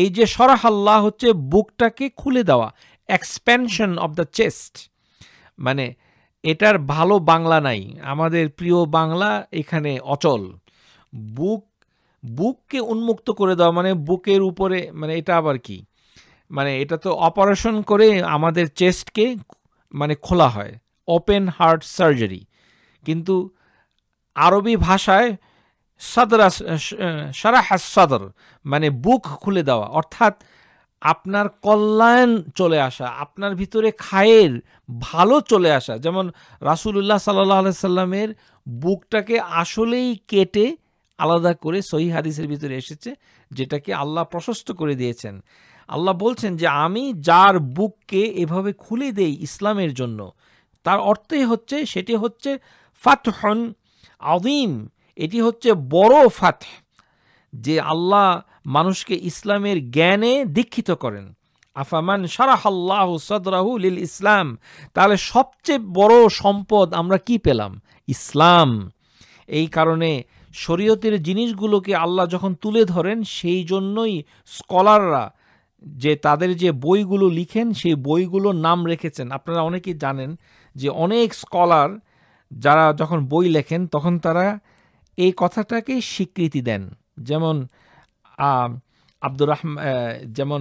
এই যে সরাহাল্লাহ হচ্ছে বুকটাকে খুলে দেওয়া এক্সপ্যানশন অব দ্য চেস্ট মানে এটার ভালো বাংলা নাই আমাদের প্রিয় বাংলা এখানে অচল বুক বুককে উন্মুক্ত করে দেওয়া মানে বুকের উপরে মানে এটা আবার কি মানে এটা তো অপারেশন করে আমাদের চেস্টকে মানে খোলা হয় ওপেন হার্ট সার্জারি কিন্তু আরবি ভাষায় সাদরা সারাহ সদর মানে বুক খুলে দেওয়া অর্থাৎ আপনার কল্যাণ চলে আসা আপনার ভিতরে খায়ের ভালো চলে আসা যেমন রাসুলুল্লাহ সাল্লাহ সাল্লামের বুকটাকে আসলেই কেটে আলাদা করে সহি হাদিসের ভিতরে এসেছে যেটাকে আল্লাহ প্রশস্ত করে দিয়েছেন আল্লাহ বলছেন যে আমি যার বুককে এভাবে খুলে দেই ইসলামের জন্য তার অর্থই হচ্ছে সেটি হচ্ছে ফাতহন আদিম এটি হচ্ছে বড় ফাত যে আল্লাহ মানুষকে ইসলামের জ্ঞানে দীক্ষিত করেন আফামান সারাহ সদরাহু লিল ইসলাম তাহলে সবচেয়ে বড় সম্পদ আমরা কি পেলাম ইসলাম এই কারণে শরীয়তের জিনিসগুলোকে আল্লাহ যখন তুলে ধরেন সেই জন্যই স্কলাররা যে তাদের যে বইগুলো লিখেন সেই বইগুলোর নাম রেখেছেন আপনারা অনেকেই জানেন যে অনেক স্কলার যারা যখন বই লেখেন তখন তারা এই কথাটাকে স্বীকৃতি দেন যেমন আব্দুর রহমান যেমন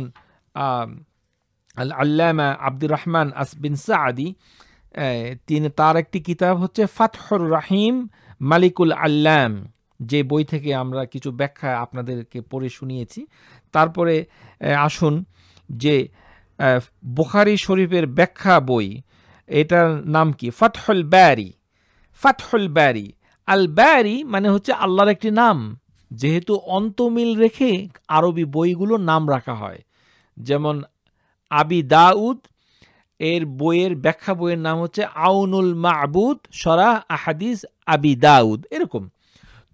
আল্লামা আব্দুর রহমান আসবিন সাদি তিনি তার একটি কিতাব হচ্ছে ফাতহর রাহিম মালিকুল আল্লাম যে বই থেকে আমরা কিছু ব্যাখ্যা আপনাদেরকে পড়ে শুনিয়েছি তারপরে আসুন যে বুখারি শরীফের ব্যাখ্যা বই এটার নাম কি ফাতহুল ব্যারি ফাতহুল ব্যারি আল ব্যারি মানে হচ্ছে আল্লাহর একটি নাম যেহেতু অন্তমিল রেখে আরবি বইগুলো নাম রাখা হয় যেমন আবি দাউদ এর বইয়ের ব্যাখ্যা বইয়ের নাম হচ্ছে আউনুল মাহবুদ সরা আহাদিস আবি দাউদ এরকম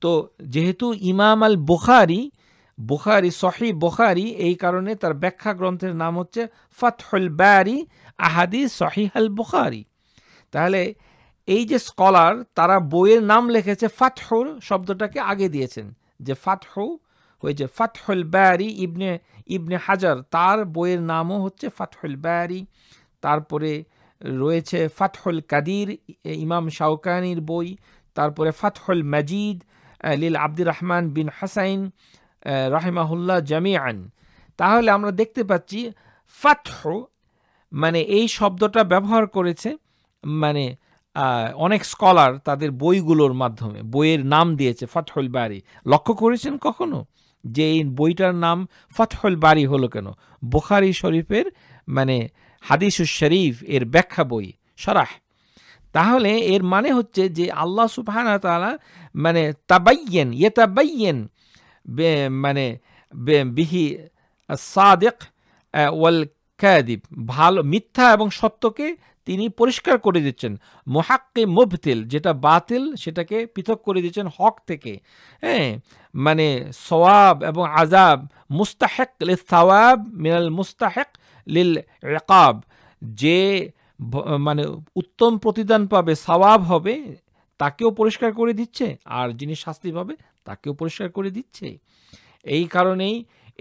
তো যেহেতু ইমাম আল বুখারি বুখারি সহি বুখারি এই কারণে তার ব্যাখ্যা গ্রন্থের নাম হচ্ছে ফতহুল ব্যারি আহাদি সহিহাল বুখারি তাহলে এই যে স্কলার তারা বইয়ের নাম লিখেছে ফাতহুর শব্দটাকে আগে দিয়েছেন যে ফাতহু ওই যে ফাতহুল ব্যারি ইবনে ইবনে হাজার তার বইয়ের নামও হচ্ছে ফাতহুল ব্যারি তারপরে রয়েছে ফাতহুল কাদির ইমাম শাওকানির বই তারপরে ফাতহুল মাজিদ লীল আব্দুর রহমান বিন হাসাইন রাহিমাহুল্লাহ জামিয়ান তাহলে আমরা দেখতে পাচ্ছি ফাথ মানে এই শব্দটা ব্যবহার করেছে মানে অনেক স্কলার তাদের বইগুলোর মাধ্যমে বইয়ের নাম দিয়েছে ফাথহল বাড়ি লক্ষ্য করেছেন কখনো যে এই বইটার নাম ফাথহল বাড়ি হলো কেন বোখারি শরীফের মানে হাদিসু শরীফ এর ব্যাখ্যা বই সরাহ তাহলে এর মানে হচ্ছে যে আল্লাহ সুফহানা তালা মানে তাবাইয়েন ইয়েতাবাইয়েন মানে বিহি সাদেক ওয়াল কায়াদিব ভালো মিথ্যা এবং সত্যকে তিনি পরিষ্কার করে দিচ্ছেন মোহাক্কে মুভতিল যেটা বাতিল সেটাকে পৃথক করে দিচ্ছেন হক থেকে হ্যাঁ মানে সওয়াব এবং আজাব মুস্তাহেক লিল সওয়াব মিনাল মুস্তাহেক লিল রেকাব যে মানে উত্তম প্রতিদান পাবে সওয়াব হবে তাকেও পরিষ্কার করে দিচ্ছে আর যিনি শাস্তি পাবে তাকেও পরিষ্কার করে দিচ্ছে এই কারণেই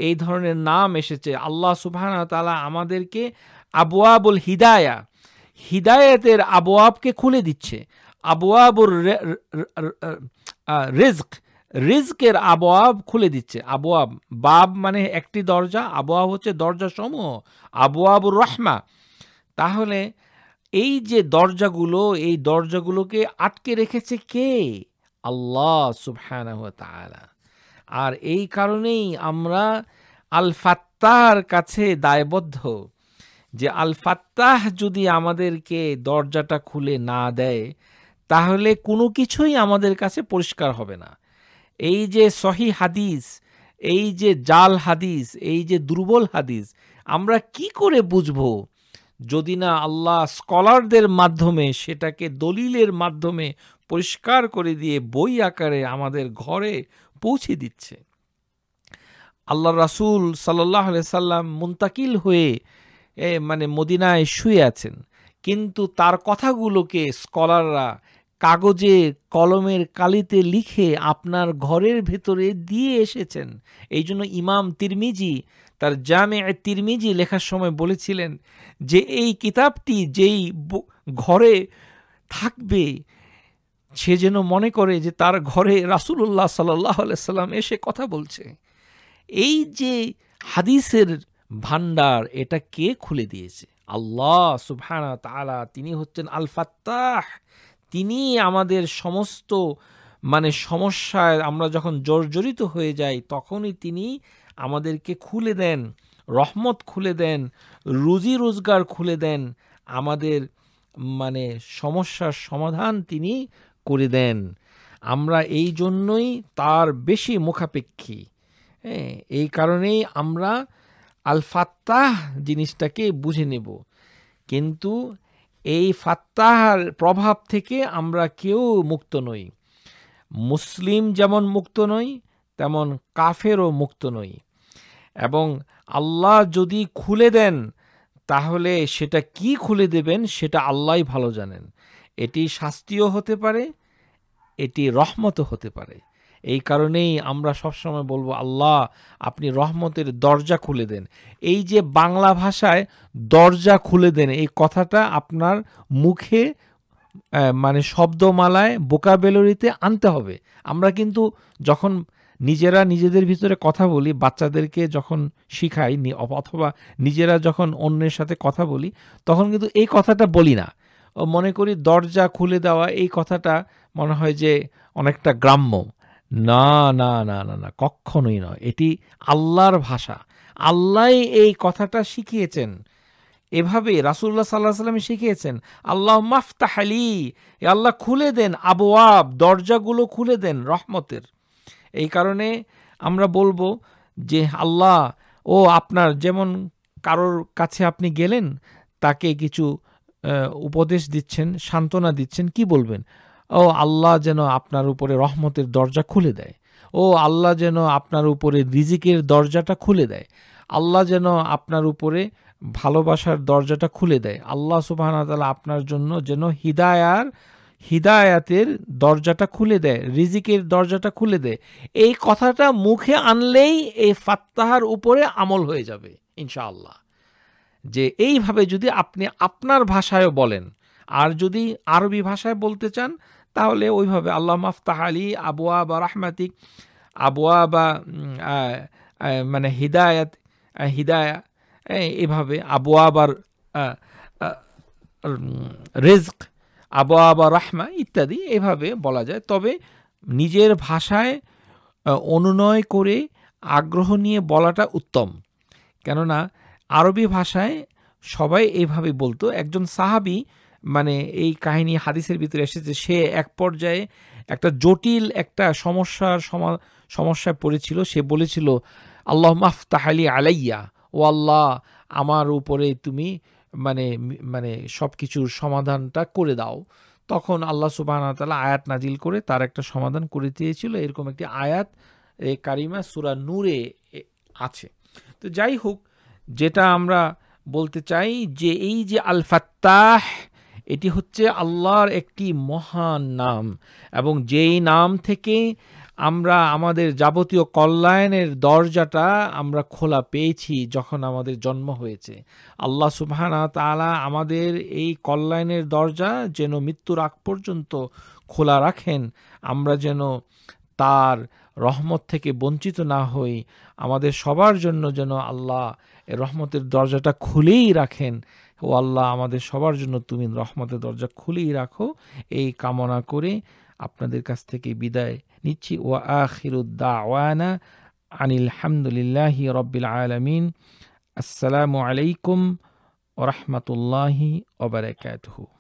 এই ধরনের নাম এসেছে আল্লাহ সুবহানাহু তালা আমাদেরকে আবুল হিদায়া হিদায়াতের আবওয়াবকে খুলে দিচ্ছে আবুর রিজক রিজকের আবওয়াব খুলে দিচ্ছে আবওয়াব বাব মানে একটি দরজা আবওয়াব হচ্ছে দরজা সমূহ আবুর রহমা তাহলে এই যে দরজাগুলো এই দরজাগুলোকে আটকে রেখেছে কে আল্লাহ সুবহান আর এই কারণেই আমরা আল ফাত্তার কাছে দায়বদ্ধ যে আল ফাত্তাহ যদি আমাদেরকে দরজাটা খুলে না দেয় তাহলে কোনো কিছুই আমাদের কাছে পরিষ্কার হবে না এই যে সহি হাদিস এই যে জাল হাদিস এই যে দুর্বল হাদিস আমরা কি করে বুঝব যদি না আল্লাহ স্কলারদের মাধ্যমে সেটাকে দলিলের মাধ্যমে পরিষ্কার করে দিয়ে বই আকারে আমাদের ঘরে পৌঁছে দিচ্ছে আল্লাহ রাসুল সাল্লাহ সাল্লাম মুন্তাকিল হয়ে মানে মদিনায় শুয়ে আছেন কিন্তু তার কথাগুলোকে স্কলাররা কাগজে কলমের কালিতে লিখে আপনার ঘরের ভেতরে দিয়ে এসেছেন এই জন্য ইমাম তিরমিজি তার জামে তিরমিজি লেখার সময় বলেছিলেন যে এই কিতাবটি যেই ঘরে থাকবে সে যেন মনে করে যে তার ঘরে রাসুলুল্লাহ সাল্লাহ সাল্লাম এসে কথা বলছে এই যে হাদিসের ভান্ডার এটা কে খুলে দিয়েছে আল্লাহ সুবহানা তালা তিনি হচ্ছেন আল ফাত্তাহ তিনি আমাদের সমস্ত মানে সমস্যায় আমরা যখন জর্জরিত হয়ে যাই তখনই তিনি আমাদেরকে খুলে দেন রহমত খুলে দেন রুজি রোজগার খুলে দেন আমাদের মানে সমস্যার সমাধান তিনি করে দেন আমরা এই জন্যই তার বেশি মুখাপেক্ষী হ্যাঁ এই কারণেই আমরা আল ফাত্তাহ জিনিসটাকে বুঝে নেব কিন্তু এই ফাত্তাহার প্রভাব থেকে আমরা কেউ মুক্ত নই মুসলিম যেমন মুক্ত নই তেমন কাফেরও মুক্ত নই এবং আল্লাহ যদি খুলে দেন তাহলে সেটা কি খুলে দেবেন সেটা আল্লাহ ভালো জানেন এটি শাস্তিও হতে পারে এটি রহমতও হতে পারে এই কারণেই আমরা সবসময় বলবো আল্লাহ আপনি রহমতের দরজা খুলে দেন এই যে বাংলা ভাষায় দরজা খুলে দেন এই কথাটা আপনার মুখে মানে শব্দমালায় বোকাবেলরিতে আনতে হবে আমরা কিন্তু যখন নিজেরা নিজেদের ভিতরে কথা বলি বাচ্চাদেরকে যখন শিখাই অথবা নিজেরা যখন অন্যের সাথে কথা বলি তখন কিন্তু এই কথাটা বলি না মনে করি দরজা খুলে দেওয়া এই কথাটা মনে হয় যে অনেকটা গ্রাম্য না না না না না কখনোই নয় এটি আল্লাহর ভাষা আল্লাহ এই কথাটা শিখিয়েছেন এভাবে রাসুল্লাহ সাল্লাহ সাল্লাম শিখিয়েছেন আল্লাহ মাফতাহালি আল্লাহ খুলে দেন আব দরজাগুলো খুলে দেন রহমতের এই কারণে আমরা বলবো যে আল্লাহ ও আপনার যেমন কারোর কাছে আপনি গেলেন তাকে কিছু উপদেশ দিচ্ছেন সান্ত্বনা দিচ্ছেন কি বলবেন ও আল্লাহ যেন আপনার উপরে রহমতের দরজা খুলে দেয় ও আল্লাহ যেন আপনার উপরে রিজিকের দরজাটা খুলে দেয় আল্লাহ যেন আপনার উপরে ভালোবাসার দরজাটা খুলে দেয় আল্লাহ সুবাহতালা আপনার জন্য যেন হিদায়ার হিদায়াতের দরজাটা খুলে দেয় রিজিকের দরজাটা খুলে দেয় এই কথাটা মুখে আনলেই এই ফাত্তাহার উপরে আমল হয়ে যাবে ইনশাআল্লাহ যে এইভাবে যদি আপনি আপনার ভাষায়ও বলেন আর যদি আরবি ভাষায় বলতে চান তাহলে ওইভাবে আল্লাহ মাফতাহ আলী আবুয়া বা রাহমাতিক আবুয়া বা মানে হিদায়াত হিদায়া এভাবে আবুয়া আবার রেজক আবুয়া বা রাহমা ইত্যাদি এভাবে বলা যায় তবে নিজের ভাষায় অনুনয় করে আগ্রহ নিয়ে বলাটা উত্তম কেননা আরবি ভাষায় সবাই এইভাবে বলতো একজন সাহাবি মানে এই কাহিনী হাদিসের ভিতরে এসেছে সে এক পর্যায়ে একটা জটিল একটা সমস্যার সমস্যায় পড়েছিল সে বলেছিল আল্লাহ মাফ তাহালি আলাইয়া ও আল্লাহ আমার উপরে তুমি মানে মানে সব কিছুর সমাধানটা করে দাও তখন আল্লাহ সুবাহ তালা আয়াত নাজিল করে তার একটা সমাধান করে দিয়েছিল এরকম একটি আয়াত কারিমা সুরা নূরে আছে তো যাই হোক যেটা আমরা বলতে চাই যে এই যে আল ফাত্তাহ এটি হচ্ছে আল্লাহর একটি মহান নাম এবং যেই নাম থেকে আমরা আমাদের যাবতীয় কল্যাণের দরজাটা আমরা খোলা পেয়েছি যখন আমাদের জন্ম হয়েছে আল্লাহ সুবাহানা তালা আমাদের এই কল্যাণের দরজা যেন মৃত্যুর আগ পর্যন্ত খোলা রাখেন আমরা যেন তার রহমত থেকে বঞ্চিত না হই আমাদের সবার জন্য যেন আল্লাহ রহমতের দরজাটা খুলেই রাখেন ও আল্লাহ আমাদের সবার জন্য তুমি রহমতের দরজা খুলেই রাখো এই কামনা করে আপনাদের কাছ থেকে বিদায় নিচ্ছি ওয়া আখিরুদ্দাওয়ানা আনিল হামদুলিল্লাহি রব্বিল আলমিন আসসালামু আলাইকুম ওরহমতুল্লাহি ওবরাকাতহু